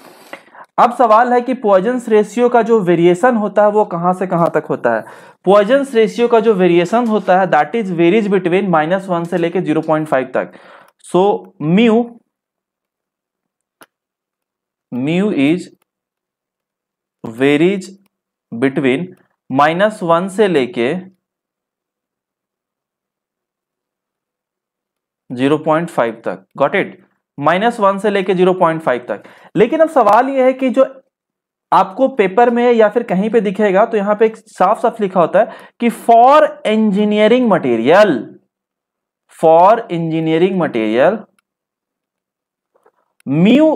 अब सवाल है कि पॉइजन्स रेशियो का जो वेरिएशन होता है वो कहां से कहां तक होता है पॉइजन्स रेशियो का जो वेरिएशन होता है that is varies between minus one से लेके जीरो पॉइंट फाइव तक so mu mu is varies between minus one से लेके जीरो पॉइंट फाइव तक गॉट इट माइनस वन से लेके जीरो पॉइंट फाइव तक लेकिन अब सवाल यह है कि जो आपको पेपर में या फिर कहीं पे दिखेगा तो यहां पे एक साफ साफ लिखा होता है कि for engineering material for engineering material mu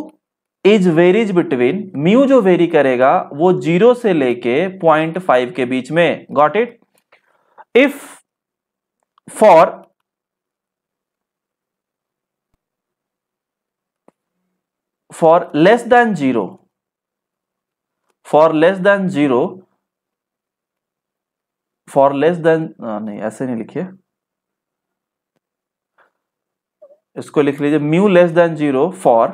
is varies between mu जो वेरी करेगा वो जीरो से लेके पॉइंट फाइव के बीच में got it if for for less than zero for less than zero for less than नहीं ऐसे नहीं लिखिए इसको लिख लीजिए mu less than zero for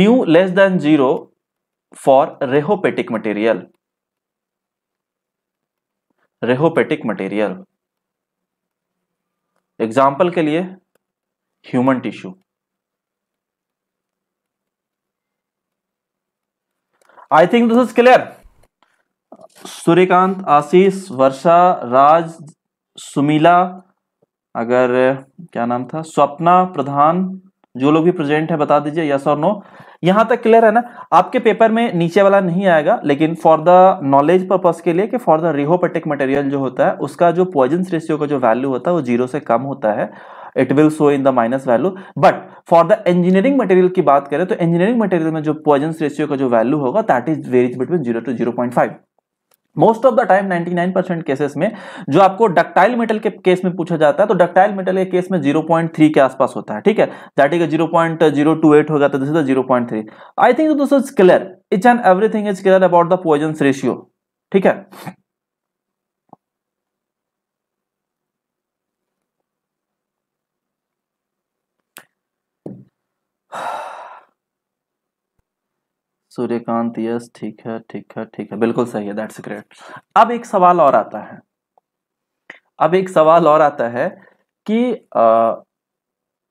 mu less than zero for rheopectic material rheopectic material example के लिए human tissue I think this is clear Suryakant Ashish Varsha Raj Sumila अगर क्या नाम था स्वप्ना प्रधान जो लोग भी प्रेजेंट है बता दीजिए यस और नो यहां तक क्लियर है ना आपके पेपर में नीचे वाला नहीं आएगा लेकिन फॉर द नॉलेज पर्पज के लिए कि फॉर द रिहोपेटिक मटेरियल जो होता है उसका जो पॉइजन रेशियो का जो वैल्यू होता है वो जीरो से कम होता है it will show in the minus value but for the engineering material की बात करें तो इंजीनियरिंग मटेरियल में जो पॉइजन रेशियो का जो वैल्यू होगा that is varies between zero to zero point five most of the time 99% cases में जो आपको डक्टाइल मेटल के केस में पूछा जाता है तो डक्टाइल मेटल के केस में 0.3 के आसपास होता है ठीक है that is zero point zero two eight होगा तो this is zero point three I think this is clear each and everything is clear about the Poisson ratio ठीक है सूर्यकांत यस ठीक है ठीक है ठीक है बिल्कुल सही है दैट्स ग्रेट अब एक सवाल और आता है अब एक सवाल और आता है कि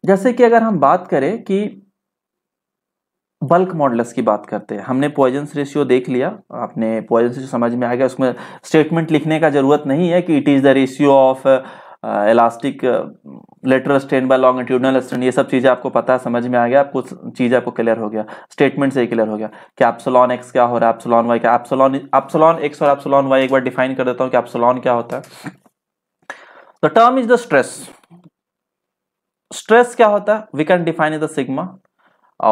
जैसे कि अगर हम बात करें कि बल्क मॉडल्स की बात करते हैं हमने पॉइजन रेशियो देख लिया आपने पॉइजन रेशियो समझ में आ गया उसमें स्टेटमेंट लिखने का जरूरत नहीं है कि it is the ratio of elastic lateral strain by long longitudinal strain ये सब चीज़ें आपको पता है समझ में आ गया आपको चीज़ आपको क्लियर हो गया स्टेटमेंट से ही क्लियर हो गया कि एप्सलॉन एक्स क्या हो रहा है एप्सलॉन वाई क्या एप्सलॉन एप्सलॉन एक्स और एप्सलॉन वाई एक बार डिफाइन कर देता हूँ कि एप्सलॉन क्या होता है the term is the stress stress क्या होता है we can define is the sigma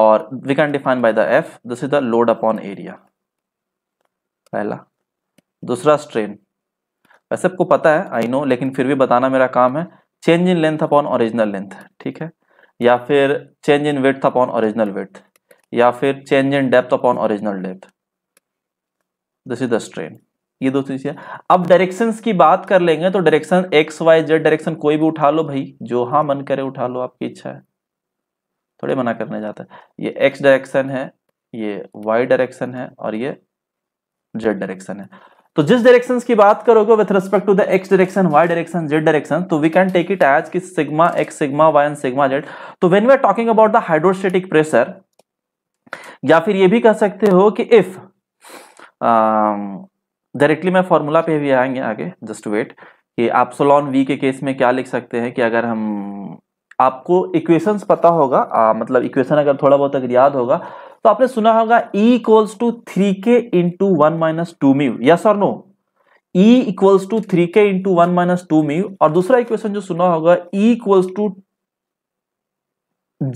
और we can define by the F this is the load upon area पहला दूसरा स्ट्रेन वैसे आपको पता है आई नो लेकिन फिर भी बताना मेरा काम है change in length upon original length ठीक है या फिर change in width upon original width या फिर change in depth upon original depth this is the strain ये दो है अब डायरेक्शन की बात कर लेंगे तो direction x Y z direction कोई भी उठा लो भाई जो हाँ मन करे उठा लो आपकी इच्छा है थोड़े मना करने जाता है ये एक्स डायरेक्शन है ये वाई डायरेक्शन है और ये जेड डायरेक्शन है तो जिस डायरेक्शन की बात करोगे with respect to the x direction y direction z direction तो we can take it as की sigma x sigma y and sigma z तो when we are talking about the hydrostatic pressure या फिर ये भी कह सकते हो कि इफ डायरेक्टली um, मैं फॉर्मूला पे भी आएंगे आगे जस्ट वेट कि आप सोलॉन वी के केस में क्या लिख सकते हैं कि अगर हम आपको इक्वेशंस पता होगा आ, मतलब इक्वेशन अगर थोड़ा बहुत अगर याद होगा तो आपने सुना होगा E equals to three K into one minus two mu yes और no E equals to three K into one minus two mu और दूसरा इक्वेशन जो सुना होगा E equals to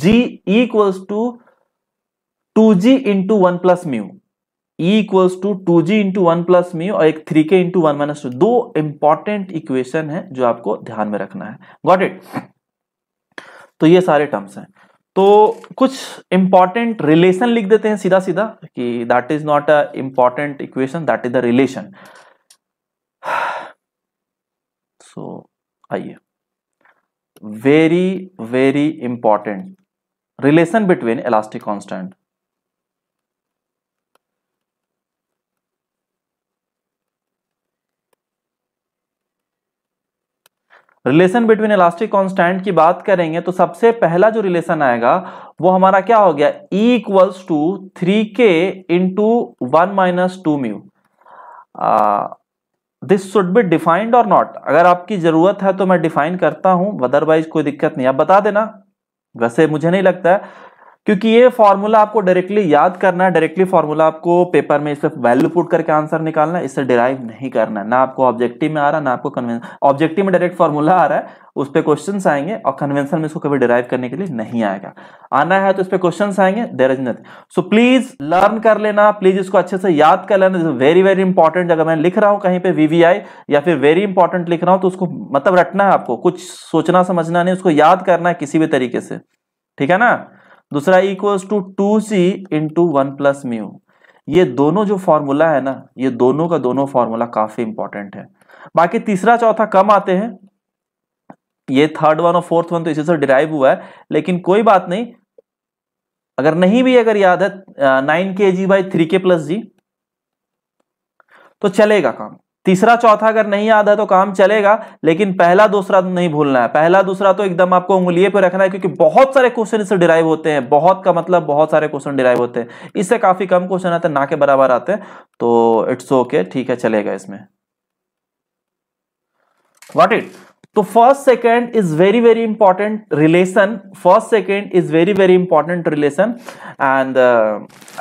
G equals to two G into one plus mu E equals to two G into one plus mu और एक three K into one minus two दो important equation है जो आपको ध्यान में रखना है गॉट इट तो ये सारे टर्म्स हैं तो कुछ इंपॉर्टेंट रिलेशन लिख देते हैं सीधा सीधा कि that is not a important equation that is the relation so आइए very very important relation between elastic constant relation between elastic constant की बात करेंगे तो सबसे पहला जो रिलेशन आएगा वो हमारा क्या हो गया E equals to three K into one minus two mu this should be defined और नॉट अगर आपकी जरूरत है तो मैं डिफाइन करता हूं अदरवाइज कोई दिक्कत नहीं आप बता देना वैसे मुझे नहीं लगता है क्योंकि ये फॉर्मूला आपको डायरेक्टली याद करना है डायरेक्टली फॉर्मूला आपको पेपर में इससे वैल्यू पुट करके आंसर निकालना है इससे डिराइव नहीं करना है ना आपको ऑब्जेक्टिव में आ रहा ना आपको कन्वेंस ऑब्जेक्टिव में डायरेक्ट फॉर्मूला आ रहा है उस पर क्वेश्चन आएंगे और कन्वेंशन में इसको कभी डिराइव करने के लिए नहीं आएगा आना है तो इस पर क्वेश्चन आएंगे there is nothing so please learn कर लेना प्लीज इसको अच्छे से याद कर लेना वेरी वेरी इंपॉर्टेंट अगर मैं लिख रहा हूँ कहीं पे वीवीआई या फिर वेरी इंपॉर्टेंट लिख रहा हूँ तो उसको मतलब रटना है आपको कुछ सोचना समझना नहीं उसको याद करना है किसी भी तरीके से ठीक है ना दूसरा equals to two C into one plus mu ये दोनों जो फॉर्मूला है ना ये दोनों का दोनों फॉर्मूला काफी इंपॉर्टेंट है बाकी तीसरा चौथा कम आते हैं ये थर्ड वन और फोर्थ वन तो इसी से डिराइव हुआ है लेकिन कोई बात नहीं अगर नहीं भी अगर याद है nine K G by three K plus G तो चलेगा काम तीसरा चौथा अगर नहीं याद है तो काम चलेगा लेकिन पहला दूसरा तो नहीं भूलना है पहला दूसरा तो एकदम आपको उंगलिए पर रखना है क्योंकि बहुत सारे क्वेश्चन इससे डिराइव होते हैं बहुत का मतलब बहुत सारे क्वेश्चन डिराइव होते हैं इससे काफी कम क्वेश्चन आते हैं ना के बराबर आते हैं तो इट्स ओके ठीक है चलेगा इसमें वॉट इट तो first second is very very important relation first second is very very important relation and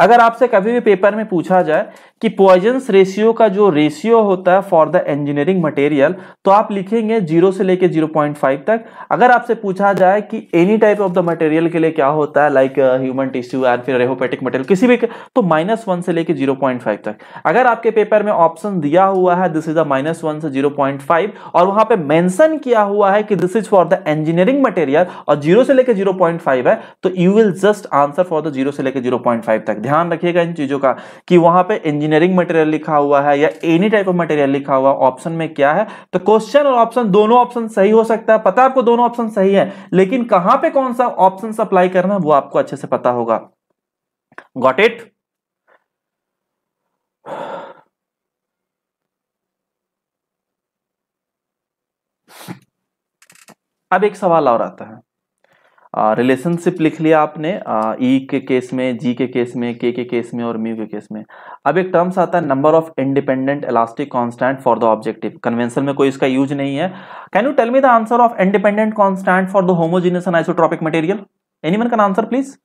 अगर आपसे कभी भी पेपर में पूछा जाए कि पॉइजन्स रेशियो का जो रेशियो होता है फॉर द इंजीनियरिंग मटेरियल तो आप लिखेंगे जीरो से लेके फाइव तक अगर आपसे पूछा जाए कि any type of the material के लिए क्या होता है लाइक ह्यूमन टिश्यू या फिर रेहोपेटिक मटेरियल किसी भी तो माइनस वन से लेके फाइव तक अगर आपके पेपर में ऑप्शन दिया हुआ है this is the minus one से जीरो पॉइंट फाइव और वहां पर मैंसन किया हुआ है कि this is for the engineering material और जीरो से पॉइंट फाइव है तो you will just answer for the zero से पॉइंट फाइव तक ध्यान रखिएगा इन चीजों का कि वहां पर इंजीनियर इंजीनियरिंग मटेरियल लिखा हुआ है या एनी टाइप ऑफ मटेरियल लिखा हुआ ऑप्शन में क्या है तो क्वेश्चन और ऑप्शन दोनों ऑप्शन सही हो सकता है पता आपको दोनों ऑप्शन सही है लेकिन कहां पे कौन सा ऑप्शन अप्लाई करना है वो आपको अच्छे से पता होगा गॉट इट अब एक सवाल और आता है रिलेशनशिप लिख लिया आपने ई e के केस में जी के केस में के के केस में और म्यू के केस में अब एक टर्म्स आता है number of independent elastic constant for the objective convention में कोई इसका यूज नहीं है can you tell me the answer of independent constant for the homogeneous and isotropic material anyone can answer please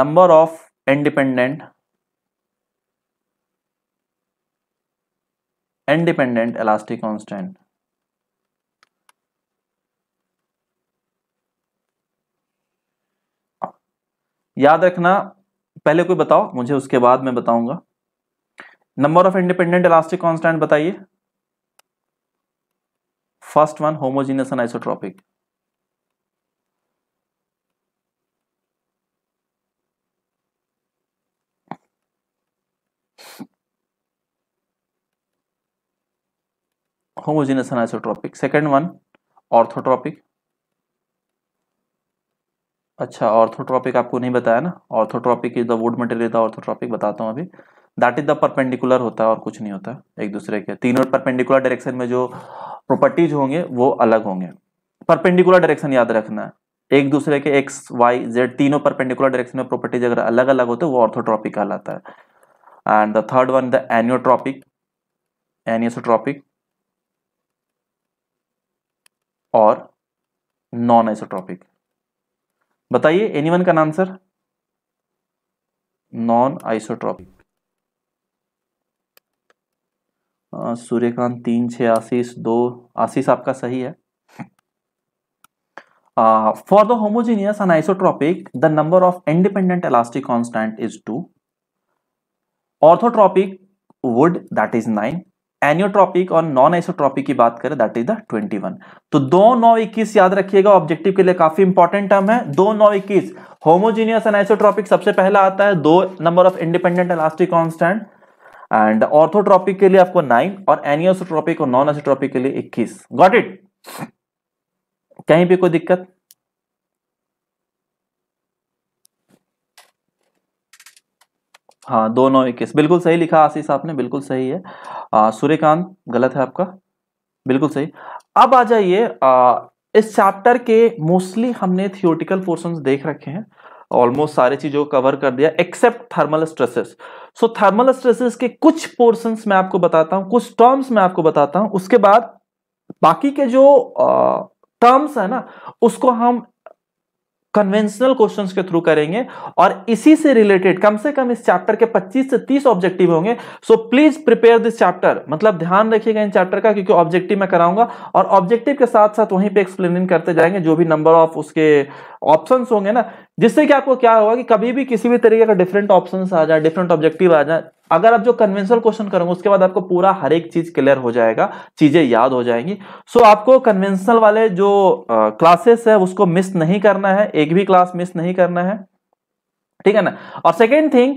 number of independent independent elastic constant याद रखना पहले कोई बताओ मुझे उसके बाद मैं बताऊंगा number of independent elastic constant बताइए first one homogeneous and isotropic homogeneous and isotropic second one orthotropic अच्छा ऑर्थोट्रॉपिक आपको नहीं बताया ना orthotropic is the wood material the orthotropic बताता हूँ अभी दैट इज द परपेंडिकुलर होता है और कुछ नहीं होता एक दूसरे के तीनों परपेंडिकुलर डायरेक्शन में जो प्रॉपर्टीज होंगे वो अलग होंगे परपेंडिकुलर डायरेक्शन याद रखना है एक दूसरे के एक्स वाई जेड तीनों परपेंडिकुलर डायरेक्शन में प्रॉपर्टीज अगर अलग अलग होते तो हैं वो ऑर्थोट्रॉपिक कहलाता है and the third one the anisotropic anisotropic और नॉन आइसोट्रॉपिक बताइए एनीवन का नाम सर नॉन आइसोट्रॉपिक सूर्यकांत तीन छ आशीष दो आशीष आपका सही है for the homogeneous and isotropic the number of independent elastic constant is two orthotropic wood that is nine anisotropic और नॉन आइसोट्रॉपिक की बात करें दैट इज द 21 तो दो नौ इक्कीस याद रखिएगा ऑब्जेक्टिव के लिए काफी इंपॉर्टेंट टर्म है दो नौ इक्कीस होमोजीनियस एंड आइसोट्रॉपिक सबसे पहला आता है दो number of independent elastic constant and orthotropic के लिए आपको नाइन और एनियोसोट्रॉपिक और नॉन आइसोट्रॉपिक के लिए इक्कीस गॉट इट कहीं भी कोई दिक्कत हाँ दोनों इक्कीस बिल्कुल सही लिखा आशीष आपने बिल्कुल सही है सूर्यकांत गलत है आपका बिल्कुल सही अब आ जाइए इस चैप्टर के मोस्टली हमने थियोटिकल पोर्सन देख रखे हैं ऑलमोस्ट सारी चीजों को कवर कर दिया except thermal stresses so thermal stresses के कुछ पोर्सन मैं आपको बताता हूँ कुछ टर्म्स मैं आपको बताता हूँ उसके बाद बाकी के जो टर्म्स है ना उसको हम कन्वेंशनल क्वेश्चंस के थ्रू करेंगे और इसी से रिलेटेड कम से कम इस चैप्टर के 25 से 30 ऑब्जेक्टिव होंगे so please prepare this chapter मतलब ध्यान रखिएगा इन चैप्टर का क्योंकि ऑब्जेक्टिव मैं कराऊंगा और ऑब्जेक्टिव के साथ साथ वहीं पे एक्सप्लेनिंग करते जाएंगे जो भी नंबर ऑफ उसके ऑप्शन होंगे ना जिससे कि आपको क्या होगा कि कभी भी किसी भी तरीके का डिफरेंट ऑप्शन आ जाए डिफरेंट ऑब्जेक्टिव आ जाए अगर आप जो कन्वेंशनल क्वेश्चन करोगे उसके बाद आपको पूरा हर एक चीज क्लियर हो जाएगा चीजें याद हो जाएंगी सो so, आपको कन्वेंशनल वाले जो क्लासेस है उसको मिस नहीं करना है एक भी क्लास मिस नहीं करना है ठीक है ना और second thing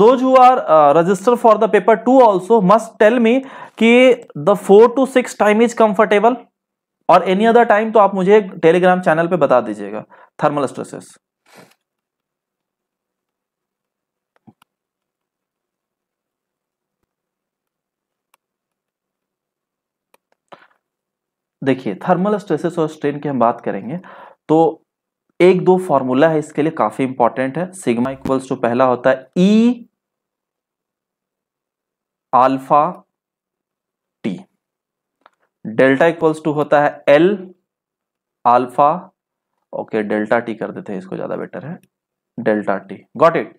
those who are register for the paper to also must tell me कि the four to six time is comfortable और एनी अदर टाइम तो आप मुझे टेलीग्राम चैनल पे बता दीजिएगा थर्मल स्ट्रेसेस देखिए थर्मल स्ट्रेसेस और स्ट्रेन की हम बात करेंगे तो एक दो फॉर्मूला है इसके लिए काफी इंपॉर्टेंट है सिग्मा इक्वल्स टू पहला होता है E e, alpha delta equals to होता है L alpha okay delta T कर देते हैं इसको ज्यादा बेटर है delta T got it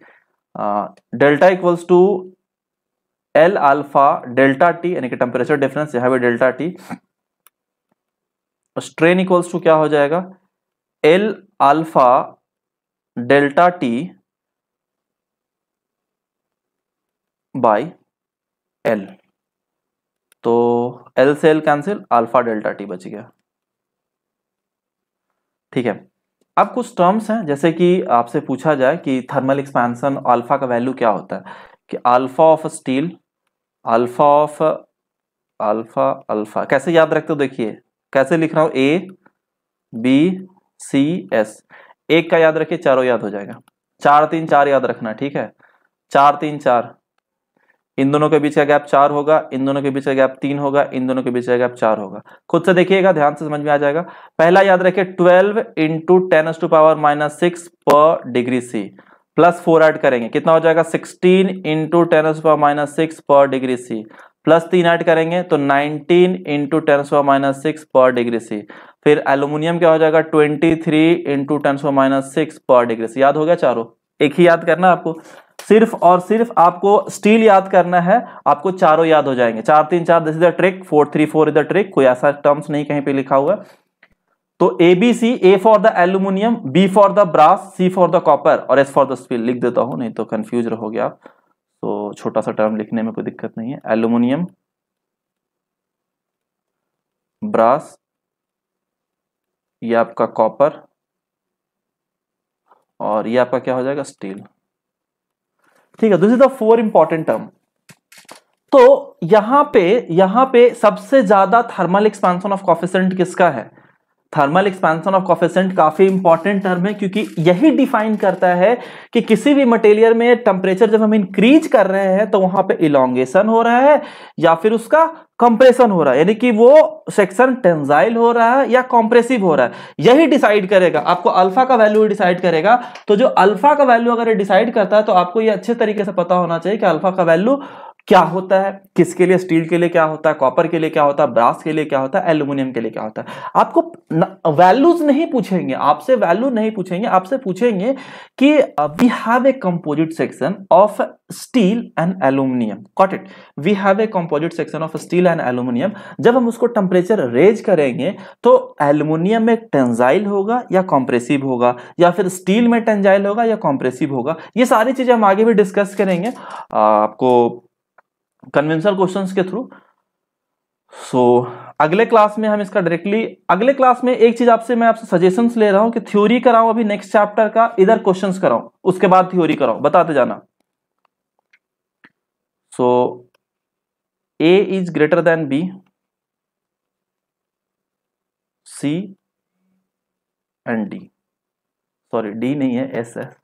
delta equals to L alpha delta T यानी कि टेम्परेचर डिफरेंस यहां पर delta T strain equals to क्या हो जाएगा L alpha delta T by L तो एल से L cancel alpha delta T बच गया ठीक है अब कुछ टर्म्स हैं जैसे कि आपसे पूछा जाए कि थर्मल एक्सपेंशन अल्फा का वैल्यू क्या होता है कि alpha of steel alpha of alpha alpha कैसे याद रखते हो देखिए कैसे लिख रहा हूं ए बी सी एस एक का याद रखिए चारों याद हो जाएगा चार तीन चार याद रखना ठीक है चार तीन चार इन दोनों के बीच का गैप चार होगा इन दोनों के बीच का गैप तीन होगा इन दोनों के बीच का गैप चार होगा खुद से देखिएगा ध्यान से समझ में आ जाएगा पहला याद रखिए twelve into ten to power minus six per degree C plus four add करेंगे कितना हो जाएगा sixteen into ten to power minus six per degree C plus तीन ऐड करेंगे तो nineteen into ten power minus six per degree C फिर aluminium क्या हो जाएगा twenty three into ten power minus six per degree C याद हो गया चारों एक ही याद करना आपको सिर्फ और सिर्फ आपको स्टील याद करना है आपको चारों याद हो जाएंगे चार तीन चार this is the trick four three four is the trick कोई ऐसा टर्म्स नहीं कहीं पे लिखा हुआ है तो A B C A for the aluminium B for the brass C for the copper और एस फॉर द स्टील लिख देता हूं नहीं तो कंफ्यूज रहोगे आप तो छोटा सा टर्म लिखने में कोई दिक्कत नहीं है एल्यूमिनियम ब्रास ये आपका कॉपर और ये आपका क्या हो जाएगा स्टील ठीक है this is the four important term तो यहां पे यहां पे सबसे ज्यादा थर्मल एक्सपेंशन ऑफ कॉफिसेंट किसका है थर्मल एक्सपेंशन ऑफ कॉफिसेंट काफी इंपॉर्टेंट टर्म है क्योंकि यही डिफाइन करता है कि किसी भी मटेरियल में टेम्परेचर जब हम इंक्रीज कर रहे हैं तो वहां पे इलांगेशन हो रहा है या फिर उसका कंप्रेशन हो रहा है यानी कि वो सेक्शन टेंजाइल हो रहा है या कॉम्प्रेसिव हो रहा है यही डिसाइड करेगा आपको अल्फा का वैल्यू डिसाइड करेगा तो जो अल्फा का वैल्यू अगर डिसाइड करता है तो आपको ये अच्छे तरीके से पता होना चाहिए कि अल्फा का वैल्यू क्या होता है किसके लिए स्टील के लिए क्या होता है कॉपर के लिए क्या होता है ब्रास के लिए क्या होता है एल्यूमिनियम के लिए क्या होता है आपको वैल्यूज नहीं पूछेंगे आपसे वैल्यू नहीं पूछेंगे आपसे पूछेंगे कि we have a composite section of steel and aluminium got it we have a composite section of steel and aluminium जब हम उसको टेम्परेचर रेज करेंगे तो एल्यूमिनियम में टेंजाइल होगा या कॉम्प्रेसिव होगा या फिर स्टील में टेंजाइल होगा या कॉम्प्रेसिव होगा ये सारी चीजें हम आगे भी डिस्कस करेंगे uh, आपको कन्वेंशनल क्वेश्चन के थ्रू सो so, अगले क्लास में हम इसका डायरेक्टली अगले क्लास में एक चीज आपसे मैं आपसे सजेशंस ले रहा हूं कि थ्योरी कराऊं अभी नेक्स्ट चैप्टर का इधर क्वेश्चंस कराऊं उसके बाद थ्योरी कराऊं बताते जाना so A is greater than B C and D sorry D नहीं है S S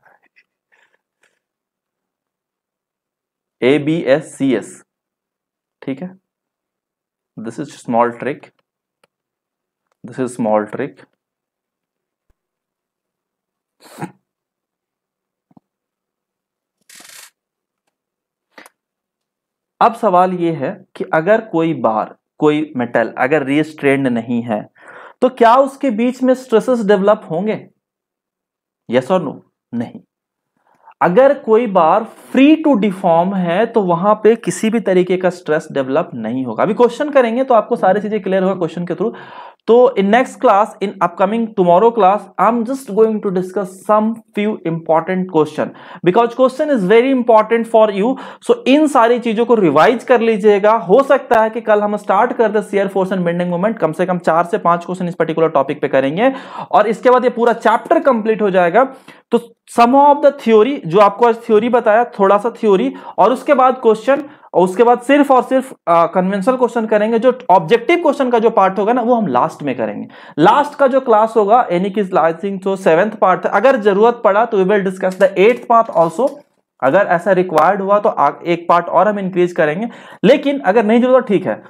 A B S C S ठीक है this is small trick this is small trick अब सवाल यह है कि अगर कोई बार कोई मेटल अगर रिस्ट्रेंड नहीं है तो क्या उसके बीच में स्ट्रेसेस डेवलप होंगे यस और नो नहीं अगर कोई बार फ्री टू डिफॉर्म है तो वहां पे किसी भी तरीके का स्ट्रेस डेवलप नहीं होगा अभी क्वेश्चन करेंगे तो आपको सारी चीजें क्लियर होगा क्वेश्चन के through in next class in upcoming tomorrow class I am just going to discuss some few important question because question is very important for you so इन सारी चीजों को रिवाइज कर लीजिएगा हो सकता है कि कल हम स्टार्ट कर दियर फोर्स एंड बेंडिंग मूवमेंट कम से कम चार से पांच क्वेश्चन इस पर्टिकुलर टॉपिक पे करेंगे और इसके बाद ये पूरा चैप्टर कंप्लीट हो जाएगा तो सम ऑफ द थ्योरी जो आपको आज थ्योरी बताया थोड़ा सा थ्योरी और उसके बाद क्वेश्चन और उसके बाद सिर्फ और सिर्फ कन्वेंशनल क्वेश्चन करेंगे जो ऑब्जेक्टिव क्वेश्चन का जो पार्ट होगा ना वो हम लास्ट में करेंगे लास्ट का जो क्लास होगा यानी कि आई जो सेवेंथ पार्ट अगर जरूरत पड़ा तो we will discuss the eighth part also अगर ऐसा रिक्वायर्ड हुआ तो एक पार्ट और हम इंक्रीज करेंगे लेकिन अगर नहीं जरूरत ठीक है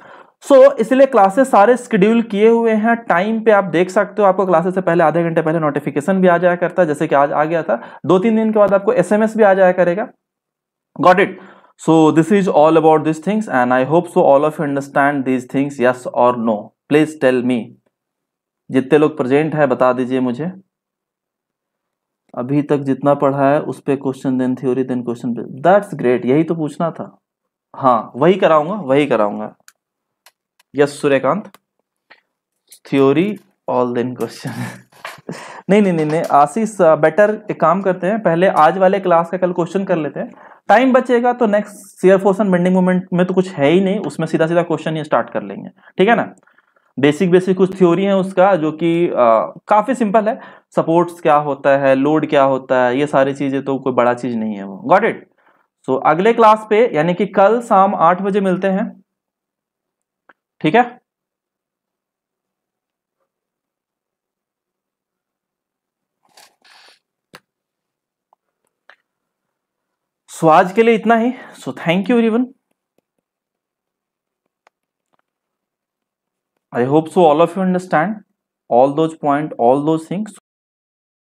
सो so, इसलिए क्लासेस सारे शेड्यूल किए हुए हैं टाइम पे आप देख सकते हो आपको क्लासेस से पहले आधे घंटे पहले नोटिफिकेशन भी आ जाया करता है जैसे कि आज आ गया था दो तीन दिन के बाद आपको एसएमएस भी आ जाया करेगा got it so this is all about these things and i hope so all of you understand these things yes or no please tell me जितने लोग प्रेजेंट है बता दीजिए मुझे अभी तक जितना पढ़ा है उस पर question then theory then question that's great यही तो पूछना था हाँ वही कराऊंगा वही कराऊंगा yes Suryakant theory all then question नहीं नहीं नहीं नहीं आशीष बेटर एक काम करते हैं पहले आज वाले क्लास का कल क्वेश्चन कर लेते हैं टाइम बचेगा तो next shear force and bending moment में तो कुछ है ही नहीं उसमें सीधा सीधा क्वेश्चन ये स्टार्ट कर लेंगे ठीक है ना बेसिक बेसिक कुछ थ्योरी है उसका जो कि काफी सिंपल है सपोर्ट्स क्या होता है लोड क्या होता है ये सारी चीजें तो कोई बड़ा चीज नहीं है वो गॉट इट सो अगले क्लास पे यानी कि कल शाम आठ बजे मिलते हैं ठीक है सो आज के लिए इतना ही so thank you everyone I hope so all of you understand all those point all those things